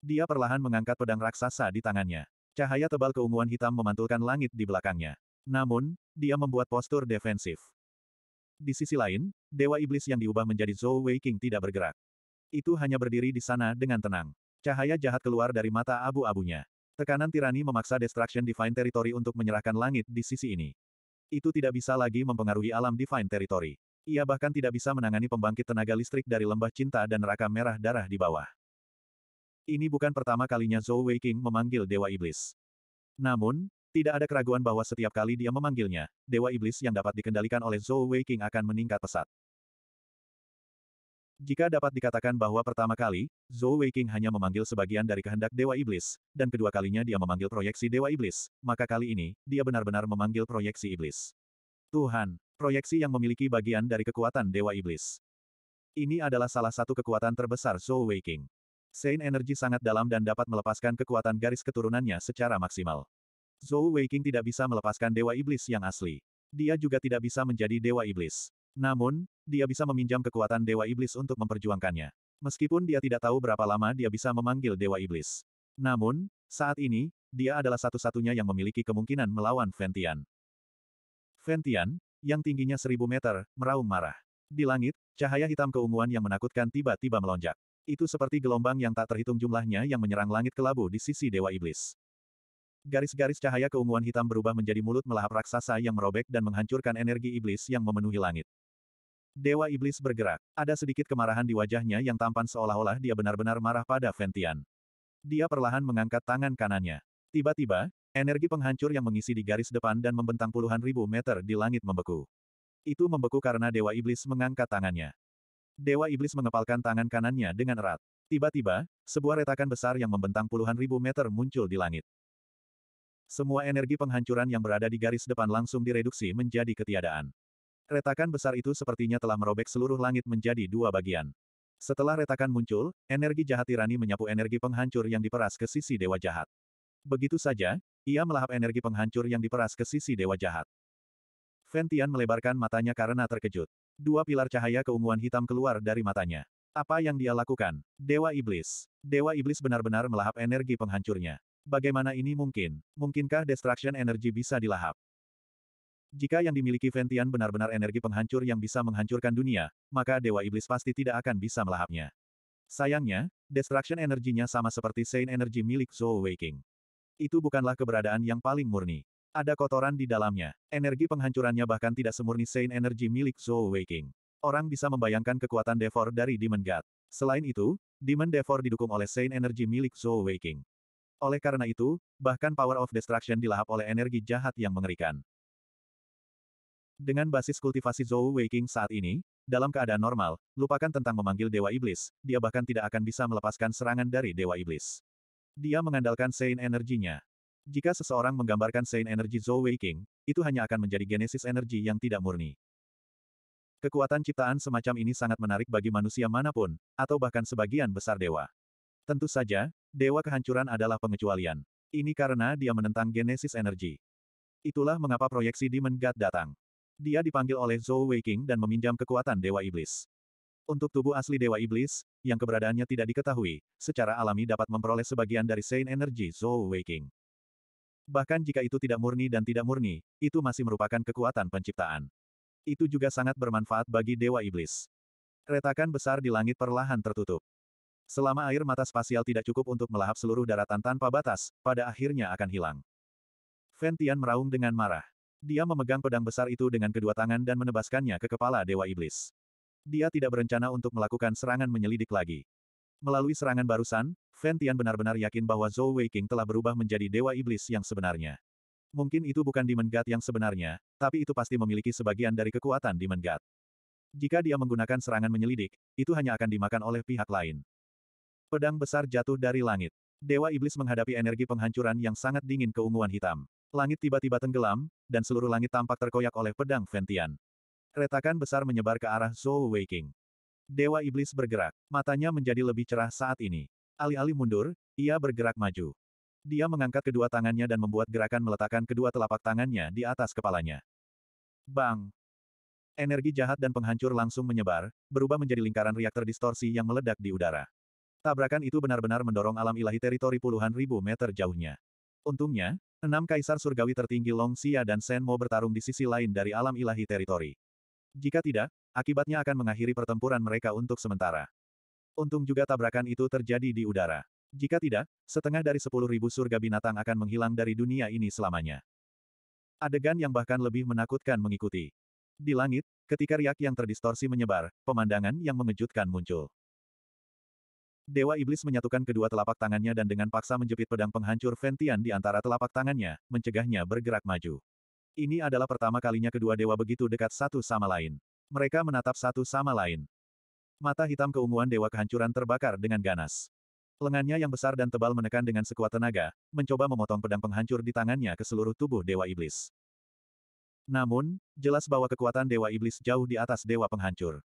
Dia perlahan mengangkat pedang raksasa di tangannya. Cahaya tebal keunguan hitam memantulkan langit di belakangnya. Namun, dia membuat postur defensif. Di sisi lain, Dewa Iblis yang diubah menjadi Zhou Wei King tidak bergerak. Itu hanya berdiri di sana dengan tenang. Cahaya jahat keluar dari mata abu-abunya. Tekanan tirani memaksa Destruction Divine Territory untuk menyerahkan langit di sisi ini. Itu tidak bisa lagi mempengaruhi alam Divine Territory. Ia bahkan tidak bisa menangani pembangkit tenaga listrik dari lembah cinta dan neraka merah darah di bawah. Ini bukan pertama kalinya Zhou Wei King memanggil Dewa Iblis. Namun, tidak ada keraguan bahwa setiap kali dia memanggilnya, Dewa Iblis yang dapat dikendalikan oleh Zhou Wei King akan meningkat pesat. Jika dapat dikatakan bahwa pertama kali, Zhou Weiqing hanya memanggil sebagian dari kehendak Dewa Iblis, dan kedua kalinya dia memanggil proyeksi Dewa Iblis, maka kali ini, dia benar-benar memanggil proyeksi Iblis. Tuhan, proyeksi yang memiliki bagian dari kekuatan Dewa Iblis. Ini adalah salah satu kekuatan terbesar Zhou Weiqing. Sein energi sangat dalam dan dapat melepaskan kekuatan garis keturunannya secara maksimal. Zhou Weiqing tidak bisa melepaskan Dewa Iblis yang asli. Dia juga tidak bisa menjadi Dewa Iblis. Namun, dia bisa meminjam kekuatan Dewa Iblis untuk memperjuangkannya. Meskipun dia tidak tahu berapa lama dia bisa memanggil Dewa Iblis. Namun, saat ini, dia adalah satu-satunya yang memiliki kemungkinan melawan Ventian. Ventian, yang tingginya seribu meter, meraung marah. Di langit, cahaya hitam keunguan yang menakutkan tiba-tiba melonjak. Itu seperti gelombang yang tak terhitung jumlahnya yang menyerang langit kelabu di sisi Dewa Iblis. Garis-garis cahaya keunguan hitam berubah menjadi mulut melahap raksasa yang merobek dan menghancurkan energi iblis yang memenuhi langit. Dewa Iblis bergerak. Ada sedikit kemarahan di wajahnya yang tampan seolah-olah dia benar-benar marah pada Ventian. Dia perlahan mengangkat tangan kanannya. Tiba-tiba, energi penghancur yang mengisi di garis depan dan membentang puluhan ribu meter di langit membeku. Itu membeku karena Dewa Iblis mengangkat tangannya. Dewa Iblis mengepalkan tangan kanannya dengan erat. Tiba-tiba, sebuah retakan besar yang membentang puluhan ribu meter muncul di langit. Semua energi penghancuran yang berada di garis depan langsung direduksi menjadi ketiadaan. Retakan besar itu sepertinya telah merobek seluruh langit menjadi dua bagian. Setelah retakan muncul, energi jahat tirani menyapu energi penghancur yang diperas ke sisi dewa jahat. Begitu saja, ia melahap energi penghancur yang diperas ke sisi dewa jahat. Ventian melebarkan matanya karena terkejut. Dua pilar cahaya keunguan hitam keluar dari matanya. Apa yang dia lakukan? Dewa Iblis. Dewa Iblis benar-benar melahap energi penghancurnya. Bagaimana ini mungkin? Mungkinkah destruction energy bisa dilahap? Jika yang dimiliki Ventian benar-benar energi penghancur yang bisa menghancurkan dunia, maka Dewa Iblis pasti tidak akan bisa melahapnya. Sayangnya, destruction energinya sama seperti Saint Energy milik Zhou Waking. Itu bukanlah keberadaan yang paling murni. Ada kotoran di dalamnya. Energi penghancurannya bahkan tidak semurni Saint Energy milik Zhou Waking. Orang bisa membayangkan kekuatan Devor dari Demon God. Selain itu, Demon Devor didukung oleh Saint Energy milik Zhou Waking. Oleh karena itu, bahkan Power of Destruction dilahap oleh energi jahat yang mengerikan. Dengan basis kultivasi Zhou Weiqing saat ini, dalam keadaan normal, lupakan tentang memanggil Dewa Iblis, dia bahkan tidak akan bisa melepaskan serangan dari Dewa Iblis. Dia mengandalkan Sein energinya. Jika seseorang menggambarkan Sein energi Zhou Weiqing, itu hanya akan menjadi genesis energi yang tidak murni. Kekuatan ciptaan semacam ini sangat menarik bagi manusia manapun, atau bahkan sebagian besar dewa. Tentu saja, dewa kehancuran adalah pengecualian. Ini karena dia menentang genesis energi. Itulah mengapa proyeksi Demon God datang. Dia dipanggil oleh Zhou Weiqing dan meminjam kekuatan Dewa Iblis. Untuk tubuh asli Dewa Iblis, yang keberadaannya tidak diketahui, secara alami dapat memperoleh sebagian dari Saint Energy Zhou Weiqing. Bahkan jika itu tidak murni dan tidak murni, itu masih merupakan kekuatan penciptaan. Itu juga sangat bermanfaat bagi Dewa Iblis. Retakan besar di langit perlahan tertutup. Selama air mata spasial tidak cukup untuk melahap seluruh daratan tanpa batas, pada akhirnya akan hilang. Fentian meraung dengan marah. Dia memegang pedang besar itu dengan kedua tangan dan menebaskannya ke kepala Dewa Iblis. Dia tidak berencana untuk melakukan serangan menyelidik lagi. Melalui serangan barusan, Fan benar-benar yakin bahwa Zhou Weiqing telah berubah menjadi Dewa Iblis yang sebenarnya. Mungkin itu bukan Demon God yang sebenarnya, tapi itu pasti memiliki sebagian dari kekuatan Demon God. Jika dia menggunakan serangan menyelidik, itu hanya akan dimakan oleh pihak lain. Pedang besar jatuh dari langit. Dewa Iblis menghadapi energi penghancuran yang sangat dingin keunguan hitam. Langit tiba-tiba tenggelam, dan seluruh langit tampak terkoyak oleh pedang Ventian. Retakan besar menyebar ke arah Zhou Weiqing. Dewa Iblis bergerak, matanya menjadi lebih cerah saat ini. Alih-alih mundur, ia bergerak maju. Dia mengangkat kedua tangannya dan membuat gerakan meletakkan kedua telapak tangannya di atas kepalanya. Bang! Energi jahat dan penghancur langsung menyebar, berubah menjadi lingkaran reaktor distorsi yang meledak di udara. Tabrakan itu benar-benar mendorong alam ilahi teritori puluhan ribu meter jauhnya. Untungnya, enam kaisar surgawi tertinggi Long Xia dan Shen Mo bertarung di sisi lain dari alam ilahi teritori. Jika tidak, akibatnya akan mengakhiri pertempuran mereka untuk sementara. Untung juga tabrakan itu terjadi di udara. Jika tidak, setengah dari sepuluh ribu surga binatang akan menghilang dari dunia ini selamanya. Adegan yang bahkan lebih menakutkan mengikuti. Di langit, ketika riak yang terdistorsi menyebar, pemandangan yang mengejutkan muncul. Dewa Iblis menyatukan kedua telapak tangannya dan dengan paksa menjepit pedang penghancur Ventian di antara telapak tangannya, mencegahnya bergerak maju. Ini adalah pertama kalinya kedua dewa begitu dekat satu sama lain. Mereka menatap satu sama lain. Mata hitam keunguan dewa kehancuran terbakar dengan ganas. Lengannya yang besar dan tebal menekan dengan sekuat tenaga, mencoba memotong pedang penghancur di tangannya ke seluruh tubuh dewa iblis. Namun, jelas bahwa kekuatan dewa iblis jauh di atas dewa penghancur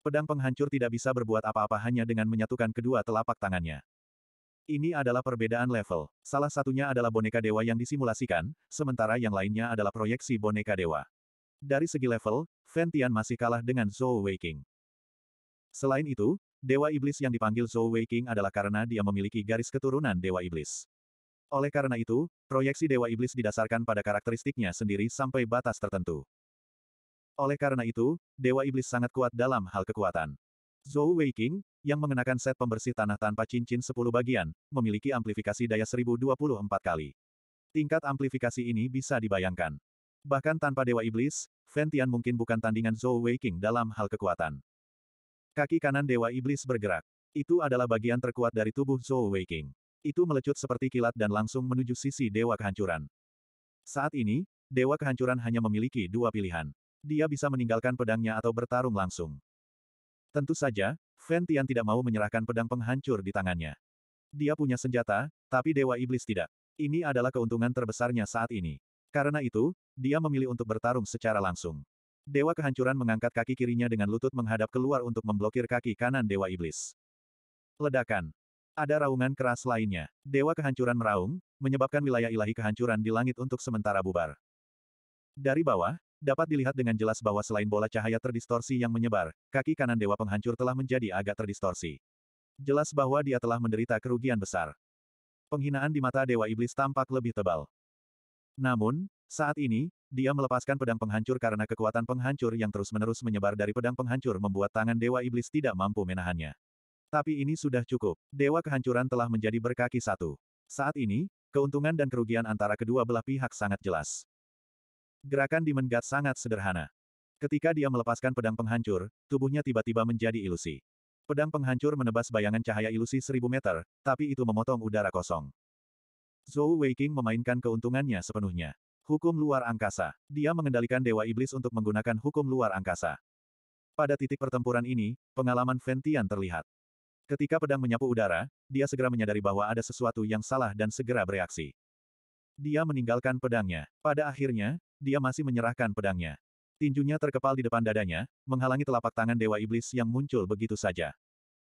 pedang penghancur tidak bisa berbuat apa-apa hanya dengan menyatukan kedua telapak tangannya. Ini adalah perbedaan level. Salah satunya adalah boneka dewa yang disimulasikan, sementara yang lainnya adalah proyeksi boneka dewa. Dari segi level, Fentian masih kalah dengan Zhou Weiking. Selain itu, Dewa Iblis yang dipanggil Zhou Weiking adalah karena dia memiliki garis keturunan Dewa Iblis. Oleh karena itu, proyeksi Dewa Iblis didasarkan pada karakteristiknya sendiri sampai batas tertentu. Oleh karena itu, Dewa Iblis sangat kuat dalam hal kekuatan. Zhou Weiqing, yang mengenakan set pembersih tanah tanpa cincin 10 bagian, memiliki amplifikasi daya 1024 kali. Tingkat amplifikasi ini bisa dibayangkan. Bahkan tanpa Dewa Iblis, Ventian mungkin bukan tandingan Zhou Weiqing dalam hal kekuatan. Kaki kanan Dewa Iblis bergerak. Itu adalah bagian terkuat dari tubuh Zhou Weiqing. Itu melecut seperti kilat dan langsung menuju sisi Dewa Kehancuran. Saat ini, Dewa Kehancuran hanya memiliki dua pilihan. Dia bisa meninggalkan pedangnya atau bertarung langsung. Tentu saja, Fen Tian tidak mau menyerahkan pedang penghancur di tangannya. Dia punya senjata, tapi Dewa Iblis tidak. Ini adalah keuntungan terbesarnya saat ini. Karena itu, dia memilih untuk bertarung secara langsung. Dewa kehancuran mengangkat kaki kirinya dengan lutut menghadap keluar untuk memblokir kaki kanan Dewa Iblis. Ledakan. Ada raungan keras lainnya. Dewa kehancuran meraung, menyebabkan wilayah ilahi kehancuran di langit untuk sementara bubar. Dari bawah, Dapat dilihat dengan jelas bahwa selain bola cahaya terdistorsi yang menyebar, kaki kanan Dewa Penghancur telah menjadi agak terdistorsi. Jelas bahwa dia telah menderita kerugian besar. Penghinaan di mata Dewa Iblis tampak lebih tebal. Namun, saat ini, dia melepaskan pedang penghancur karena kekuatan penghancur yang terus-menerus menyebar dari pedang penghancur membuat tangan Dewa Iblis tidak mampu menahannya. Tapi ini sudah cukup. Dewa Kehancuran telah menjadi berkaki satu. Saat ini, keuntungan dan kerugian antara kedua belah pihak sangat jelas. Gerakan Demon God sangat sederhana. Ketika dia melepaskan pedang penghancur, tubuhnya tiba-tiba menjadi ilusi. Pedang penghancur menebas bayangan cahaya ilusi seribu meter, tapi itu memotong udara kosong. Zhou Weiqing memainkan keuntungannya sepenuhnya. Hukum luar angkasa. Dia mengendalikan Dewa Iblis untuk menggunakan hukum luar angkasa. Pada titik pertempuran ini, pengalaman Ventian terlihat. Ketika pedang menyapu udara, dia segera menyadari bahwa ada sesuatu yang salah dan segera bereaksi. Dia meninggalkan pedangnya. Pada akhirnya, dia masih menyerahkan pedangnya. Tinjunya terkepal di depan dadanya, menghalangi telapak tangan Dewa Iblis yang muncul begitu saja.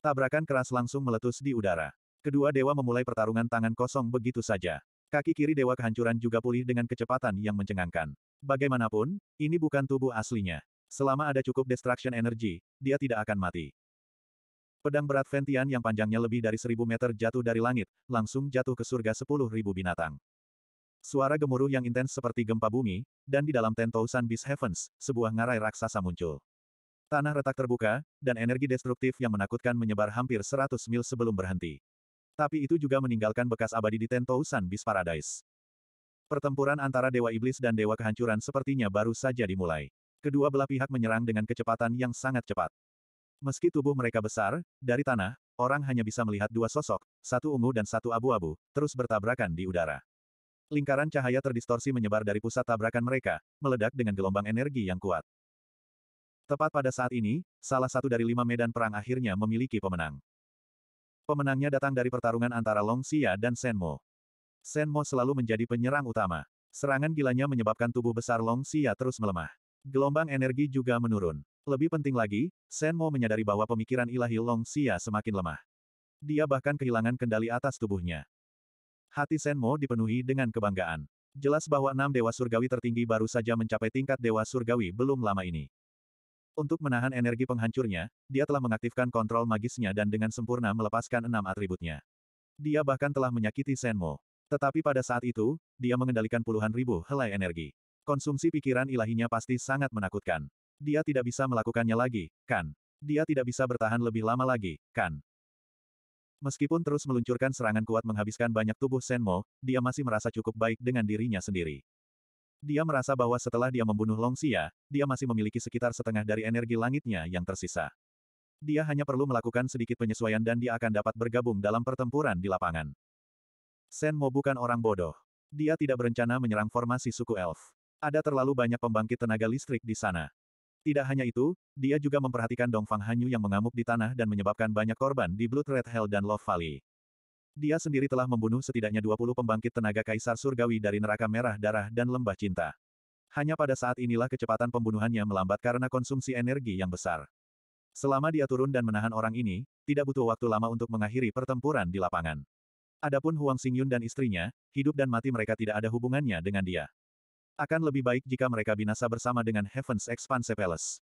Tabrakan keras langsung meletus di udara. Kedua dewa memulai pertarungan tangan kosong begitu saja. Kaki kiri dewa kehancuran juga pulih dengan kecepatan yang mencengangkan. Bagaimanapun, ini bukan tubuh aslinya. Selama ada cukup destruction energy, dia tidak akan mati. Pedang berat Ventian yang panjangnya lebih dari seribu meter jatuh dari langit, langsung jatuh ke surga sepuluh ribu binatang. Suara gemuruh yang intens seperti gempa bumi, dan di dalam Ten bis Beast Heavens, sebuah ngarai raksasa muncul. Tanah retak terbuka, dan energi destruktif yang menakutkan menyebar hampir 100 mil sebelum berhenti. Tapi itu juga meninggalkan bekas abadi di Ten bis Beast Paradise. Pertempuran antara Dewa Iblis dan Dewa Kehancuran sepertinya baru saja dimulai. Kedua belah pihak menyerang dengan kecepatan yang sangat cepat. Meski tubuh mereka besar, dari tanah, orang hanya bisa melihat dua sosok, satu ungu dan satu abu-abu, terus bertabrakan di udara. Lingkaran cahaya terdistorsi menyebar dari pusat tabrakan mereka, meledak dengan gelombang energi yang kuat. Tepat pada saat ini, salah satu dari lima medan perang akhirnya memiliki pemenang. Pemenangnya datang dari pertarungan antara Long Xia dan Senmo. Senmo selalu menjadi penyerang utama. Serangan gilanya menyebabkan tubuh besar Long Xia terus melemah. Gelombang energi juga menurun. Lebih penting lagi, Senmo menyadari bahwa pemikiran ilahi Long Xia semakin lemah. Dia bahkan kehilangan kendali atas tubuhnya. Hati Senmo dipenuhi dengan kebanggaan. Jelas bahwa enam dewa surgawi tertinggi baru saja mencapai tingkat dewa surgawi belum lama ini. Untuk menahan energi penghancurnya, dia telah mengaktifkan kontrol magisnya dan dengan sempurna melepaskan enam atributnya. Dia bahkan telah menyakiti Senmo. Tetapi pada saat itu, dia mengendalikan puluhan ribu helai energi. Konsumsi pikiran ilahinya pasti sangat menakutkan. Dia tidak bisa melakukannya lagi, kan? Dia tidak bisa bertahan lebih lama lagi, kan? Meskipun terus meluncurkan serangan kuat menghabiskan banyak tubuh Senmo, dia masih merasa cukup baik dengan dirinya sendiri. Dia merasa bahwa setelah dia membunuh Long Xia, dia masih memiliki sekitar setengah dari energi langitnya yang tersisa. Dia hanya perlu melakukan sedikit penyesuaian dan dia akan dapat bergabung dalam pertempuran di lapangan. Senmo bukan orang bodoh. Dia tidak berencana menyerang formasi suku elf. Ada terlalu banyak pembangkit tenaga listrik di sana. Tidak hanya itu, dia juga memperhatikan Dongfang Hanyu yang mengamuk di tanah dan menyebabkan banyak korban di Blood Red Hell dan Love Valley. Dia sendiri telah membunuh setidaknya 20 pembangkit tenaga kaisar surgawi dari neraka merah darah dan lembah cinta. Hanya pada saat inilah kecepatan pembunuhannya melambat karena konsumsi energi yang besar. Selama dia turun dan menahan orang ini, tidak butuh waktu lama untuk mengakhiri pertempuran di lapangan. Adapun Huang Xingyun dan istrinya, hidup dan mati mereka tidak ada hubungannya dengan dia. Akan lebih baik jika mereka binasa bersama dengan Heaven's Expanse Palace.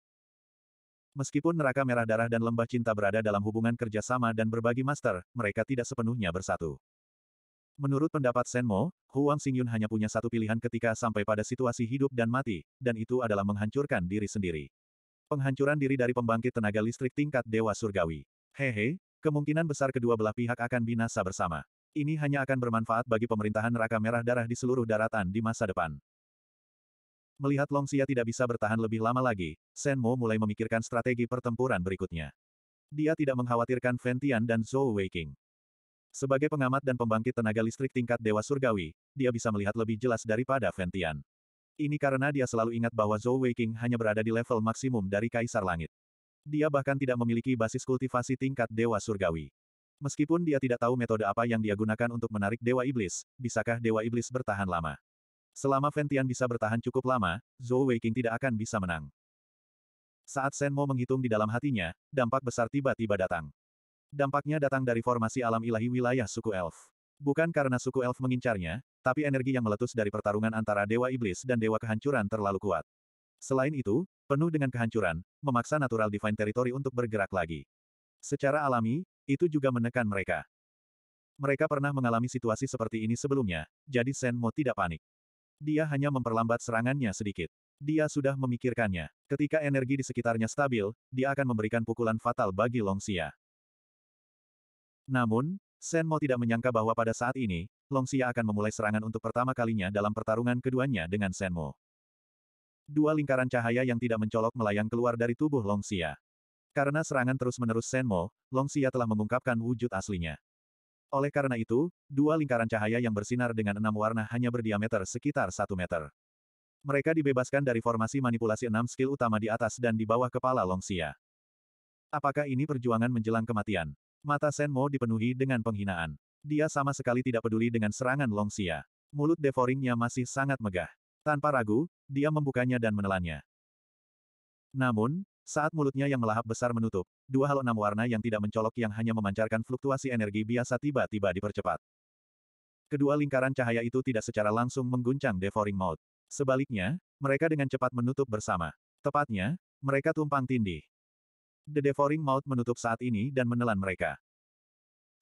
Meskipun neraka merah darah dan lembah cinta berada dalam hubungan kerjasama dan berbagi master, mereka tidak sepenuhnya bersatu. Menurut pendapat Senmo, Huang Xingyun hanya punya satu pilihan ketika sampai pada situasi hidup dan mati, dan itu adalah menghancurkan diri sendiri. Penghancuran diri dari pembangkit tenaga listrik tingkat Dewa Surgawi. Hehe, kemungkinan besar kedua belah pihak akan binasa bersama. Ini hanya akan bermanfaat bagi pemerintahan neraka merah darah di seluruh daratan di masa depan. Melihat Long Xia tidak bisa bertahan lebih lama lagi, Shen Mo mulai memikirkan strategi pertempuran berikutnya. Dia tidak mengkhawatirkan Ventian dan Zhou Weiqing. Sebagai pengamat dan pembangkit tenaga listrik tingkat Dewa Surgawi, dia bisa melihat lebih jelas daripada Ventian. Ini karena dia selalu ingat bahwa Zhou Weiqing hanya berada di level maksimum dari Kaisar Langit. Dia bahkan tidak memiliki basis kultivasi tingkat Dewa Surgawi. Meskipun dia tidak tahu metode apa yang dia gunakan untuk menarik Dewa Iblis, bisakah Dewa Iblis bertahan lama? Selama Ventian bisa bertahan cukup lama, Zhou Weiqing tidak akan bisa menang. Saat Shen Mo menghitung di dalam hatinya, dampak besar tiba-tiba datang. Dampaknya datang dari formasi alam ilahi wilayah suku elf. Bukan karena suku elf mengincarnya, tapi energi yang meletus dari pertarungan antara Dewa Iblis dan Dewa Kehancuran terlalu kuat. Selain itu, penuh dengan kehancuran, memaksa natural divine territory untuk bergerak lagi. Secara alami, itu juga menekan mereka. Mereka pernah mengalami situasi seperti ini sebelumnya, jadi Shen Mo tidak panik. Dia hanya memperlambat serangannya sedikit. Dia sudah memikirkannya. Ketika energi di sekitarnya stabil, dia akan memberikan pukulan fatal bagi Long Xia. Namun, Shen Mo tidak menyangka bahwa pada saat ini, Long Xia akan memulai serangan untuk pertama kalinya dalam pertarungan keduanya dengan Shen Mo. Dua lingkaran cahaya yang tidak mencolok melayang keluar dari tubuh Long Xia. Karena serangan terus-menerus Shen Mo, Long Xia telah mengungkapkan wujud aslinya. Oleh karena itu, dua lingkaran cahaya yang bersinar dengan enam warna hanya berdiameter sekitar satu meter. Mereka dibebaskan dari formasi manipulasi enam skill utama di atas dan di bawah kepala Longxia. Apakah ini perjuangan menjelang kematian? Mata Senmo dipenuhi dengan penghinaan. Dia sama sekali tidak peduli dengan serangan Longxia. Mulut devoringnya masih sangat megah. Tanpa ragu, dia membukanya dan menelannya. Namun, saat mulutnya yang melahap besar menutup, dua halo enam warna yang tidak mencolok yang hanya memancarkan fluktuasi energi biasa tiba-tiba dipercepat. Kedua lingkaran cahaya itu tidak secara langsung mengguncang Devouring Mode. Sebaliknya, mereka dengan cepat menutup bersama. Tepatnya, mereka tumpang tindih. The Devouring Mode menutup saat ini dan menelan mereka.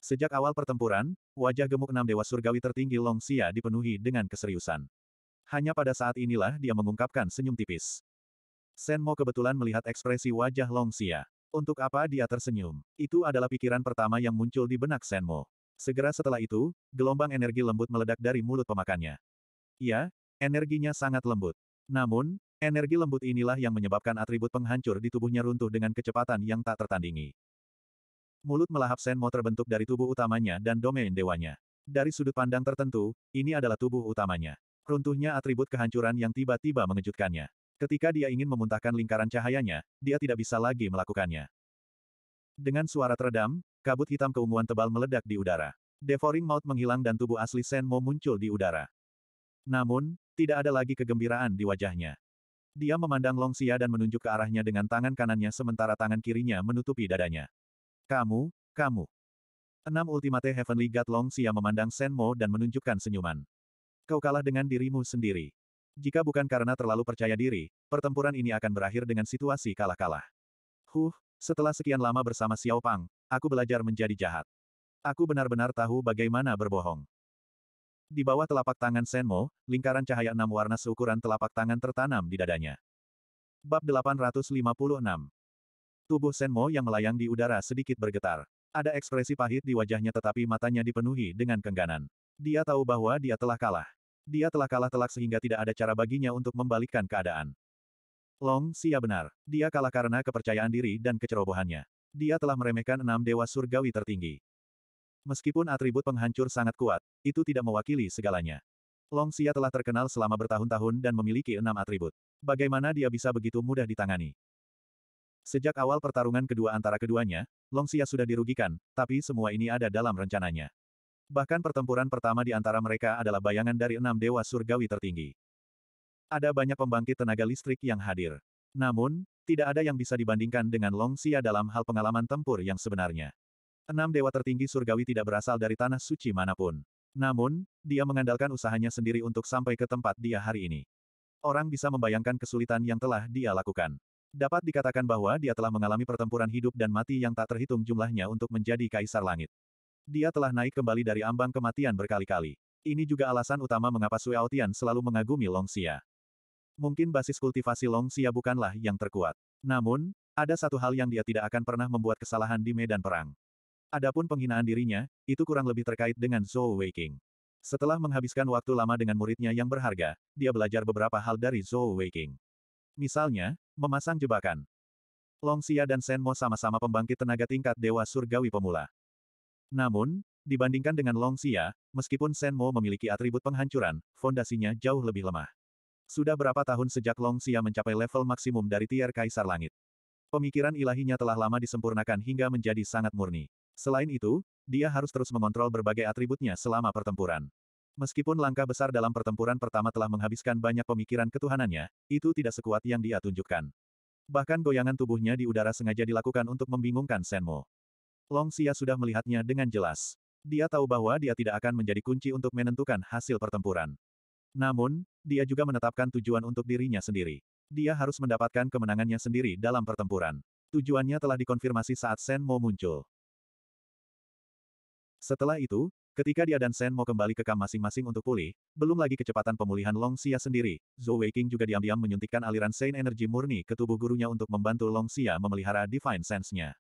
Sejak awal pertempuran, wajah gemuk enam dewa surgawi tertinggi Long Xia dipenuhi dengan keseriusan. Hanya pada saat inilah dia mengungkapkan senyum tipis. Senmo kebetulan melihat ekspresi wajah Long Xia. Untuk apa dia tersenyum? Itu adalah pikiran pertama yang muncul di benak Senmo. Segera setelah itu, gelombang energi lembut meledak dari mulut pemakannya. Ya, energinya sangat lembut. Namun, energi lembut inilah yang menyebabkan atribut penghancur di tubuhnya runtuh dengan kecepatan yang tak tertandingi. Mulut melahap Senmo terbentuk dari tubuh utamanya dan domain dewanya. Dari sudut pandang tertentu, ini adalah tubuh utamanya. Runtuhnya atribut kehancuran yang tiba-tiba mengejutkannya. Ketika dia ingin memuntahkan lingkaran cahayanya, dia tidak bisa lagi melakukannya. Dengan suara teredam, kabut hitam keunguan tebal meledak di udara. Devouring Mouth menghilang dan tubuh asli Senmo muncul di udara. Namun, tidak ada lagi kegembiraan di wajahnya. Dia memandang Long Xia dan menunjuk ke arahnya dengan tangan kanannya sementara tangan kirinya menutupi dadanya. Kamu, kamu. Enam Ultimate Heavenly God Xia memandang Senmo dan menunjukkan senyuman. Kau kalah dengan dirimu sendiri. Jika bukan karena terlalu percaya diri, pertempuran ini akan berakhir dengan situasi kalah-kalah. Huh, setelah sekian lama bersama Xiao Pang, aku belajar menjadi jahat. Aku benar-benar tahu bagaimana berbohong. Di bawah telapak tangan Senmo, lingkaran cahaya enam warna seukuran telapak tangan tertanam di dadanya. Bab 856 Tubuh Senmo yang melayang di udara sedikit bergetar. Ada ekspresi pahit di wajahnya tetapi matanya dipenuhi dengan kengganan. Dia tahu bahwa dia telah kalah. Dia telah kalah telak sehingga tidak ada cara baginya untuk membalikkan keadaan. Long Xia benar. Dia kalah karena kepercayaan diri dan kecerobohannya. Dia telah meremehkan enam dewa surgawi tertinggi. Meskipun atribut penghancur sangat kuat, itu tidak mewakili segalanya. Long Xia telah terkenal selama bertahun-tahun dan memiliki enam atribut. Bagaimana dia bisa begitu mudah ditangani? Sejak awal pertarungan kedua antara keduanya, Long Xia sudah dirugikan, tapi semua ini ada dalam rencananya. Bahkan pertempuran pertama di antara mereka adalah bayangan dari enam dewa surgawi tertinggi. Ada banyak pembangkit tenaga listrik yang hadir. Namun, tidak ada yang bisa dibandingkan dengan Long Xia dalam hal pengalaman tempur yang sebenarnya. Enam dewa tertinggi surgawi tidak berasal dari tanah suci manapun. Namun, dia mengandalkan usahanya sendiri untuk sampai ke tempat dia hari ini. Orang bisa membayangkan kesulitan yang telah dia lakukan. Dapat dikatakan bahwa dia telah mengalami pertempuran hidup dan mati yang tak terhitung jumlahnya untuk menjadi kaisar langit. Dia telah naik kembali dari ambang kematian berkali-kali. Ini juga alasan utama mengapa Sui Aotian selalu mengagumi Long Xia. Mungkin basis kultivasi Long Xia bukanlah yang terkuat. Namun, ada satu hal yang dia tidak akan pernah membuat kesalahan di medan perang. Adapun penghinaan dirinya, itu kurang lebih terkait dengan Zhou Weiking. Setelah menghabiskan waktu lama dengan muridnya yang berharga, dia belajar beberapa hal dari Zhou Weiking. Misalnya, memasang jebakan. Long Xia dan Shen Mo sama-sama pembangkit tenaga tingkat Dewa Surgawi Pemula. Namun, dibandingkan dengan Long Xia, meskipun Shen Mo memiliki atribut penghancuran, fondasinya jauh lebih lemah. Sudah berapa tahun sejak Long Xia mencapai level maksimum dari tier Kaisar Langit. Pemikiran ilahinya telah lama disempurnakan hingga menjadi sangat murni. Selain itu, dia harus terus mengontrol berbagai atributnya selama pertempuran. Meskipun langkah besar dalam pertempuran pertama telah menghabiskan banyak pemikiran ketuhanannya, itu tidak sekuat yang dia tunjukkan. Bahkan goyangan tubuhnya di udara sengaja dilakukan untuk membingungkan Senmo. Long Xia sudah melihatnya dengan jelas. Dia tahu bahwa dia tidak akan menjadi kunci untuk menentukan hasil pertempuran. Namun, dia juga menetapkan tujuan untuk dirinya sendiri. Dia harus mendapatkan kemenangannya sendiri dalam pertempuran. Tujuannya telah dikonfirmasi saat Sen Mo muncul. Setelah itu, ketika dia dan Sen Mo kembali ke kam masing-masing untuk pulih, belum lagi kecepatan pemulihan Long Xia sendiri, Zhou Weiqing juga diam-diam menyuntikkan aliran Sein Energy murni ke tubuh gurunya untuk membantu Long Xia memelihara Divine Sense-nya.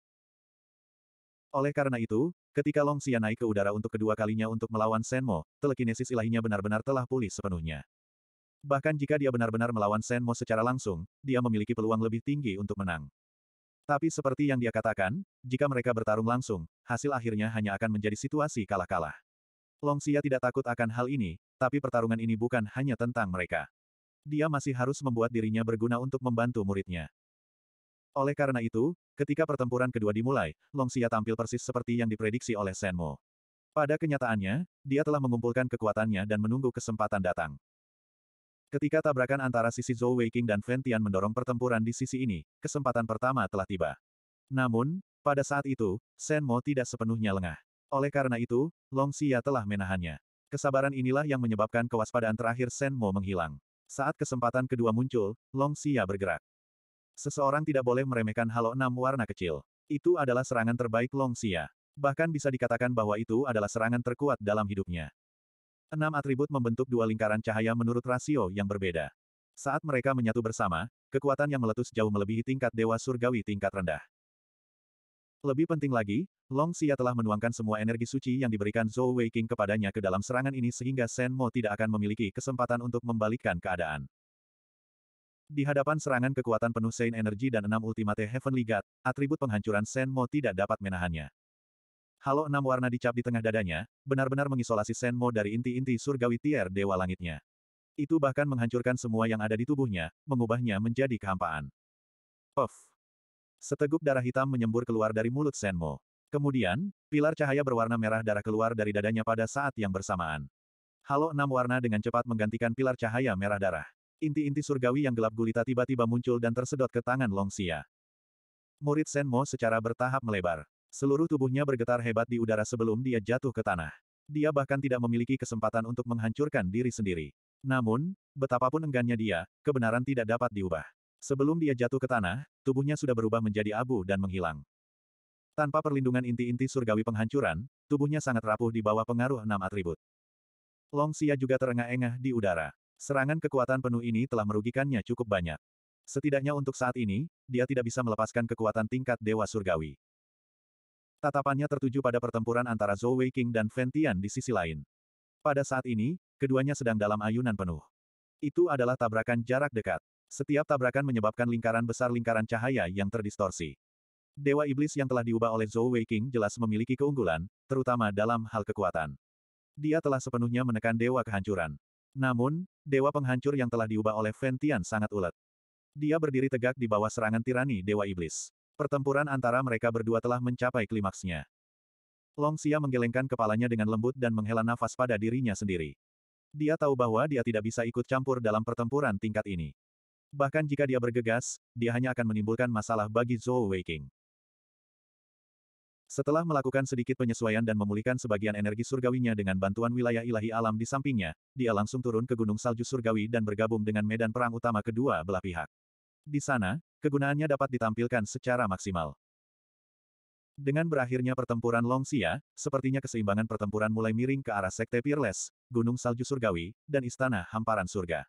Oleh karena itu, ketika Long Xia naik ke udara untuk kedua kalinya untuk melawan Shen Mo, telekinesis ilahinya benar-benar telah pulih sepenuhnya. Bahkan jika dia benar-benar melawan Shen Mo secara langsung, dia memiliki peluang lebih tinggi untuk menang. Tapi seperti yang dia katakan, jika mereka bertarung langsung, hasil akhirnya hanya akan menjadi situasi kalah-kalah. Long Xia tidak takut akan hal ini, tapi pertarungan ini bukan hanya tentang mereka. Dia masih harus membuat dirinya berguna untuk membantu muridnya. Oleh karena itu, ketika pertempuran kedua dimulai, Long Xia tampil persis seperti yang diprediksi oleh Shen Mo. Pada kenyataannya, dia telah mengumpulkan kekuatannya dan menunggu kesempatan datang. Ketika tabrakan antara sisi Zhou Weiqing dan Tian mendorong pertempuran di sisi ini, kesempatan pertama telah tiba. Namun, pada saat itu, Shen Mo tidak sepenuhnya lengah. Oleh karena itu, Long Xia telah menahannya. Kesabaran inilah yang menyebabkan kewaspadaan terakhir Shen Mo menghilang. Saat kesempatan kedua muncul, Long Xia bergerak. Seseorang tidak boleh meremehkan halo enam warna kecil. Itu adalah serangan terbaik Long Xia. Bahkan bisa dikatakan bahwa itu adalah serangan terkuat dalam hidupnya. Enam atribut membentuk dua lingkaran cahaya menurut rasio yang berbeda. Saat mereka menyatu bersama, kekuatan yang meletus jauh melebihi tingkat dewa surgawi tingkat rendah. Lebih penting lagi, Long Xia telah menuangkan semua energi suci yang diberikan Zhou Wei King kepadanya ke dalam serangan ini sehingga Shen Mo tidak akan memiliki kesempatan untuk membalikkan keadaan. Di hadapan serangan kekuatan penuh Saint Energy dan enam Ultimate Heavenly God, atribut penghancuran Sen Mo tidak dapat menahannya. Halo enam warna dicap di tengah dadanya, benar-benar mengisolasi Sen Mo dari inti-inti surgawi tier dewa langitnya. Itu bahkan menghancurkan semua yang ada di tubuhnya, mengubahnya menjadi kehampaan. Puff! Seteguk darah hitam menyembur keluar dari mulut Sen Mo. Kemudian, pilar cahaya berwarna merah darah keluar dari dadanya pada saat yang bersamaan. Halo enam warna dengan cepat menggantikan pilar cahaya merah darah. Inti-inti surgawi yang gelap gulita tiba-tiba muncul dan tersedot ke tangan Long Xia. Murid Mo secara bertahap melebar. Seluruh tubuhnya bergetar hebat di udara sebelum dia jatuh ke tanah. Dia bahkan tidak memiliki kesempatan untuk menghancurkan diri sendiri. Namun, betapapun enggannya dia, kebenaran tidak dapat diubah. Sebelum dia jatuh ke tanah, tubuhnya sudah berubah menjadi abu dan menghilang. Tanpa perlindungan inti-inti surgawi penghancuran, tubuhnya sangat rapuh di bawah pengaruh enam atribut. Long Xia juga terengah-engah di udara. Serangan kekuatan penuh ini telah merugikannya cukup banyak. Setidaknya untuk saat ini, dia tidak bisa melepaskan kekuatan tingkat Dewa Surgawi. Tatapannya tertuju pada pertempuran antara Zhou Weiqing dan Ventian di sisi lain. Pada saat ini, keduanya sedang dalam ayunan penuh. Itu adalah tabrakan jarak dekat. Setiap tabrakan menyebabkan lingkaran besar lingkaran cahaya yang terdistorsi. Dewa Iblis yang telah diubah oleh Zhou Weiqing jelas memiliki keunggulan, terutama dalam hal kekuatan. Dia telah sepenuhnya menekan Dewa Kehancuran. Namun, dewa penghancur yang telah diubah oleh Ventian sangat ulet. Dia berdiri tegak di bawah serangan tirani Dewa Iblis. Pertempuran antara mereka berdua telah mencapai klimaksnya. Long Xia menggelengkan kepalanya dengan lembut dan menghela nafas pada dirinya sendiri. Dia tahu bahwa dia tidak bisa ikut campur dalam pertempuran tingkat ini. Bahkan jika dia bergegas, dia hanya akan menimbulkan masalah bagi Zhou Weiqing. Setelah melakukan sedikit penyesuaian dan memulihkan sebagian energi surgawinya dengan bantuan wilayah ilahi alam di sampingnya, dia langsung turun ke Gunung Salju Surgawi dan bergabung dengan medan perang utama kedua belah pihak. Di sana, kegunaannya dapat ditampilkan secara maksimal. Dengan berakhirnya pertempuran Longxia, sepertinya keseimbangan pertempuran mulai miring ke arah Sekte Peerless, Gunung Salju Surgawi, dan Istana Hamparan Surga.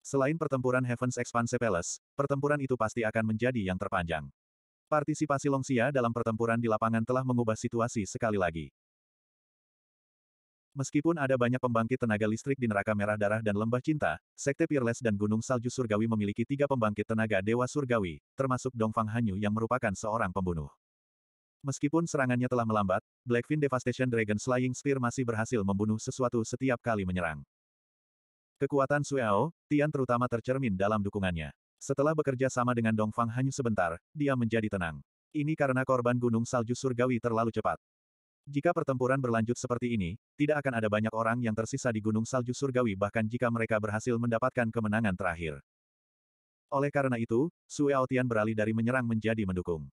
Selain pertempuran Heaven's Expanse Palace, pertempuran itu pasti akan menjadi yang terpanjang. Partisipasi Longxia dalam pertempuran di lapangan telah mengubah situasi sekali lagi. Meskipun ada banyak pembangkit tenaga listrik di neraka merah darah dan lembah cinta, Sekte Peerless dan Gunung Salju Surgawi memiliki tiga pembangkit tenaga dewa surgawi, termasuk Dongfang Hanyu yang merupakan seorang pembunuh. Meskipun serangannya telah melambat, Blackfin Devastation Dragon Slaying Spear masih berhasil membunuh sesuatu setiap kali menyerang. Kekuatan Sueo, Tian terutama tercermin dalam dukungannya. Setelah bekerja sama dengan Dongfang hanya sebentar, dia menjadi tenang. Ini karena korban gunung salju surgawi terlalu cepat. Jika pertempuran berlanjut seperti ini, tidak akan ada banyak orang yang tersisa di gunung salju surgawi bahkan jika mereka berhasil mendapatkan kemenangan terakhir. Oleh karena itu, Sue Aotian beralih dari menyerang menjadi mendukung.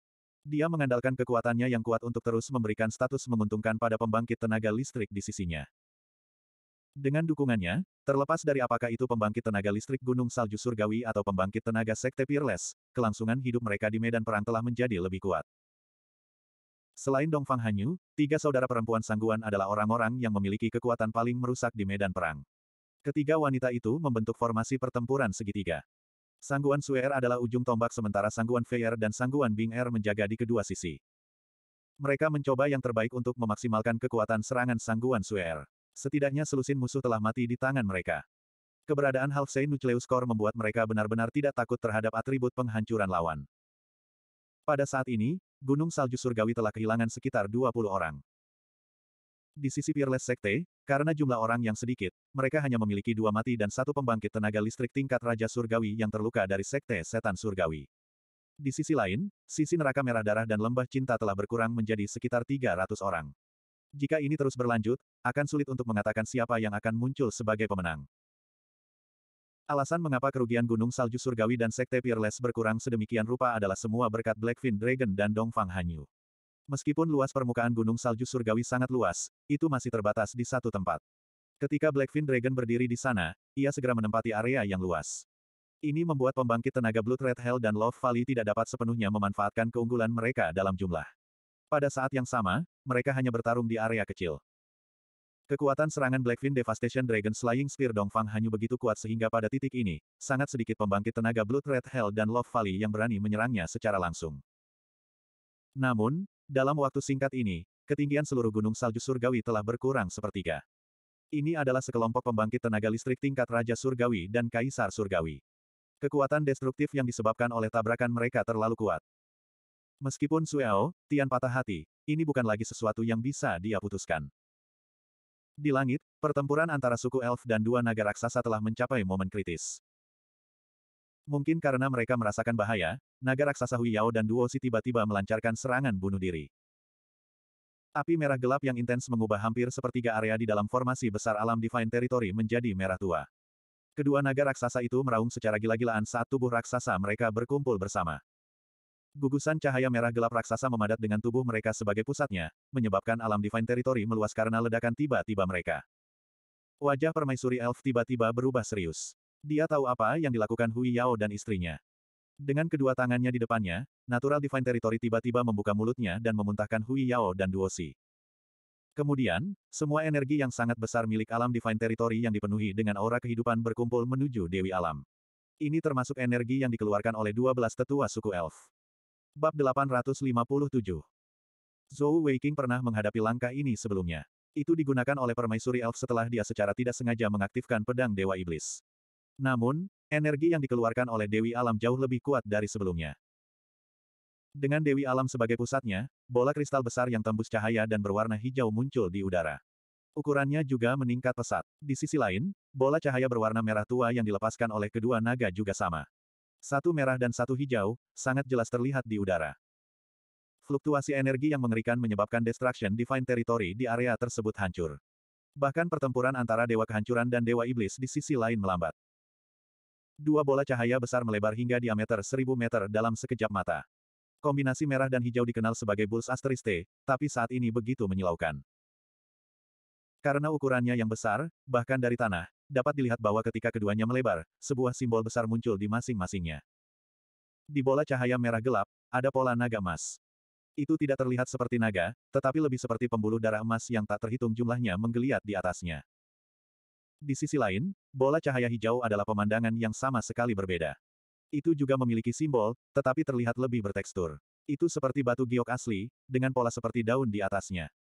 Dia mengandalkan kekuatannya yang kuat untuk terus memberikan status menguntungkan pada pembangkit tenaga listrik di sisinya. Dengan dukungannya, terlepas dari apakah itu pembangkit tenaga listrik Gunung Salju Surgawi atau pembangkit tenaga Sekte Peerless, kelangsungan hidup mereka di medan perang telah menjadi lebih kuat. Selain Dongfang Hanyu, tiga saudara perempuan Sangguan adalah orang-orang yang memiliki kekuatan paling merusak di medan perang. Ketiga wanita itu membentuk formasi pertempuran segitiga. Sangguan Suer adalah ujung tombak sementara Sangguan Feier dan Sangguan Bing Er menjaga di kedua sisi. Mereka mencoba yang terbaik untuk memaksimalkan kekuatan serangan Sangguan Suer. Setidaknya selusin musuh telah mati di tangan mereka. Keberadaan Halfsei Nucleus Core membuat mereka benar-benar tidak takut terhadap atribut penghancuran lawan. Pada saat ini, Gunung Salju Surgawi telah kehilangan sekitar 20 orang. Di sisi Peerless Sekte, karena jumlah orang yang sedikit, mereka hanya memiliki dua mati dan satu pembangkit tenaga listrik tingkat Raja Surgawi yang terluka dari Sekte Setan Surgawi. Di sisi lain, sisi neraka merah darah dan lembah cinta telah berkurang menjadi sekitar 300 orang. Jika ini terus berlanjut, akan sulit untuk mengatakan siapa yang akan muncul sebagai pemenang. Alasan mengapa kerugian Gunung Salju Surgawi dan Sekte Peerless berkurang sedemikian rupa adalah semua berkat Blackfin Dragon dan Dongfang Hanyu. Meskipun luas permukaan Gunung Salju Surgawi sangat luas, itu masih terbatas di satu tempat. Ketika Blackfin Dragon berdiri di sana, ia segera menempati area yang luas. Ini membuat pembangkit tenaga Blood Red Hell dan Love Valley tidak dapat sepenuhnya memanfaatkan keunggulan mereka dalam jumlah. Pada saat yang sama, mereka hanya bertarung di area kecil. Kekuatan serangan Blackfin Devastation Dragon Slaying Spear Dongfang hanya begitu kuat sehingga pada titik ini, sangat sedikit pembangkit tenaga Blood Red Hell dan Love Valley yang berani menyerangnya secara langsung. Namun, dalam waktu singkat ini, ketinggian seluruh gunung salju surgawi telah berkurang sepertiga. Ini adalah sekelompok pembangkit tenaga listrik tingkat Raja Surgawi dan Kaisar Surgawi. Kekuatan destruktif yang disebabkan oleh tabrakan mereka terlalu kuat. Meskipun Sueo, Tian patah hati, ini bukan lagi sesuatu yang bisa dia putuskan. Di langit, pertempuran antara suku elf dan dua naga raksasa telah mencapai momen kritis. Mungkin karena mereka merasakan bahaya, naga raksasa Hui dan Duo Si tiba-tiba melancarkan serangan bunuh diri. Api merah gelap yang intens mengubah hampir sepertiga area di dalam formasi besar alam Divine Territory menjadi merah tua. Kedua naga raksasa itu meraung secara gila-gilaan saat tubuh raksasa mereka berkumpul bersama. Gugusan cahaya merah gelap raksasa memadat dengan tubuh mereka sebagai pusatnya, menyebabkan alam Divine Territory meluas karena ledakan tiba-tiba mereka. Wajah permaisuri elf tiba-tiba berubah serius. Dia tahu apa yang dilakukan Hui Yao dan istrinya. Dengan kedua tangannya di depannya, Natural Divine Territory tiba-tiba membuka mulutnya dan memuntahkan Hui Yao dan Duosi. Kemudian, semua energi yang sangat besar milik alam Divine Territory yang dipenuhi dengan aura kehidupan berkumpul menuju Dewi Alam. Ini termasuk energi yang dikeluarkan oleh 12 tetua suku elf. Bab 857 Zhou Weiqing pernah menghadapi langkah ini sebelumnya. Itu digunakan oleh permaisuri elf setelah dia secara tidak sengaja mengaktifkan pedang Dewa Iblis. Namun, energi yang dikeluarkan oleh Dewi Alam jauh lebih kuat dari sebelumnya. Dengan Dewi Alam sebagai pusatnya, bola kristal besar yang tembus cahaya dan berwarna hijau muncul di udara. Ukurannya juga meningkat pesat. Di sisi lain, bola cahaya berwarna merah tua yang dilepaskan oleh kedua naga juga sama. Satu merah dan satu hijau, sangat jelas terlihat di udara. Fluktuasi energi yang mengerikan menyebabkan Destruction Divine Territory di area tersebut hancur. Bahkan pertempuran antara Dewa Kehancuran dan Dewa Iblis di sisi lain melambat. Dua bola cahaya besar melebar hingga diameter seribu meter dalam sekejap mata. Kombinasi merah dan hijau dikenal sebagai Bulls Asteriste, tapi saat ini begitu menyilaukan. Karena ukurannya yang besar, bahkan dari tanah, dapat dilihat bahwa ketika keduanya melebar, sebuah simbol besar muncul di masing-masingnya. Di bola cahaya merah gelap, ada pola naga emas. Itu tidak terlihat seperti naga, tetapi lebih seperti pembuluh darah emas yang tak terhitung jumlahnya menggeliat di atasnya. Di sisi lain, bola cahaya hijau adalah pemandangan yang sama sekali berbeda. Itu juga memiliki simbol, tetapi terlihat lebih bertekstur. Itu seperti batu giok asli, dengan pola seperti daun di atasnya.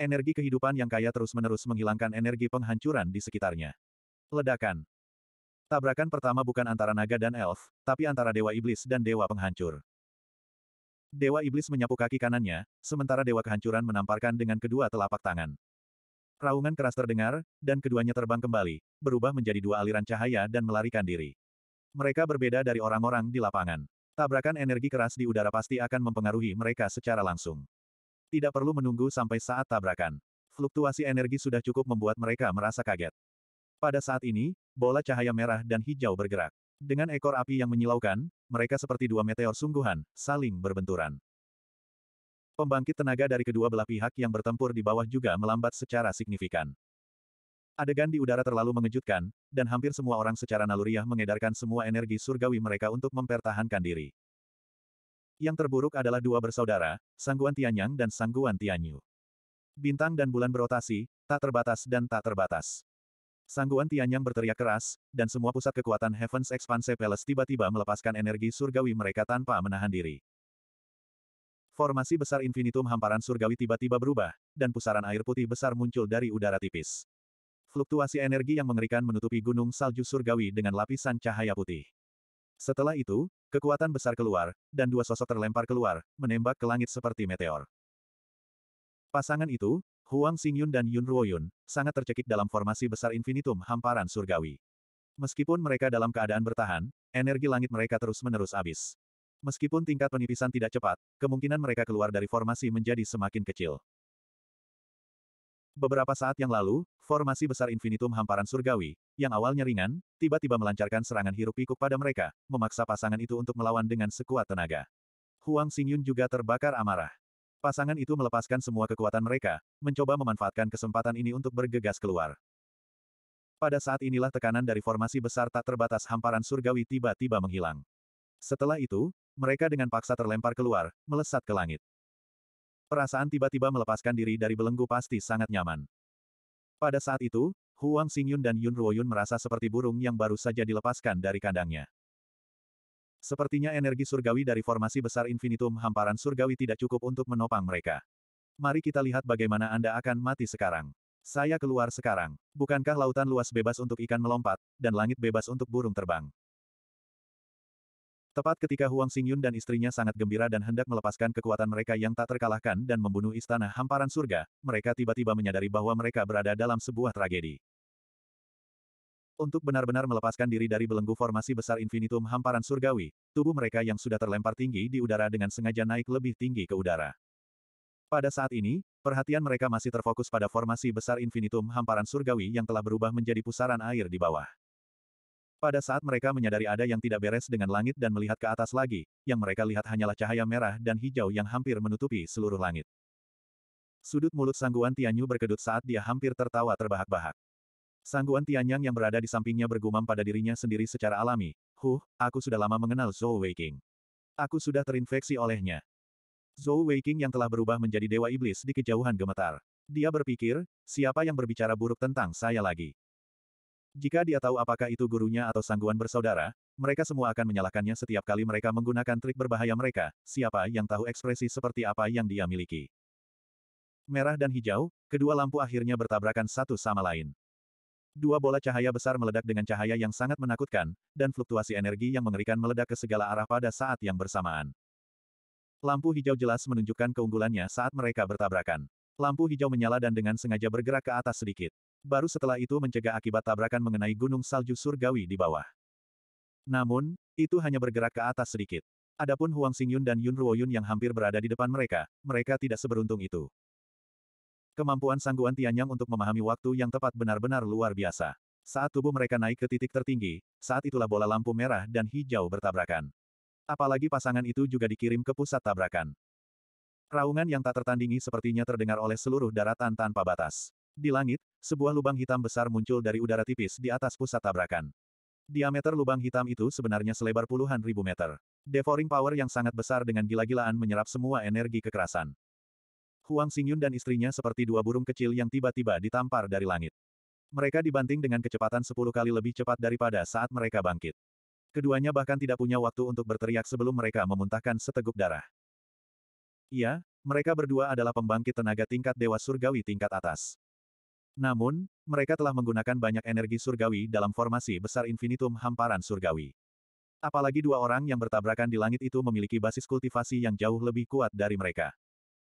Energi kehidupan yang kaya terus-menerus menghilangkan energi penghancuran di sekitarnya. Ledakan. Tabrakan pertama bukan antara naga dan elf, tapi antara Dewa Iblis dan Dewa Penghancur. Dewa Iblis menyapu kaki kanannya, sementara Dewa Kehancuran menamparkan dengan kedua telapak tangan. Raungan keras terdengar, dan keduanya terbang kembali, berubah menjadi dua aliran cahaya dan melarikan diri. Mereka berbeda dari orang-orang di lapangan. Tabrakan energi keras di udara pasti akan mempengaruhi mereka secara langsung. Tidak perlu menunggu sampai saat tabrakan. Fluktuasi energi sudah cukup membuat mereka merasa kaget. Pada saat ini, bola cahaya merah dan hijau bergerak. Dengan ekor api yang menyilaukan, mereka seperti dua meteor sungguhan, saling berbenturan. Pembangkit tenaga dari kedua belah pihak yang bertempur di bawah juga melambat secara signifikan. Adegan di udara terlalu mengejutkan, dan hampir semua orang secara naluriah mengedarkan semua energi surgawi mereka untuk mempertahankan diri. Yang terburuk adalah dua bersaudara, Sangguan Tianyang dan Sangguan Tianyu. Bintang dan bulan berotasi, tak terbatas dan tak terbatas. Sangguan Tianyang berteriak keras, dan semua pusat kekuatan Heaven's Expanse Palace tiba-tiba melepaskan energi surgawi mereka tanpa menahan diri. Formasi besar infinitum hamparan surgawi tiba-tiba berubah, dan pusaran air putih besar muncul dari udara tipis. Fluktuasi energi yang mengerikan menutupi gunung salju surgawi dengan lapisan cahaya putih. Setelah itu, kekuatan besar keluar, dan dua sosok terlempar keluar, menembak ke langit seperti meteor. Pasangan itu, Huang Xingyun dan Yun Ruoyun, sangat tercekik dalam formasi besar infinitum hamparan surgawi. Meskipun mereka dalam keadaan bertahan, energi langit mereka terus-menerus habis. Meskipun tingkat penipisan tidak cepat, kemungkinan mereka keluar dari formasi menjadi semakin kecil. Beberapa saat yang lalu, formasi besar infinitum hamparan surgawi, yang awalnya ringan, tiba-tiba melancarkan serangan hiruk-pikuk pada mereka, memaksa pasangan itu untuk melawan dengan sekuat tenaga. Huang Xingyun juga terbakar amarah. Pasangan itu melepaskan semua kekuatan mereka, mencoba memanfaatkan kesempatan ini untuk bergegas keluar. Pada saat inilah tekanan dari formasi besar tak terbatas hamparan surgawi tiba-tiba menghilang. Setelah itu, mereka dengan paksa terlempar keluar, melesat ke langit. Perasaan tiba-tiba melepaskan diri dari belenggu pasti sangat nyaman. Pada saat itu, Huang Xingyun dan Yun Ruoyun merasa seperti burung yang baru saja dilepaskan dari kandangnya. Sepertinya energi surgawi dari formasi besar infinitum hamparan surgawi tidak cukup untuk menopang mereka. Mari kita lihat bagaimana Anda akan mati sekarang. Saya keluar sekarang. Bukankah lautan luas bebas untuk ikan melompat, dan langit bebas untuk burung terbang? Tepat ketika Huang Xingyun dan istrinya sangat gembira dan hendak melepaskan kekuatan mereka yang tak terkalahkan dan membunuh istana hamparan surga, mereka tiba-tiba menyadari bahwa mereka berada dalam sebuah tragedi. Untuk benar-benar melepaskan diri dari belenggu formasi besar infinitum hamparan surgawi, tubuh mereka yang sudah terlempar tinggi di udara dengan sengaja naik lebih tinggi ke udara. Pada saat ini, perhatian mereka masih terfokus pada formasi besar infinitum hamparan surgawi yang telah berubah menjadi pusaran air di bawah. Pada saat mereka menyadari ada yang tidak beres dengan langit dan melihat ke atas lagi, yang mereka lihat hanyalah cahaya merah dan hijau yang hampir menutupi seluruh langit. Sudut mulut sangguan Tianyu berkedut saat dia hampir tertawa terbahak-bahak. Sangguan Tianyang yang berada di sampingnya bergumam pada dirinya sendiri secara alami. Huh, aku sudah lama mengenal Zhou Weiqing. Aku sudah terinfeksi olehnya. Zhou Weiqing yang telah berubah menjadi Dewa Iblis di kejauhan gemetar. Dia berpikir, siapa yang berbicara buruk tentang saya lagi? Jika dia tahu apakah itu gurunya atau sangguan bersaudara, mereka semua akan menyalahkannya setiap kali mereka menggunakan trik berbahaya mereka, siapa yang tahu ekspresi seperti apa yang dia miliki. Merah dan hijau, kedua lampu akhirnya bertabrakan satu sama lain. Dua bola cahaya besar meledak dengan cahaya yang sangat menakutkan, dan fluktuasi energi yang mengerikan meledak ke segala arah pada saat yang bersamaan. Lampu hijau jelas menunjukkan keunggulannya saat mereka bertabrakan. Lampu hijau menyala dan dengan sengaja bergerak ke atas sedikit. Baru setelah itu mencegah akibat tabrakan mengenai gunung salju surgawi di bawah. Namun, itu hanya bergerak ke atas sedikit. Adapun Huang Xingyun dan Yun Ruoyun yang hampir berada di depan mereka, mereka tidak seberuntung itu. Kemampuan sangguan Tianyang untuk memahami waktu yang tepat benar-benar luar biasa. Saat tubuh mereka naik ke titik tertinggi, saat itulah bola lampu merah dan hijau bertabrakan. Apalagi pasangan itu juga dikirim ke pusat tabrakan. Raungan yang tak tertandingi sepertinya terdengar oleh seluruh daratan tanpa batas. Di langit, sebuah lubang hitam besar muncul dari udara tipis di atas pusat tabrakan. Diameter lubang hitam itu sebenarnya selebar puluhan ribu meter. Devouring power yang sangat besar dengan gila-gilaan menyerap semua energi kekerasan. Huang Xingyun dan istrinya seperti dua burung kecil yang tiba-tiba ditampar dari langit. Mereka dibanting dengan kecepatan sepuluh kali lebih cepat daripada saat mereka bangkit. Keduanya bahkan tidak punya waktu untuk berteriak sebelum mereka memuntahkan seteguk darah. Iya, mereka berdua adalah pembangkit tenaga tingkat dewa surgawi tingkat atas. Namun, mereka telah menggunakan banyak energi surgawi dalam formasi besar infinitum hamparan surgawi. Apalagi dua orang yang bertabrakan di langit itu memiliki basis kultivasi yang jauh lebih kuat dari mereka.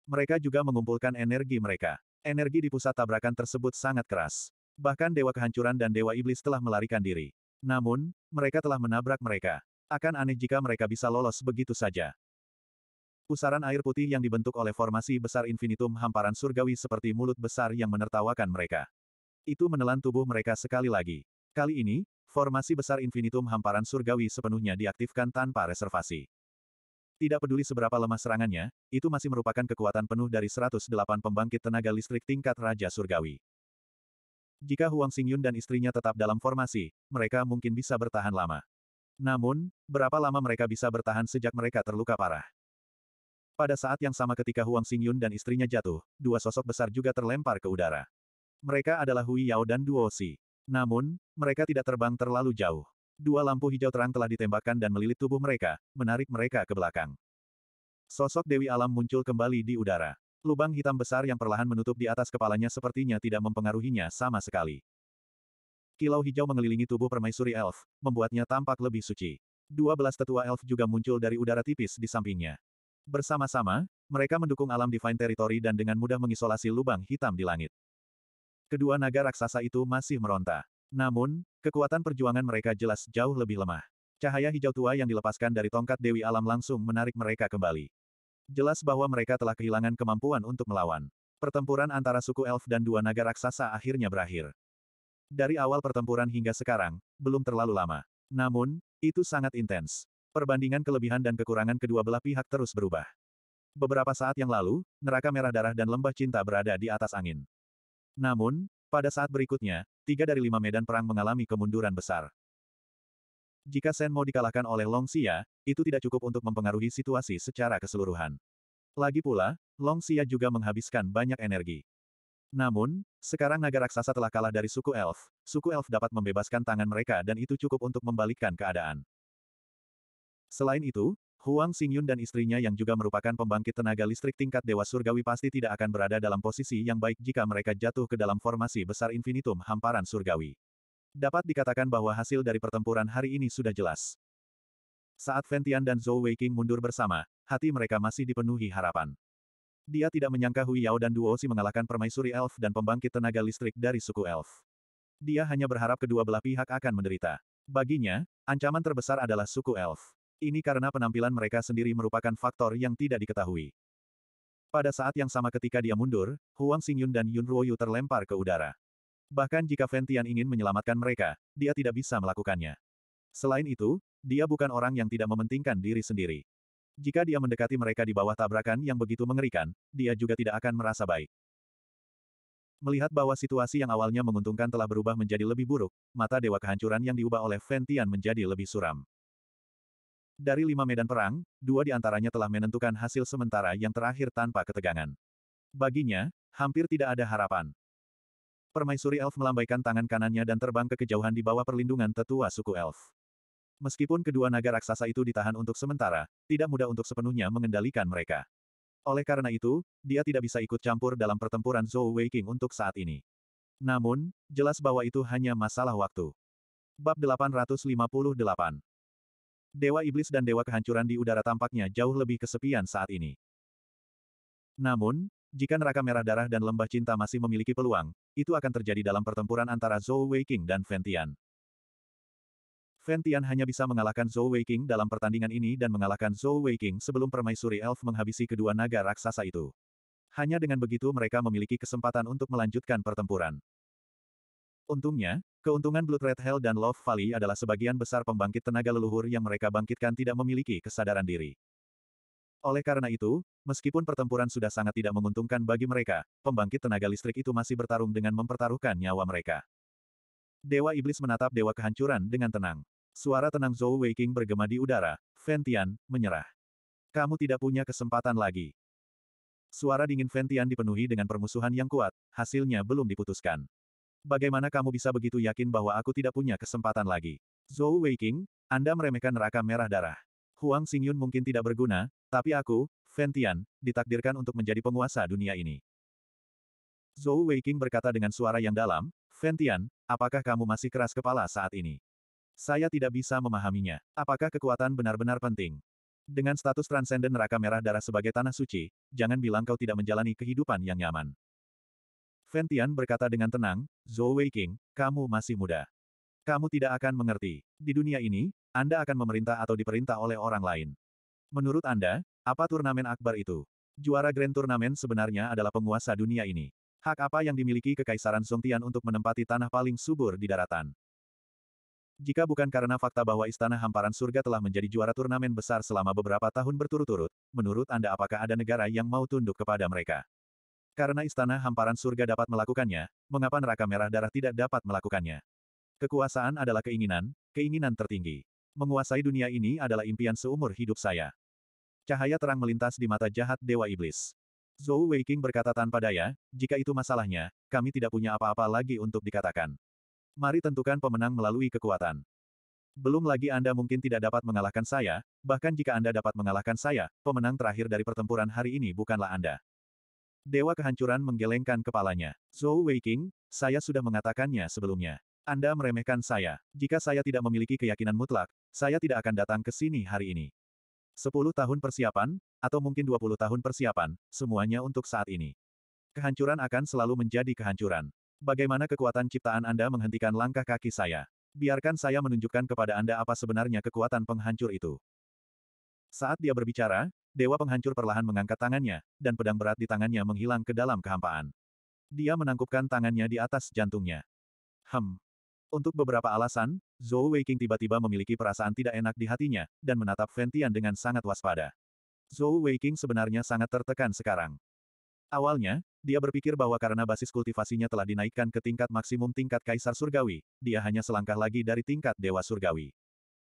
Mereka juga mengumpulkan energi mereka. Energi di pusat tabrakan tersebut sangat keras. Bahkan Dewa Kehancuran dan Dewa Iblis telah melarikan diri. Namun, mereka telah menabrak mereka. Akan aneh jika mereka bisa lolos begitu saja. Pusaran air putih yang dibentuk oleh formasi besar infinitum hamparan surgawi seperti mulut besar yang menertawakan mereka. Itu menelan tubuh mereka sekali lagi. Kali ini, formasi besar infinitum hamparan surgawi sepenuhnya diaktifkan tanpa reservasi. Tidak peduli seberapa lemah serangannya, itu masih merupakan kekuatan penuh dari 108 pembangkit tenaga listrik tingkat Raja Surgawi. Jika Huang Xingyun dan istrinya tetap dalam formasi, mereka mungkin bisa bertahan lama. Namun, berapa lama mereka bisa bertahan sejak mereka terluka parah? Pada saat yang sama ketika Huang Xingyun dan istrinya jatuh, dua sosok besar juga terlempar ke udara. Mereka adalah Hui Yao dan Duo Si. Namun, mereka tidak terbang terlalu jauh. Dua lampu hijau terang telah ditembakkan dan melilit tubuh mereka, menarik mereka ke belakang. Sosok Dewi Alam muncul kembali di udara. Lubang hitam besar yang perlahan menutup di atas kepalanya sepertinya tidak mempengaruhinya sama sekali. Kilau hijau mengelilingi tubuh permaisuri elf, membuatnya tampak lebih suci. Dua belas tetua elf juga muncul dari udara tipis di sampingnya. Bersama-sama, mereka mendukung alam Divine Territory dan dengan mudah mengisolasi lubang hitam di langit. Kedua naga raksasa itu masih meronta. Namun, kekuatan perjuangan mereka jelas jauh lebih lemah. Cahaya hijau tua yang dilepaskan dari tongkat Dewi Alam langsung menarik mereka kembali. Jelas bahwa mereka telah kehilangan kemampuan untuk melawan. Pertempuran antara suku elf dan dua naga raksasa akhirnya berakhir. Dari awal pertempuran hingga sekarang, belum terlalu lama. Namun, itu sangat intens. Perbandingan kelebihan dan kekurangan kedua belah pihak terus berubah. Beberapa saat yang lalu, neraka merah darah dan lembah cinta berada di atas angin. Namun, pada saat berikutnya, tiga dari lima medan perang mengalami kemunduran besar. Jika Sen mau dikalahkan oleh Long Xia, itu tidak cukup untuk mempengaruhi situasi secara keseluruhan. Lagi pula, Long Xia juga menghabiskan banyak energi. Namun, sekarang naga raksasa telah kalah dari suku elf, suku elf dapat membebaskan tangan mereka dan itu cukup untuk membalikkan keadaan. Selain itu, Huang Xingyun dan istrinya yang juga merupakan pembangkit tenaga listrik tingkat Dewa Surgawi pasti tidak akan berada dalam posisi yang baik jika mereka jatuh ke dalam formasi besar infinitum hamparan surgawi. Dapat dikatakan bahwa hasil dari pertempuran hari ini sudah jelas. Saat Ventian dan Zhou Weiqing mundur bersama, hati mereka masih dipenuhi harapan. Dia tidak menyangka Hui Yao dan Duo Si mengalahkan permaisuri elf dan pembangkit tenaga listrik dari suku elf. Dia hanya berharap kedua belah pihak akan menderita. Baginya, ancaman terbesar adalah suku elf. Ini karena penampilan mereka sendiri merupakan faktor yang tidak diketahui. Pada saat yang sama ketika dia mundur, Huang Xingyun dan Yun Ruoyu terlempar ke udara. Bahkan jika Ventian ingin menyelamatkan mereka, dia tidak bisa melakukannya. Selain itu, dia bukan orang yang tidak mementingkan diri sendiri. Jika dia mendekati mereka di bawah tabrakan yang begitu mengerikan, dia juga tidak akan merasa baik. Melihat bahwa situasi yang awalnya menguntungkan telah berubah menjadi lebih buruk, mata Dewa Kehancuran yang diubah oleh Ventian menjadi lebih suram. Dari lima medan perang, dua di antaranya telah menentukan hasil sementara yang terakhir tanpa ketegangan. Baginya, hampir tidak ada harapan. Permaisuri elf melambaikan tangan kanannya dan terbang ke kejauhan di bawah perlindungan tetua suku elf. Meskipun kedua naga raksasa itu ditahan untuk sementara, tidak mudah untuk sepenuhnya mengendalikan mereka. Oleh karena itu, dia tidak bisa ikut campur dalam pertempuran Zhou King untuk saat ini. Namun, jelas bahwa itu hanya masalah waktu. Bab 858 Dewa Iblis dan Dewa Kehancuran di udara tampaknya jauh lebih kesepian saat ini. Namun, jika neraka merah darah dan lembah cinta masih memiliki peluang, itu akan terjadi dalam pertempuran antara Zhou Weiqing dan Ventian. Ventian hanya bisa mengalahkan Zhou Weiqing dalam pertandingan ini dan mengalahkan Zhou Weiqing sebelum permaisuri elf menghabisi kedua naga raksasa itu. Hanya dengan begitu mereka memiliki kesempatan untuk melanjutkan pertempuran. Untungnya, Keuntungan Blood Red Hell dan Love Valley adalah sebagian besar pembangkit tenaga leluhur yang mereka bangkitkan tidak memiliki kesadaran diri. Oleh karena itu, meskipun pertempuran sudah sangat tidak menguntungkan bagi mereka, pembangkit tenaga listrik itu masih bertarung dengan mempertaruhkan nyawa mereka. Dewa Iblis menatap Dewa Kehancuran dengan tenang. Suara tenang Zhou Weiking bergema di udara, Ventian, menyerah. Kamu tidak punya kesempatan lagi. Suara dingin Ventian dipenuhi dengan permusuhan yang kuat, hasilnya belum diputuskan. Bagaimana kamu bisa begitu yakin bahwa aku tidak punya kesempatan lagi? Zhou Weiqing, Anda meremehkan neraka merah darah. Huang Xingyun mungkin tidak berguna, tapi aku, Fentian, ditakdirkan untuk menjadi penguasa dunia ini. Zhou Weiqing berkata dengan suara yang dalam, Fentian, apakah kamu masih keras kepala saat ini? Saya tidak bisa memahaminya. Apakah kekuatan benar-benar penting? Dengan status transenden neraka merah darah sebagai tanah suci, jangan bilang kau tidak menjalani kehidupan yang nyaman. Fentian berkata dengan tenang, Zhou Wei King, kamu masih muda. Kamu tidak akan mengerti. Di dunia ini, Anda akan memerintah atau diperintah oleh orang lain. Menurut Anda, apa turnamen akbar itu? Juara Grand Turnamen sebenarnya adalah penguasa dunia ini. Hak apa yang dimiliki Kekaisaran Songtian untuk menempati tanah paling subur di daratan? Jika bukan karena fakta bahwa Istana Hamparan Surga telah menjadi juara turnamen besar selama beberapa tahun berturut-turut, menurut Anda apakah ada negara yang mau tunduk kepada mereka? Karena istana hamparan surga dapat melakukannya, mengapa neraka merah darah tidak dapat melakukannya? Kekuasaan adalah keinginan, keinginan tertinggi. Menguasai dunia ini adalah impian seumur hidup saya. Cahaya terang melintas di mata jahat Dewa Iblis. Zhou Weiqing berkata tanpa daya, jika itu masalahnya, kami tidak punya apa-apa lagi untuk dikatakan. Mari tentukan pemenang melalui kekuatan. Belum lagi Anda mungkin tidak dapat mengalahkan saya, bahkan jika Anda dapat mengalahkan saya, pemenang terakhir dari pertempuran hari ini bukanlah Anda. Dewa kehancuran menggelengkan kepalanya. Zhou Weiqing, saya sudah mengatakannya sebelumnya. Anda meremehkan saya. Jika saya tidak memiliki keyakinan mutlak, saya tidak akan datang ke sini hari ini. Sepuluh tahun persiapan, atau mungkin dua puluh tahun persiapan, semuanya untuk saat ini. Kehancuran akan selalu menjadi kehancuran. Bagaimana kekuatan ciptaan Anda menghentikan langkah kaki saya? Biarkan saya menunjukkan kepada Anda apa sebenarnya kekuatan penghancur itu. Saat dia berbicara, Dewa penghancur perlahan mengangkat tangannya, dan pedang berat di tangannya menghilang ke dalam kehampaan. Dia menangkupkan tangannya di atas jantungnya. Hem. Untuk beberapa alasan, Zhou Weiqing tiba-tiba memiliki perasaan tidak enak di hatinya, dan menatap Ventian dengan sangat waspada. Zhou Weiqing sebenarnya sangat tertekan sekarang. Awalnya, dia berpikir bahwa karena basis kultivasinya telah dinaikkan ke tingkat maksimum tingkat Kaisar Surgawi, dia hanya selangkah lagi dari tingkat Dewa Surgawi.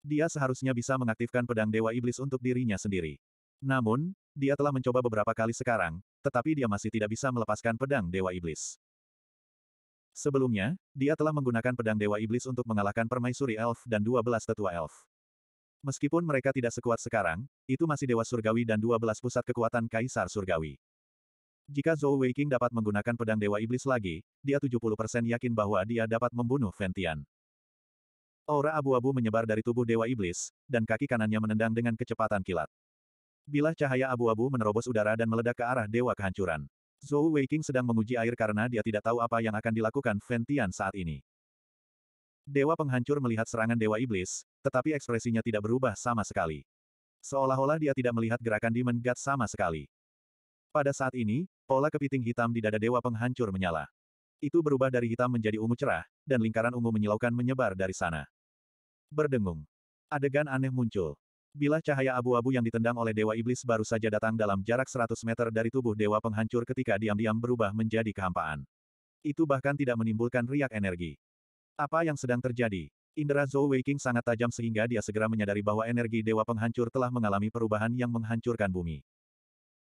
Dia seharusnya bisa mengaktifkan pedang Dewa Iblis untuk dirinya sendiri. Namun, dia telah mencoba beberapa kali sekarang, tetapi dia masih tidak bisa melepaskan pedang Dewa Iblis. Sebelumnya, dia telah menggunakan pedang Dewa Iblis untuk mengalahkan Permaisuri Elf dan 12 tetua Elf. Meskipun mereka tidak sekuat sekarang, itu masih Dewa Surgawi dan 12 pusat kekuatan Kaisar Surgawi. Jika Zhou Weiqing dapat menggunakan pedang Dewa Iblis lagi, dia 70% yakin bahwa dia dapat membunuh Ventian. Aura abu-abu menyebar dari tubuh Dewa Iblis, dan kaki kanannya menendang dengan kecepatan kilat. Bilah cahaya abu-abu menerobos udara dan meledak ke arah Dewa Kehancuran. Zhou Weiqing sedang menguji air karena dia tidak tahu apa yang akan dilakukan Ventian saat ini. Dewa Penghancur melihat serangan Dewa Iblis, tetapi ekspresinya tidak berubah sama sekali. Seolah-olah dia tidak melihat gerakan Demon God sama sekali. Pada saat ini, pola kepiting hitam di dada Dewa Penghancur menyala. Itu berubah dari hitam menjadi ungu cerah, dan lingkaran ungu menyilaukan menyebar dari sana. Berdengung. Adegan aneh muncul. Bila cahaya abu-abu yang ditendang oleh Dewa Iblis baru saja datang dalam jarak 100 meter dari tubuh Dewa Penghancur ketika diam-diam berubah menjadi kehampaan. Itu bahkan tidak menimbulkan riak energi. Apa yang sedang terjadi? Indra Zhou Weiking sangat tajam sehingga dia segera menyadari bahwa energi Dewa Penghancur telah mengalami perubahan yang menghancurkan bumi.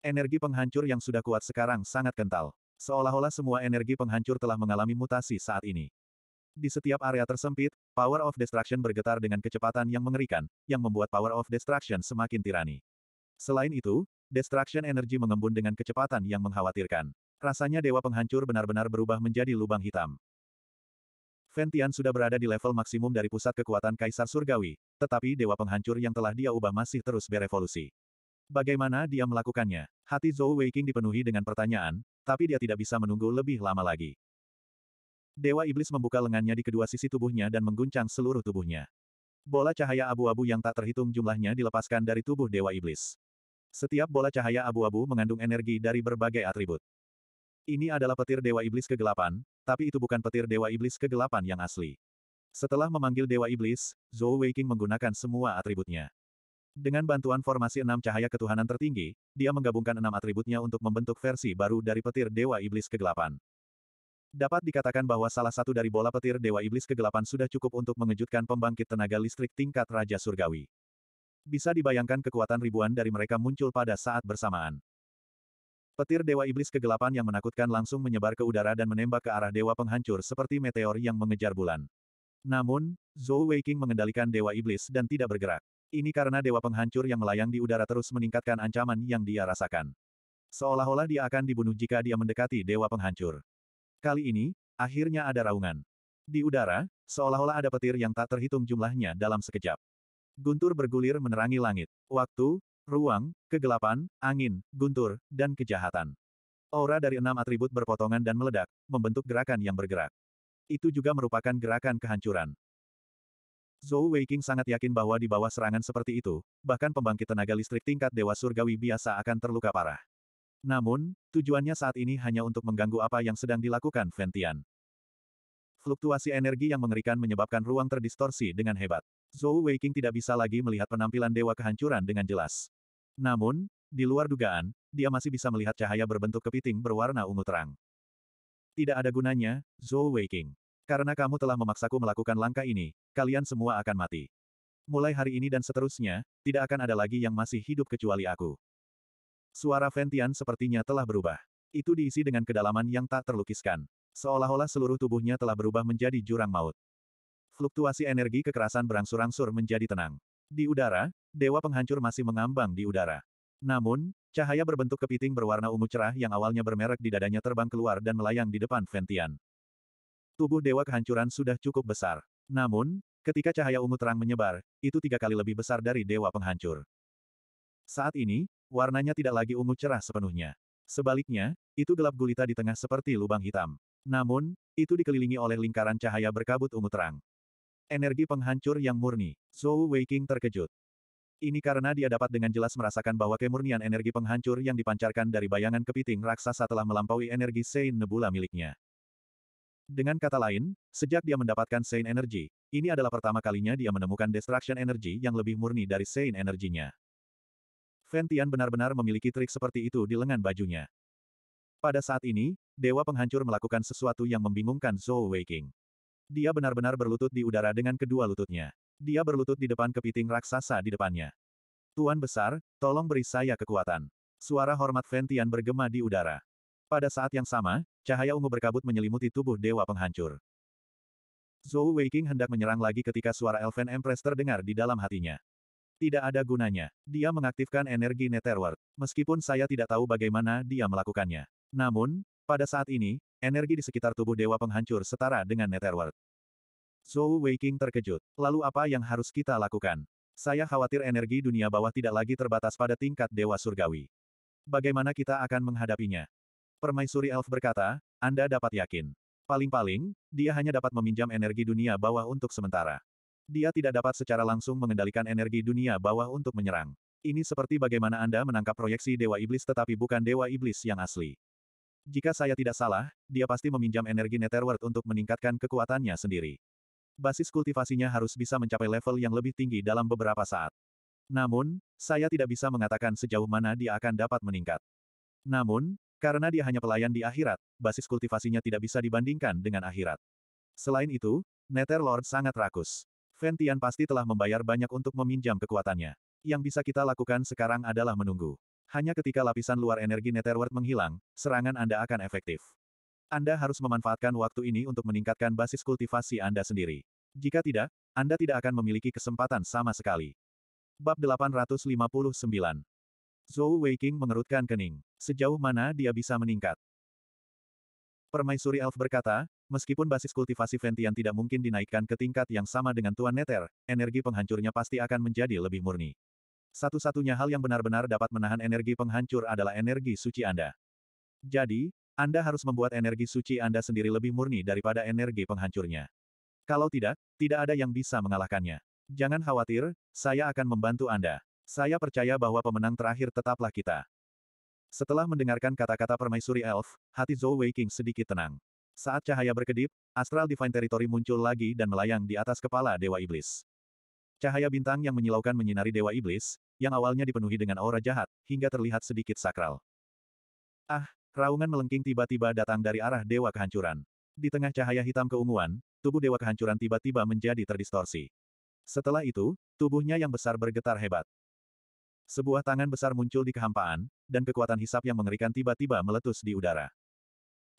Energi penghancur yang sudah kuat sekarang sangat kental. Seolah-olah semua energi penghancur telah mengalami mutasi saat ini. Di setiap area tersempit, Power of Destruction bergetar dengan kecepatan yang mengerikan, yang membuat Power of Destruction semakin tirani. Selain itu, Destruction Energy mengembun dengan kecepatan yang mengkhawatirkan. Rasanya Dewa Penghancur benar-benar berubah menjadi lubang hitam. Ventian sudah berada di level maksimum dari pusat kekuatan Kaisar Surgawi, tetapi Dewa Penghancur yang telah dia ubah masih terus berevolusi. Bagaimana dia melakukannya? Hati Zhou Weiqing dipenuhi dengan pertanyaan, tapi dia tidak bisa menunggu lebih lama lagi. Dewa Iblis membuka lengannya di kedua sisi tubuhnya dan mengguncang seluruh tubuhnya. Bola cahaya abu-abu yang tak terhitung jumlahnya dilepaskan dari tubuh Dewa Iblis. Setiap bola cahaya abu-abu mengandung energi dari berbagai atribut. Ini adalah petir Dewa Iblis kegelapan, tapi itu bukan petir Dewa Iblis kegelapan yang asli. Setelah memanggil Dewa Iblis, Zhou Weiqing menggunakan semua atributnya. Dengan bantuan formasi enam cahaya ketuhanan tertinggi, dia menggabungkan enam atributnya untuk membentuk versi baru dari petir Dewa Iblis Kegelapan. Dapat dikatakan bahwa salah satu dari bola petir Dewa Iblis Kegelapan sudah cukup untuk mengejutkan pembangkit tenaga listrik tingkat Raja Surgawi. Bisa dibayangkan kekuatan ribuan dari mereka muncul pada saat bersamaan. Petir Dewa Iblis Kegelapan yang menakutkan langsung menyebar ke udara dan menembak ke arah Dewa Penghancur seperti meteor yang mengejar bulan. Namun, Zhou Weiqing mengendalikan Dewa Iblis dan tidak bergerak. Ini karena Dewa Penghancur yang melayang di udara terus meningkatkan ancaman yang dia rasakan. Seolah-olah dia akan dibunuh jika dia mendekati Dewa Penghancur. Kali ini, akhirnya ada raungan. Di udara, seolah-olah ada petir yang tak terhitung jumlahnya dalam sekejap. Guntur bergulir menerangi langit. Waktu, ruang, kegelapan, angin, guntur, dan kejahatan. Aura dari enam atribut berpotongan dan meledak, membentuk gerakan yang bergerak. Itu juga merupakan gerakan kehancuran. Zhou Weiqing sangat yakin bahwa di bawah serangan seperti itu, bahkan pembangkit tenaga listrik tingkat Dewa Surgawi biasa akan terluka parah. Namun, tujuannya saat ini hanya untuk mengganggu apa yang sedang dilakukan Ventian. Fluktuasi energi yang mengerikan menyebabkan ruang terdistorsi dengan hebat. Zhou Weiqing tidak bisa lagi melihat penampilan Dewa Kehancuran dengan jelas. Namun, di luar dugaan, dia masih bisa melihat cahaya berbentuk kepiting berwarna ungu terang. Tidak ada gunanya, Zhou Weiqing. Karena kamu telah memaksaku melakukan langkah ini, kalian semua akan mati. Mulai hari ini dan seterusnya, tidak akan ada lagi yang masih hidup kecuali aku. Suara Ventian sepertinya telah berubah. Itu diisi dengan kedalaman yang tak terlukiskan. Seolah-olah seluruh tubuhnya telah berubah menjadi jurang maut. Fluktuasi energi kekerasan berangsur-angsur menjadi tenang. Di udara, dewa penghancur masih mengambang di udara. Namun, cahaya berbentuk kepiting berwarna ungu cerah yang awalnya bermerek di dadanya terbang keluar dan melayang di depan Ventian. Tubuh dewa kehancuran sudah cukup besar. Namun, ketika cahaya ungu terang menyebar, itu tiga kali lebih besar dari dewa penghancur. Saat ini, warnanya tidak lagi ungu cerah sepenuhnya. Sebaliknya, itu gelap gulita di tengah seperti lubang hitam. Namun, itu dikelilingi oleh lingkaran cahaya berkabut ungu terang. Energi penghancur yang murni, Zhou Weiqing terkejut. Ini karena dia dapat dengan jelas merasakan bahwa kemurnian energi penghancur yang dipancarkan dari bayangan kepiting raksasa telah melampaui energi Sein Nebula miliknya. Dengan kata lain, sejak dia mendapatkan Sein Energy, ini adalah pertama kalinya dia menemukan Destruction Energy yang lebih murni dari Sein Energinya. Fentian benar-benar memiliki trik seperti itu di lengan bajunya. Pada saat ini, Dewa Penghancur melakukan sesuatu yang membingungkan Zhou Weiqing. Dia benar-benar berlutut di udara dengan kedua lututnya. Dia berlutut di depan kepiting raksasa di depannya. Tuan Besar, tolong beri saya kekuatan. Suara hormat Fentian bergema di udara. Pada saat yang sama, cahaya ungu berkabut menyelimuti tubuh Dewa Penghancur. Zhou Weiqing hendak menyerang lagi ketika suara Elven Empress terdengar di dalam hatinya. Tidak ada gunanya. Dia mengaktifkan energi Netherworld. Meskipun saya tidak tahu bagaimana dia melakukannya. Namun, pada saat ini, energi di sekitar tubuh Dewa Penghancur setara dengan Netherworld. Zhou Weiqing terkejut. Lalu apa yang harus kita lakukan? Saya khawatir energi dunia bawah tidak lagi terbatas pada tingkat Dewa Surgawi. Bagaimana kita akan menghadapinya? Permaisuri Elf berkata, Anda dapat yakin. Paling-paling, dia hanya dapat meminjam energi dunia bawah untuk sementara. Dia tidak dapat secara langsung mengendalikan energi dunia bawah untuk menyerang. Ini seperti bagaimana Anda menangkap proyeksi Dewa Iblis tetapi bukan Dewa Iblis yang asli. Jika saya tidak salah, dia pasti meminjam energi Netherworld untuk meningkatkan kekuatannya sendiri. Basis kultivasinya harus bisa mencapai level yang lebih tinggi dalam beberapa saat. Namun, saya tidak bisa mengatakan sejauh mana dia akan dapat meningkat. Namun, karena dia hanya pelayan di akhirat, basis kultivasinya tidak bisa dibandingkan dengan akhirat. Selain itu, Lord sangat rakus. Ventian pasti telah membayar banyak untuk meminjam kekuatannya. Yang bisa kita lakukan sekarang adalah menunggu. Hanya ketika lapisan luar energi Netherworld menghilang, serangan Anda akan efektif. Anda harus memanfaatkan waktu ini untuk meningkatkan basis kultivasi Anda sendiri. Jika tidak, Anda tidak akan memiliki kesempatan sama sekali. Bab 859 Zhou Weiqing mengerutkan kening. Sejauh mana dia bisa meningkat? Permaisuri Elf berkata, Meskipun basis kultivasi Ventian tidak mungkin dinaikkan ke tingkat yang sama dengan Tuan Netter, energi penghancurnya pasti akan menjadi lebih murni. Satu-satunya hal yang benar-benar dapat menahan energi penghancur adalah energi suci Anda. Jadi, Anda harus membuat energi suci Anda sendiri lebih murni daripada energi penghancurnya. Kalau tidak, tidak ada yang bisa mengalahkannya. Jangan khawatir, saya akan membantu Anda. Saya percaya bahwa pemenang terakhir tetaplah kita. Setelah mendengarkan kata-kata permaisuri elf, hati Zhou Weiqing sedikit tenang. Saat cahaya berkedip, Astral Divine Territory muncul lagi dan melayang di atas kepala Dewa Iblis. Cahaya bintang yang menyilaukan menyinari Dewa Iblis, yang awalnya dipenuhi dengan aura jahat, hingga terlihat sedikit sakral. Ah, raungan melengking tiba-tiba datang dari arah Dewa Kehancuran. Di tengah cahaya hitam keunguan, tubuh Dewa Kehancuran tiba-tiba menjadi terdistorsi. Setelah itu, tubuhnya yang besar bergetar hebat. Sebuah tangan besar muncul di kehampaan, dan kekuatan hisap yang mengerikan tiba-tiba meletus di udara.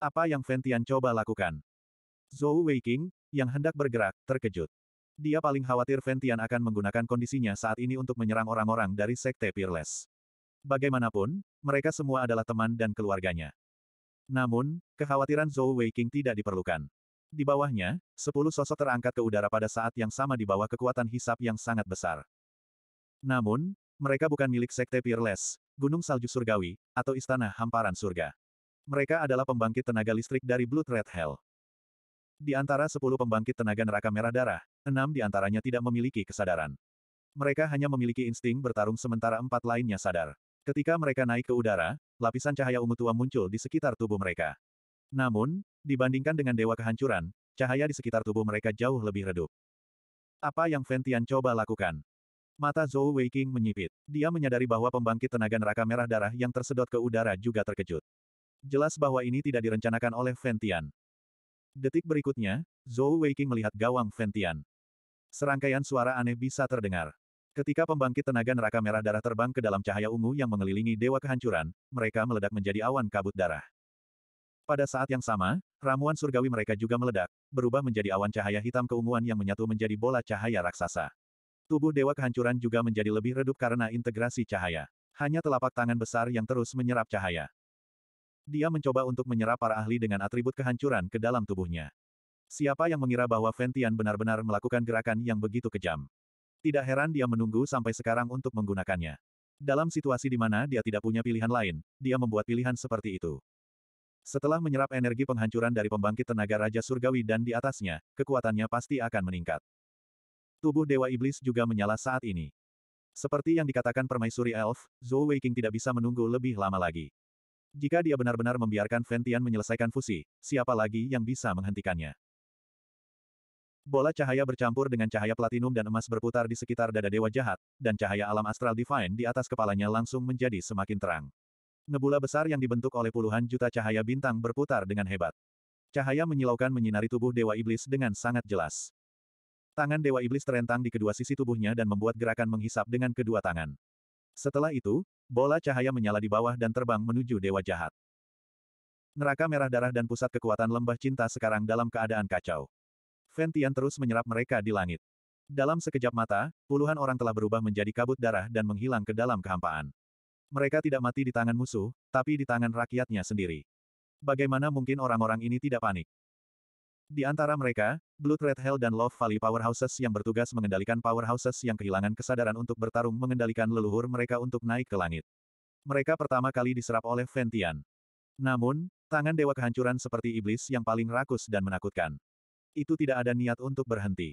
Apa yang Ventian coba lakukan? Zhou Weiqing, yang hendak bergerak, terkejut. Dia paling khawatir Ventian akan menggunakan kondisinya saat ini untuk menyerang orang-orang dari Sekte Peerless. Bagaimanapun, mereka semua adalah teman dan keluarganya. Namun, kekhawatiran Zhou Weiqing tidak diperlukan. Di bawahnya, sepuluh sosok terangkat ke udara pada saat yang sama di bawah kekuatan hisap yang sangat besar. Namun, mereka bukan milik Sekte Peerless, Gunung Salju Surgawi, atau Istana Hamparan Surga. Mereka adalah pembangkit tenaga listrik dari Blood Red Hell. Di antara sepuluh pembangkit tenaga neraka merah darah, enam di antaranya tidak memiliki kesadaran. Mereka hanya memiliki insting bertarung sementara empat lainnya sadar. Ketika mereka naik ke udara, lapisan cahaya ungu tua muncul di sekitar tubuh mereka. Namun, dibandingkan dengan dewa kehancuran, cahaya di sekitar tubuh mereka jauh lebih redup. Apa yang Ventian coba lakukan? Mata Zhou Weiqing menyipit. Dia menyadari bahwa pembangkit tenaga neraka merah darah yang tersedot ke udara juga terkejut. Jelas bahwa ini tidak direncanakan oleh Ventian. Detik berikutnya, Zhou Weiqing melihat gawang Ventian. Serangkaian suara aneh bisa terdengar. Ketika pembangkit tenaga neraka merah darah terbang ke dalam cahaya ungu yang mengelilingi dewa kehancuran, mereka meledak menjadi awan kabut darah. Pada saat yang sama, ramuan surgawi mereka juga meledak, berubah menjadi awan cahaya hitam keunguan yang menyatu menjadi bola cahaya raksasa. Tubuh dewa kehancuran juga menjadi lebih redup karena integrasi cahaya. Hanya telapak tangan besar yang terus menyerap cahaya. Dia mencoba untuk menyerap para ahli dengan atribut kehancuran ke dalam tubuhnya. Siapa yang mengira bahwa Ventian benar-benar melakukan gerakan yang begitu kejam? Tidak heran dia menunggu sampai sekarang untuk menggunakannya. Dalam situasi di mana dia tidak punya pilihan lain, dia membuat pilihan seperti itu. Setelah menyerap energi penghancuran dari pembangkit tenaga Raja Surgawi dan di atasnya, kekuatannya pasti akan meningkat. Tubuh Dewa Iblis juga menyala saat ini. Seperti yang dikatakan permaisuri elf, Zhou Weiking tidak bisa menunggu lebih lama lagi. Jika dia benar-benar membiarkan Ventian menyelesaikan fusi, siapa lagi yang bisa menghentikannya? Bola cahaya bercampur dengan cahaya platinum dan emas berputar di sekitar dada Dewa Jahat, dan cahaya alam astral divine di atas kepalanya langsung menjadi semakin terang. Nebula besar yang dibentuk oleh puluhan juta cahaya bintang berputar dengan hebat. Cahaya menyilaukan menyinari tubuh Dewa Iblis dengan sangat jelas. Tangan Dewa Iblis terentang di kedua sisi tubuhnya dan membuat gerakan menghisap dengan kedua tangan. Setelah itu, bola cahaya menyala di bawah dan terbang menuju Dewa Jahat. Neraka merah darah dan pusat kekuatan lembah cinta sekarang dalam keadaan kacau. Ventian terus menyerap mereka di langit. Dalam sekejap mata, puluhan orang telah berubah menjadi kabut darah dan menghilang ke dalam kehampaan. Mereka tidak mati di tangan musuh, tapi di tangan rakyatnya sendiri. Bagaimana mungkin orang-orang ini tidak panik? Di antara mereka, Blood Red Hell dan Love Valley Powerhouses yang bertugas mengendalikan powerhouses yang kehilangan kesadaran untuk bertarung mengendalikan leluhur mereka untuk naik ke langit. Mereka pertama kali diserap oleh Ventian. Namun, tangan dewa kehancuran seperti iblis yang paling rakus dan menakutkan. Itu tidak ada niat untuk berhenti.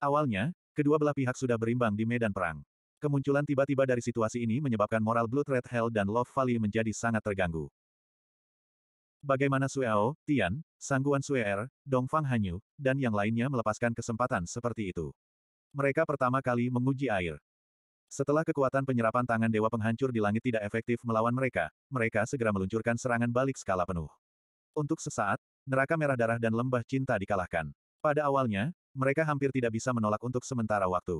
Awalnya, kedua belah pihak sudah berimbang di medan perang. Kemunculan tiba-tiba dari situasi ini menyebabkan moral Blood Red Hell dan Love Valley menjadi sangat terganggu. Bagaimana Sueao, Tian, Sangguan Suer, Dongfang Hanyu, dan yang lainnya melepaskan kesempatan seperti itu. Mereka pertama kali menguji air. Setelah kekuatan penyerapan tangan Dewa Penghancur di langit tidak efektif melawan mereka, mereka segera meluncurkan serangan balik skala penuh. Untuk sesaat, neraka merah darah dan lembah cinta dikalahkan. Pada awalnya, mereka hampir tidak bisa menolak untuk sementara waktu.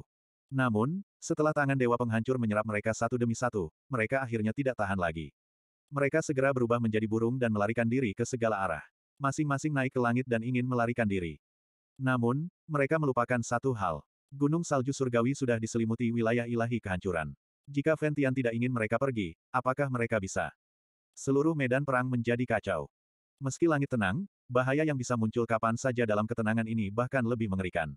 Namun, setelah tangan Dewa Penghancur menyerap mereka satu demi satu, mereka akhirnya tidak tahan lagi. Mereka segera berubah menjadi burung dan melarikan diri ke segala arah. Masing-masing naik ke langit dan ingin melarikan diri. Namun, mereka melupakan satu hal. Gunung salju surgawi sudah diselimuti wilayah ilahi kehancuran. Jika Ventian tidak ingin mereka pergi, apakah mereka bisa? Seluruh medan perang menjadi kacau. Meski langit tenang, bahaya yang bisa muncul kapan saja dalam ketenangan ini bahkan lebih mengerikan.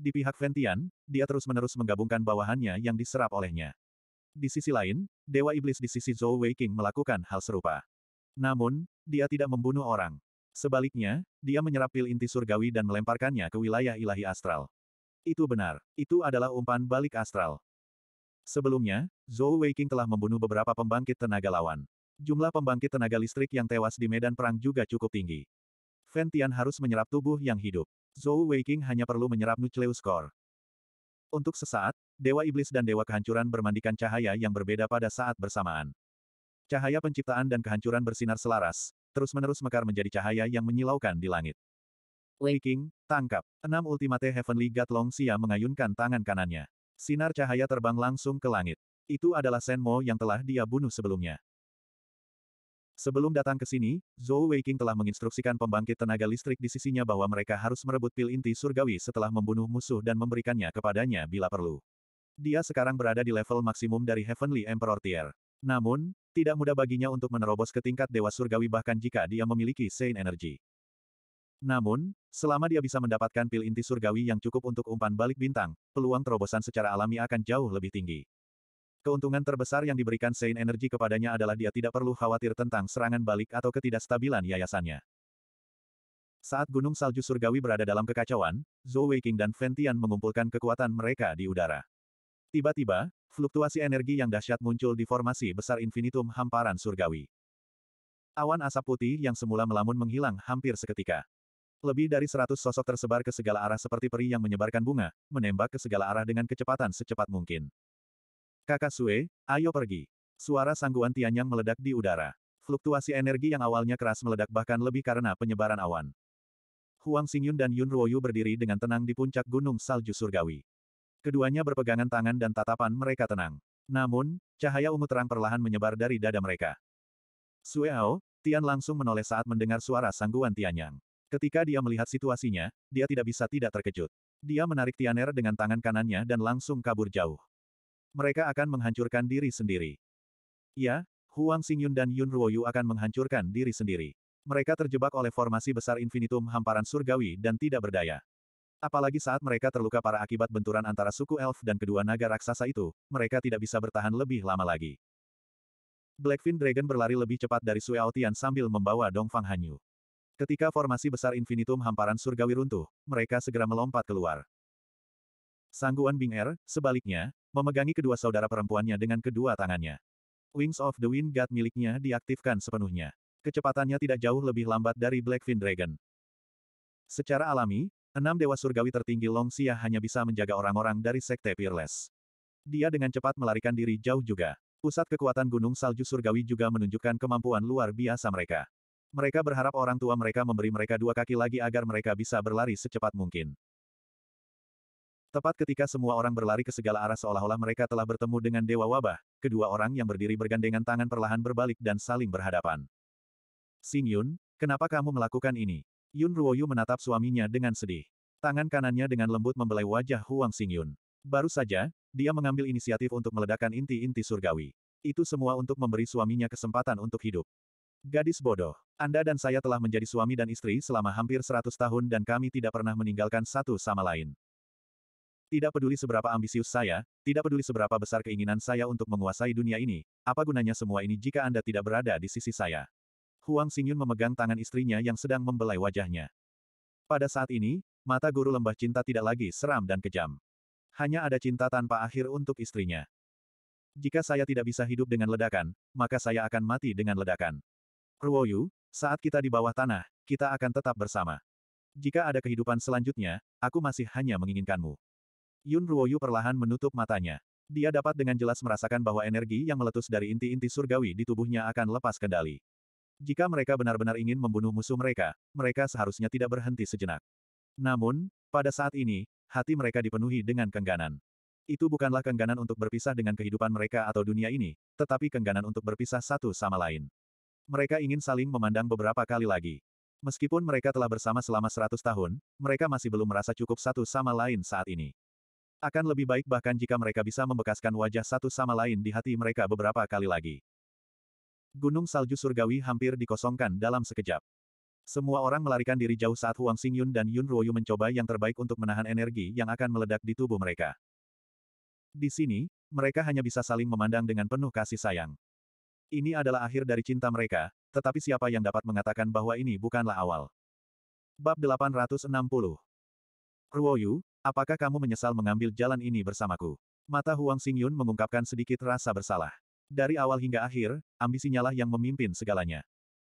Di pihak Ventian, dia terus-menerus menggabungkan bawahannya yang diserap olehnya. Di sisi lain, Dewa Iblis di sisi Zhou Weiqing melakukan hal serupa. Namun, dia tidak membunuh orang. Sebaliknya, dia menyerap pil inti surgawi dan melemparkannya ke wilayah ilahi astral. Itu benar, itu adalah umpan balik astral. Sebelumnya, Zhou Weiqing telah membunuh beberapa pembangkit tenaga lawan. Jumlah pembangkit tenaga listrik yang tewas di medan perang juga cukup tinggi. Fentian harus menyerap tubuh yang hidup. Zhou Weiqing hanya perlu menyerap nucleus core. Untuk sesaat, Dewa Iblis dan Dewa Kehancuran bermandikan cahaya yang berbeda pada saat bersamaan. Cahaya penciptaan dan kehancuran bersinar selaras, terus-menerus mekar menjadi cahaya yang menyilaukan di langit. Wei King, tangkap. Enam Ultimate Heavenly God Long Xia mengayunkan tangan kanannya. Sinar cahaya terbang langsung ke langit. Itu adalah Mo yang telah dia bunuh sebelumnya. Sebelum datang ke sini, Zhou Weiqing telah menginstruksikan pembangkit tenaga listrik di sisinya bahwa mereka harus merebut pil inti surgawi setelah membunuh musuh dan memberikannya kepadanya bila perlu. Dia sekarang berada di level maksimum dari Heavenly Emperor Tier. Namun, tidak mudah baginya untuk menerobos ke tingkat Dewa Surgawi bahkan jika dia memiliki Sein Energy. Namun, selama dia bisa mendapatkan pil inti surgawi yang cukup untuk umpan balik bintang, peluang terobosan secara alami akan jauh lebih tinggi. Keuntungan terbesar yang diberikan Saint Energy kepadanya adalah dia tidak perlu khawatir tentang serangan balik atau ketidakstabilan yayasannya. Saat gunung salju surgawi berada dalam kekacauan, Zhou Weiqing dan Ventian mengumpulkan kekuatan mereka di udara. Tiba-tiba, fluktuasi energi yang dahsyat muncul di formasi besar infinitum hamparan surgawi. Awan asap putih yang semula melamun menghilang hampir seketika. Lebih dari seratus sosok tersebar ke segala arah seperti peri yang menyebarkan bunga, menembak ke segala arah dengan kecepatan secepat mungkin. Kakak Sue, ayo pergi. Suara sangguan Tianyang meledak di udara. Fluktuasi energi yang awalnya keras meledak bahkan lebih karena penyebaran awan. Huang Xingyun dan Yun Ruoyu berdiri dengan tenang di puncak gunung salju surgawi. Keduanya berpegangan tangan dan tatapan mereka tenang. Namun, cahaya ungu terang perlahan menyebar dari dada mereka. Su'e Ao, Tian langsung menoleh saat mendengar suara sangguan Tianyang. Ketika dia melihat situasinya, dia tidak bisa tidak terkejut. Dia menarik Tianer dengan tangan kanannya dan langsung kabur jauh mereka akan menghancurkan diri sendiri. Ya, Huang Xingyun dan Yun Ruoyu akan menghancurkan diri sendiri. Mereka terjebak oleh formasi besar infinitum hamparan surgawi dan tidak berdaya. Apalagi saat mereka terluka para akibat benturan antara suku elf dan kedua naga raksasa itu, mereka tidak bisa bertahan lebih lama lagi. Blackfin Dragon berlari lebih cepat dari Sue Aotian sambil membawa Dongfang Hanyu. Ketika formasi besar infinitum hamparan surgawi runtuh, mereka segera melompat keluar. Sangguan Bing Er, sebaliknya, memegangi kedua saudara perempuannya dengan kedua tangannya. Wings of the Wind God miliknya diaktifkan sepenuhnya. Kecepatannya tidak jauh lebih lambat dari Blackfin Dragon. Secara alami, enam dewa surgawi tertinggi Long Xia hanya bisa menjaga orang-orang dari Sekte Peerless. Dia dengan cepat melarikan diri jauh juga. Pusat kekuatan Gunung Salju Surgawi juga menunjukkan kemampuan luar biasa mereka. Mereka berharap orang tua mereka memberi mereka dua kaki lagi agar mereka bisa berlari secepat mungkin. Tepat ketika semua orang berlari ke segala arah seolah-olah mereka telah bertemu dengan Dewa Wabah, kedua orang yang berdiri bergandengan tangan perlahan berbalik dan saling berhadapan. Xing Yun, kenapa kamu melakukan ini? Yun Ruoyu menatap suaminya dengan sedih. Tangan kanannya dengan lembut membelai wajah Huang Xing Yun. Baru saja, dia mengambil inisiatif untuk meledakkan inti-inti surgawi. Itu semua untuk memberi suaminya kesempatan untuk hidup. Gadis bodoh, Anda dan saya telah menjadi suami dan istri selama hampir 100 tahun dan kami tidak pernah meninggalkan satu sama lain. Tidak peduli seberapa ambisius saya, tidak peduli seberapa besar keinginan saya untuk menguasai dunia ini, apa gunanya semua ini jika Anda tidak berada di sisi saya? Huang Xingyun memegang tangan istrinya yang sedang membelai wajahnya. Pada saat ini, mata guru lembah cinta tidak lagi seram dan kejam. Hanya ada cinta tanpa akhir untuk istrinya. Jika saya tidak bisa hidup dengan ledakan, maka saya akan mati dengan ledakan. Ruoyu, saat kita di bawah tanah, kita akan tetap bersama. Jika ada kehidupan selanjutnya, aku masih hanya menginginkanmu. Yun Ruoyu perlahan menutup matanya. Dia dapat dengan jelas merasakan bahwa energi yang meletus dari inti-inti surgawi di tubuhnya akan lepas kendali. Jika mereka benar-benar ingin membunuh musuh mereka, mereka seharusnya tidak berhenti sejenak. Namun, pada saat ini, hati mereka dipenuhi dengan kengganan. Itu bukanlah kengganan untuk berpisah dengan kehidupan mereka atau dunia ini, tetapi kengganan untuk berpisah satu sama lain. Mereka ingin saling memandang beberapa kali lagi. Meskipun mereka telah bersama selama seratus tahun, mereka masih belum merasa cukup satu sama lain saat ini. Akan lebih baik bahkan jika mereka bisa membekaskan wajah satu sama lain di hati mereka beberapa kali lagi. Gunung salju surgawi hampir dikosongkan dalam sekejap. Semua orang melarikan diri jauh saat Huang Xingyun dan Yun Ruoyu mencoba yang terbaik untuk menahan energi yang akan meledak di tubuh mereka. Di sini, mereka hanya bisa saling memandang dengan penuh kasih sayang. Ini adalah akhir dari cinta mereka, tetapi siapa yang dapat mengatakan bahwa ini bukanlah awal. Bab 860 Ruoyu, Apakah kamu menyesal mengambil jalan ini bersamaku? Mata Huang Xingyun mengungkapkan sedikit rasa bersalah. Dari awal hingga akhir, ambisinyalah yang memimpin segalanya.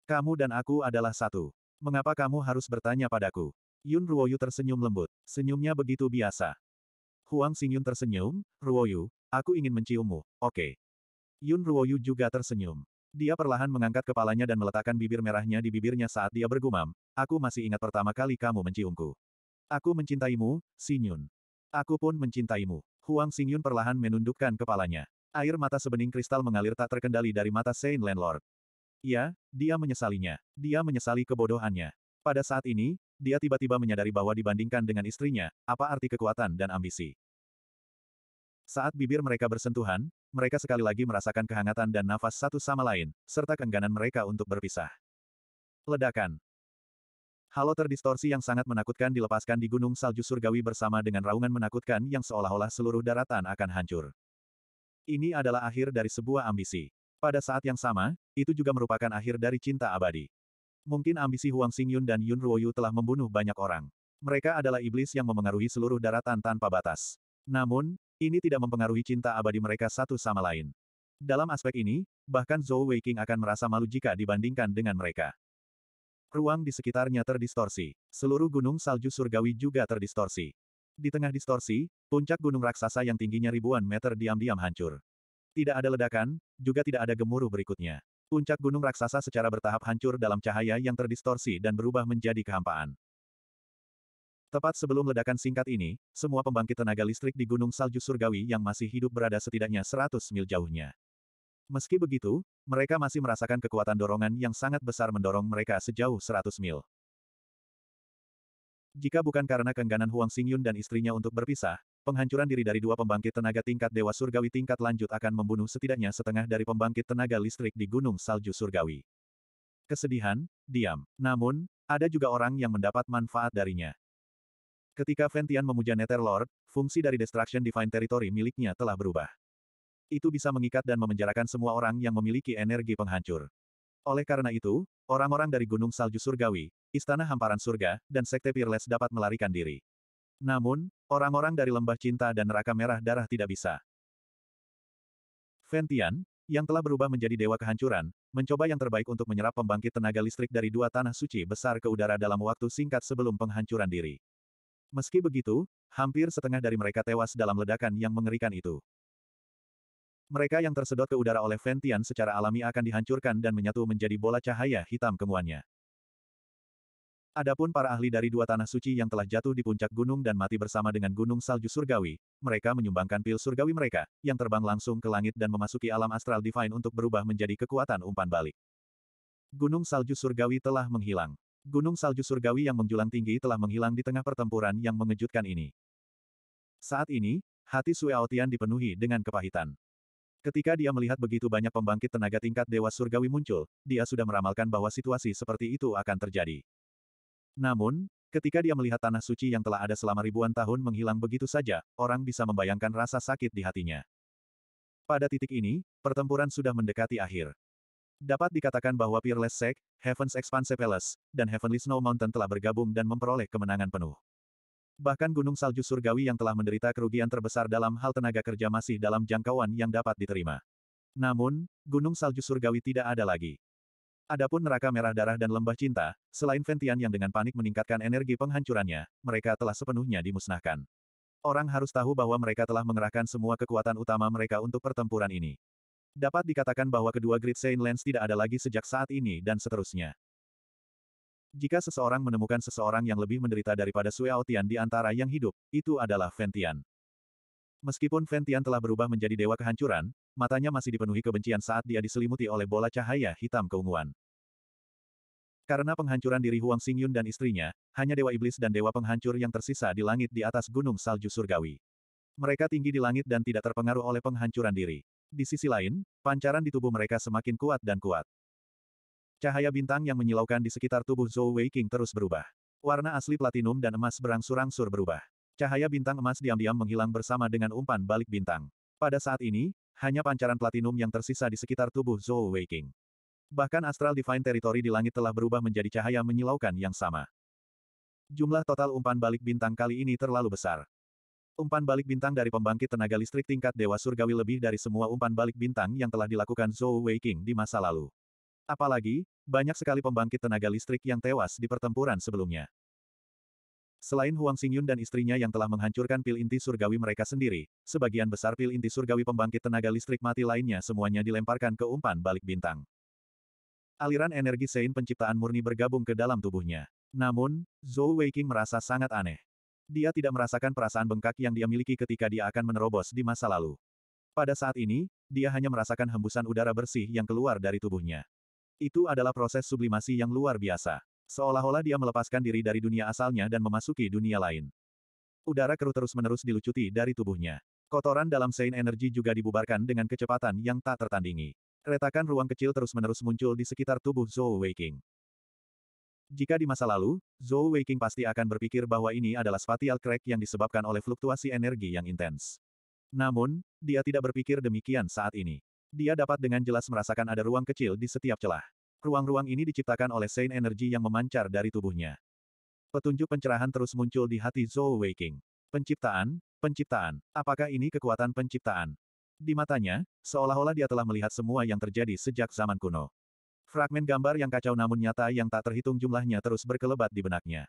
Kamu dan aku adalah satu. Mengapa kamu harus bertanya padaku? Yun Ruoyu tersenyum lembut. Senyumnya begitu biasa. Huang Xingyun tersenyum, Ruoyu, aku ingin menciummu, oke. Okay. Yun Ruoyu juga tersenyum. Dia perlahan mengangkat kepalanya dan meletakkan bibir merahnya di bibirnya saat dia bergumam, aku masih ingat pertama kali kamu menciumku. Aku mencintaimu, Sinyun. Aku pun mencintaimu. Huang Xingyun perlahan menundukkan kepalanya. Air mata sebening kristal mengalir tak terkendali dari mata Saint Landlord. Ya, dia menyesalinya. Dia menyesali kebodohannya. Pada saat ini, dia tiba-tiba menyadari bahwa dibandingkan dengan istrinya, apa arti kekuatan dan ambisi. Saat bibir mereka bersentuhan, mereka sekali lagi merasakan kehangatan dan nafas satu sama lain, serta keengganan mereka untuk berpisah. Ledakan. Halo terdistorsi yang sangat menakutkan dilepaskan di gunung salju surgawi bersama dengan raungan menakutkan yang seolah-olah seluruh daratan akan hancur. Ini adalah akhir dari sebuah ambisi. Pada saat yang sama, itu juga merupakan akhir dari cinta abadi. Mungkin ambisi Huang Xingyun dan Yun Ruoyu telah membunuh banyak orang. Mereka adalah iblis yang memengaruhi seluruh daratan tanpa batas. Namun, ini tidak mempengaruhi cinta abadi mereka satu sama lain. Dalam aspek ini, bahkan Zhou Weiqing akan merasa malu jika dibandingkan dengan mereka. Ruang di sekitarnya terdistorsi. Seluruh gunung salju surgawi juga terdistorsi. Di tengah distorsi, puncak gunung raksasa yang tingginya ribuan meter diam-diam hancur. Tidak ada ledakan, juga tidak ada gemuruh berikutnya. Puncak gunung raksasa secara bertahap hancur dalam cahaya yang terdistorsi dan berubah menjadi kehampaan. Tepat sebelum ledakan singkat ini, semua pembangkit tenaga listrik di Gunung Salju Surgawi yang masih hidup berada setidaknya 100 mil jauhnya. Meski begitu, mereka masih merasakan kekuatan dorongan yang sangat besar mendorong mereka sejauh 100 mil. Jika bukan karena kengganan Huang Xingyun dan istrinya untuk berpisah, penghancuran diri dari dua pembangkit tenaga tingkat Dewa Surgawi tingkat lanjut akan membunuh setidaknya setengah dari pembangkit tenaga listrik di Gunung Salju Surgawi. Kesedihan, diam. Namun, ada juga orang yang mendapat manfaat darinya. Ketika Ventian memuja Nether Lord, fungsi dari Destruction Divine Territory miliknya telah berubah itu bisa mengikat dan memenjarakan semua orang yang memiliki energi penghancur. Oleh karena itu, orang-orang dari Gunung Salju Surgawi, Istana Hamparan Surga, dan Sekte Peerless dapat melarikan diri. Namun, orang-orang dari Lembah Cinta dan Neraka Merah Darah tidak bisa. Ventian, yang telah berubah menjadi Dewa Kehancuran, mencoba yang terbaik untuk menyerap pembangkit tenaga listrik dari dua tanah suci besar ke udara dalam waktu singkat sebelum penghancuran diri. Meski begitu, hampir setengah dari mereka tewas dalam ledakan yang mengerikan itu. Mereka yang tersedot ke udara oleh Ventian secara alami akan dihancurkan dan menyatu menjadi bola cahaya hitam kemuannya. Adapun para ahli dari dua tanah suci yang telah jatuh di puncak gunung dan mati bersama dengan gunung salju surgawi, mereka menyumbangkan pil surgawi mereka, yang terbang langsung ke langit dan memasuki alam astral divine untuk berubah menjadi kekuatan umpan balik. Gunung salju surgawi telah menghilang. Gunung salju surgawi yang menjulang tinggi telah menghilang di tengah pertempuran yang mengejutkan ini. Saat ini, hati Sueaotian dipenuhi dengan kepahitan. Ketika dia melihat begitu banyak pembangkit tenaga tingkat Dewa Surgawi muncul, dia sudah meramalkan bahwa situasi seperti itu akan terjadi. Namun, ketika dia melihat tanah suci yang telah ada selama ribuan tahun menghilang begitu saja, orang bisa membayangkan rasa sakit di hatinya. Pada titik ini, pertempuran sudah mendekati akhir. Dapat dikatakan bahwa Peerless Sek, Heaven's Expanse Palace, dan Heavenly Snow Mountain telah bergabung dan memperoleh kemenangan penuh. Bahkan gunung salju surgawi yang telah menderita kerugian terbesar dalam hal tenaga kerja masih dalam jangkauan yang dapat diterima. Namun, gunung salju surgawi tidak ada lagi. Adapun neraka merah darah dan lembah cinta, selain Ventian yang dengan panik meningkatkan energi penghancurannya, mereka telah sepenuhnya dimusnahkan. Orang harus tahu bahwa mereka telah mengerahkan semua kekuatan utama mereka untuk pertempuran ini. Dapat dikatakan bahwa kedua Great Saint Lens tidak ada lagi sejak saat ini dan seterusnya. Jika seseorang menemukan seseorang yang lebih menderita daripada Sue Tian di antara yang hidup, itu adalah Ventian. Meskipun Ventian telah berubah menjadi dewa kehancuran, matanya masih dipenuhi kebencian saat dia diselimuti oleh bola cahaya hitam keunguan. Karena penghancuran diri Huang Xingyun dan istrinya, hanya Dewa Iblis dan Dewa Penghancur yang tersisa di langit di atas Gunung Salju Surgawi. Mereka tinggi di langit dan tidak terpengaruh oleh penghancuran diri. Di sisi lain, pancaran di tubuh mereka semakin kuat dan kuat. Cahaya bintang yang menyilaukan di sekitar tubuh Zhou Weiqing terus berubah. Warna asli platinum dan emas berangsur-angsur berubah. Cahaya bintang emas diam-diam menghilang bersama dengan umpan balik bintang. Pada saat ini, hanya pancaran platinum yang tersisa di sekitar tubuh Zhou Weiqing. Bahkan Astral Divine Territory di langit telah berubah menjadi cahaya menyilaukan yang sama. Jumlah total umpan balik bintang kali ini terlalu besar. Umpan balik bintang dari pembangkit tenaga listrik tingkat Dewa Surgawi lebih dari semua umpan balik bintang yang telah dilakukan Zhou Weiqing di masa lalu. Apalagi, banyak sekali pembangkit tenaga listrik yang tewas di pertempuran sebelumnya. Selain Huang Xingyun dan istrinya yang telah menghancurkan pil inti surgawi mereka sendiri, sebagian besar pil inti surgawi pembangkit tenaga listrik mati lainnya semuanya dilemparkan ke umpan balik bintang. Aliran energi Sein penciptaan murni bergabung ke dalam tubuhnya. Namun, Zhou Weiqing merasa sangat aneh. Dia tidak merasakan perasaan bengkak yang dia miliki ketika dia akan menerobos di masa lalu. Pada saat ini, dia hanya merasakan hembusan udara bersih yang keluar dari tubuhnya. Itu adalah proses sublimasi yang luar biasa. Seolah-olah dia melepaskan diri dari dunia asalnya dan memasuki dunia lain. Udara keruh terus-menerus dilucuti dari tubuhnya. Kotoran dalam Sein energi juga dibubarkan dengan kecepatan yang tak tertandingi. Retakan ruang kecil terus-menerus muncul di sekitar tubuh Zhou Weiqing. Jika di masa lalu, Zhou Weiqing pasti akan berpikir bahwa ini adalah spatial crack yang disebabkan oleh fluktuasi energi yang intens. Namun, dia tidak berpikir demikian saat ini. Dia dapat dengan jelas merasakan ada ruang kecil di setiap celah. Ruang-ruang ini diciptakan oleh Saint energi yang memancar dari tubuhnya. Petunjuk pencerahan terus muncul di hati Zhou Weiking. Penciptaan, penciptaan, apakah ini kekuatan penciptaan? Di matanya, seolah-olah dia telah melihat semua yang terjadi sejak zaman kuno. Fragmen gambar yang kacau namun nyata yang tak terhitung jumlahnya terus berkelebat di benaknya.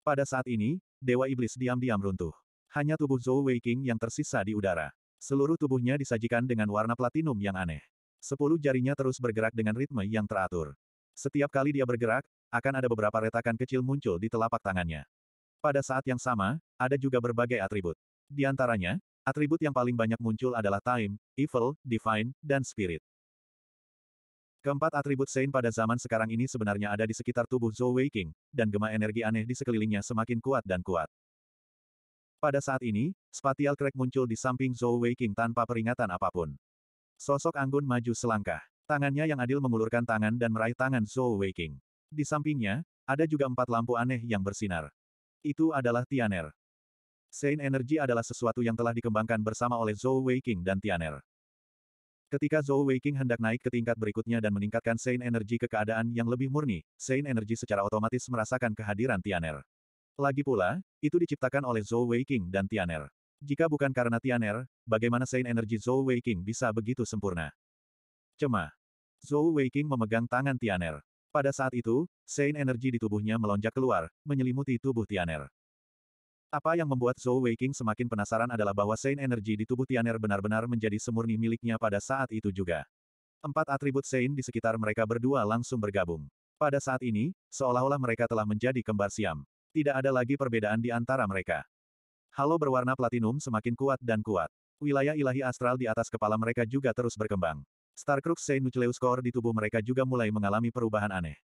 Pada saat ini, Dewa Iblis diam-diam runtuh. Hanya tubuh Zhou Weiking yang tersisa di udara. Seluruh tubuhnya disajikan dengan warna platinum yang aneh. Sepuluh jarinya terus bergerak dengan ritme yang teratur. Setiap kali dia bergerak, akan ada beberapa retakan kecil muncul di telapak tangannya. Pada saat yang sama, ada juga berbagai atribut. Di antaranya, atribut yang paling banyak muncul adalah Time, Evil, Divine, dan Spirit. Keempat atribut Sein pada zaman sekarang ini sebenarnya ada di sekitar tubuh Zhou Weiqing, dan gema energi aneh di sekelilingnya semakin kuat dan kuat. Pada saat ini, Spatial Crack muncul di samping Zhou Weiqing tanpa peringatan apapun. Sosok anggun maju selangkah. Tangannya yang adil mengulurkan tangan dan meraih tangan Zhou Weiqing. Di sampingnya, ada juga empat lampu aneh yang bersinar. Itu adalah Tianer. Sein Energy adalah sesuatu yang telah dikembangkan bersama oleh Zhou Weiqing dan Tianer. Ketika Zhou Weiqing hendak naik ke tingkat berikutnya dan meningkatkan Sein Energy ke keadaan yang lebih murni, Sein Energy secara otomatis merasakan kehadiran Tianer. Lagi pula, itu diciptakan oleh Zhou Weiqing dan Tianer. Jika bukan karena Tianer, bagaimana Sein Energi Zhou Weiqing bisa begitu sempurna? Cema. Zhou Weiqing memegang tangan Tianer. Pada saat itu, Sein Energi di tubuhnya melonjak keluar, menyelimuti tubuh Tianer. Apa yang membuat Zhou Weiqing semakin penasaran adalah bahwa Sein Energi di tubuh Tianer benar-benar menjadi semurni miliknya pada saat itu juga. Empat atribut Sein di sekitar mereka berdua langsung bergabung. Pada saat ini, seolah-olah mereka telah menjadi kembar siam. Tidak ada lagi perbedaan di antara mereka. Halo berwarna platinum semakin kuat dan kuat. Wilayah ilahi astral di atas kepala mereka juga terus berkembang. Starcrux Nucleus Core di tubuh mereka juga mulai mengalami perubahan aneh.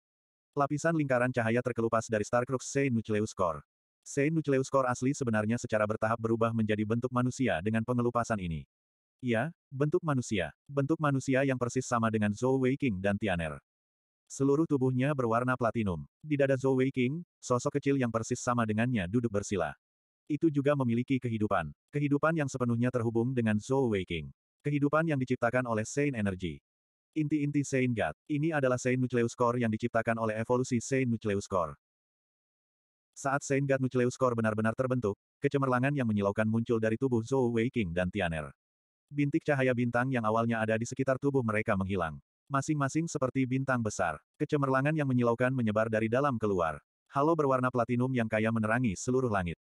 Lapisan lingkaran cahaya terkelupas dari Starcrux Nucleus Core. Saint Nucleus Core asli sebenarnya secara bertahap berubah menjadi bentuk manusia dengan pengelupasan ini. Iya, bentuk manusia. Bentuk manusia yang persis sama dengan Zhou Weiqing dan Tianer. Seluruh tubuhnya berwarna platinum. Di dada Zhou Wei King, sosok kecil yang persis sama dengannya duduk bersila. Itu juga memiliki kehidupan. Kehidupan yang sepenuhnya terhubung dengan Zhou Wei King. Kehidupan yang diciptakan oleh Saint Energy. Inti-inti Saint God. Ini adalah Saint Nucleus Core yang diciptakan oleh evolusi Saint Nucleus Core. Saat Saint God Nucleus Core benar-benar terbentuk, kecemerlangan yang menyilaukan muncul dari tubuh Zhou Wei King dan Tianer. Bintik cahaya bintang yang awalnya ada di sekitar tubuh mereka menghilang. Masing-masing seperti bintang besar. Kecemerlangan yang menyilaukan menyebar dari dalam keluar. Halo berwarna platinum yang kaya menerangi seluruh langit.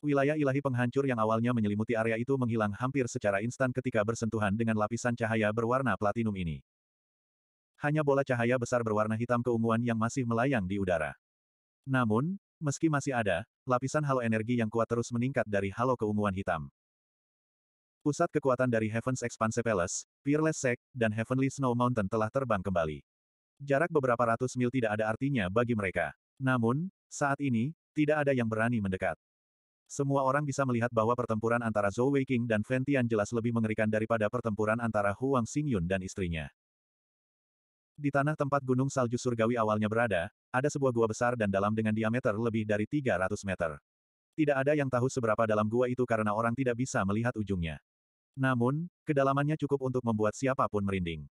Wilayah ilahi penghancur yang awalnya menyelimuti area itu menghilang hampir secara instan ketika bersentuhan dengan lapisan cahaya berwarna platinum ini. Hanya bola cahaya besar berwarna hitam keunguan yang masih melayang di udara. Namun, meski masih ada, lapisan halo energi yang kuat terus meningkat dari halo keunguan hitam. Pusat kekuatan dari Heaven's Expanse Palace, Peerless Sect, dan Heavenly Snow Mountain telah terbang kembali. Jarak beberapa ratus mil tidak ada artinya bagi mereka. Namun, saat ini, tidak ada yang berani mendekat. Semua orang bisa melihat bahwa pertempuran antara Zhou Weiqing dan Ventian jelas lebih mengerikan daripada pertempuran antara Huang Xingyun dan istrinya. Di tanah tempat gunung salju surgawi awalnya berada, ada sebuah gua besar dan dalam dengan diameter lebih dari 300 meter. Tidak ada yang tahu seberapa dalam gua itu karena orang tidak bisa melihat ujungnya. Namun, kedalamannya cukup untuk membuat siapapun merinding.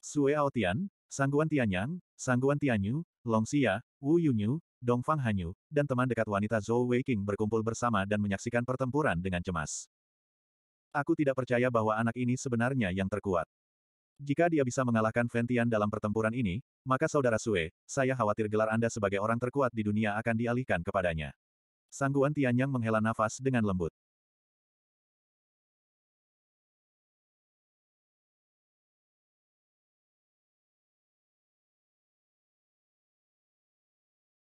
Sue Aotian, Sangguan Tianyang, Sangguan Tianyu, Longxia, Wu Yunyu, Dong Fang Hanyu, dan teman dekat wanita Zhou Weiqing berkumpul bersama dan menyaksikan pertempuran dengan cemas. Aku tidak percaya bahwa anak ini sebenarnya yang terkuat. Jika dia bisa mengalahkan Ventian dalam pertempuran ini, maka saudara Sue, saya khawatir gelar Anda sebagai orang terkuat di dunia akan dialihkan kepadanya. Sangguan Tianyang menghela nafas dengan lembut.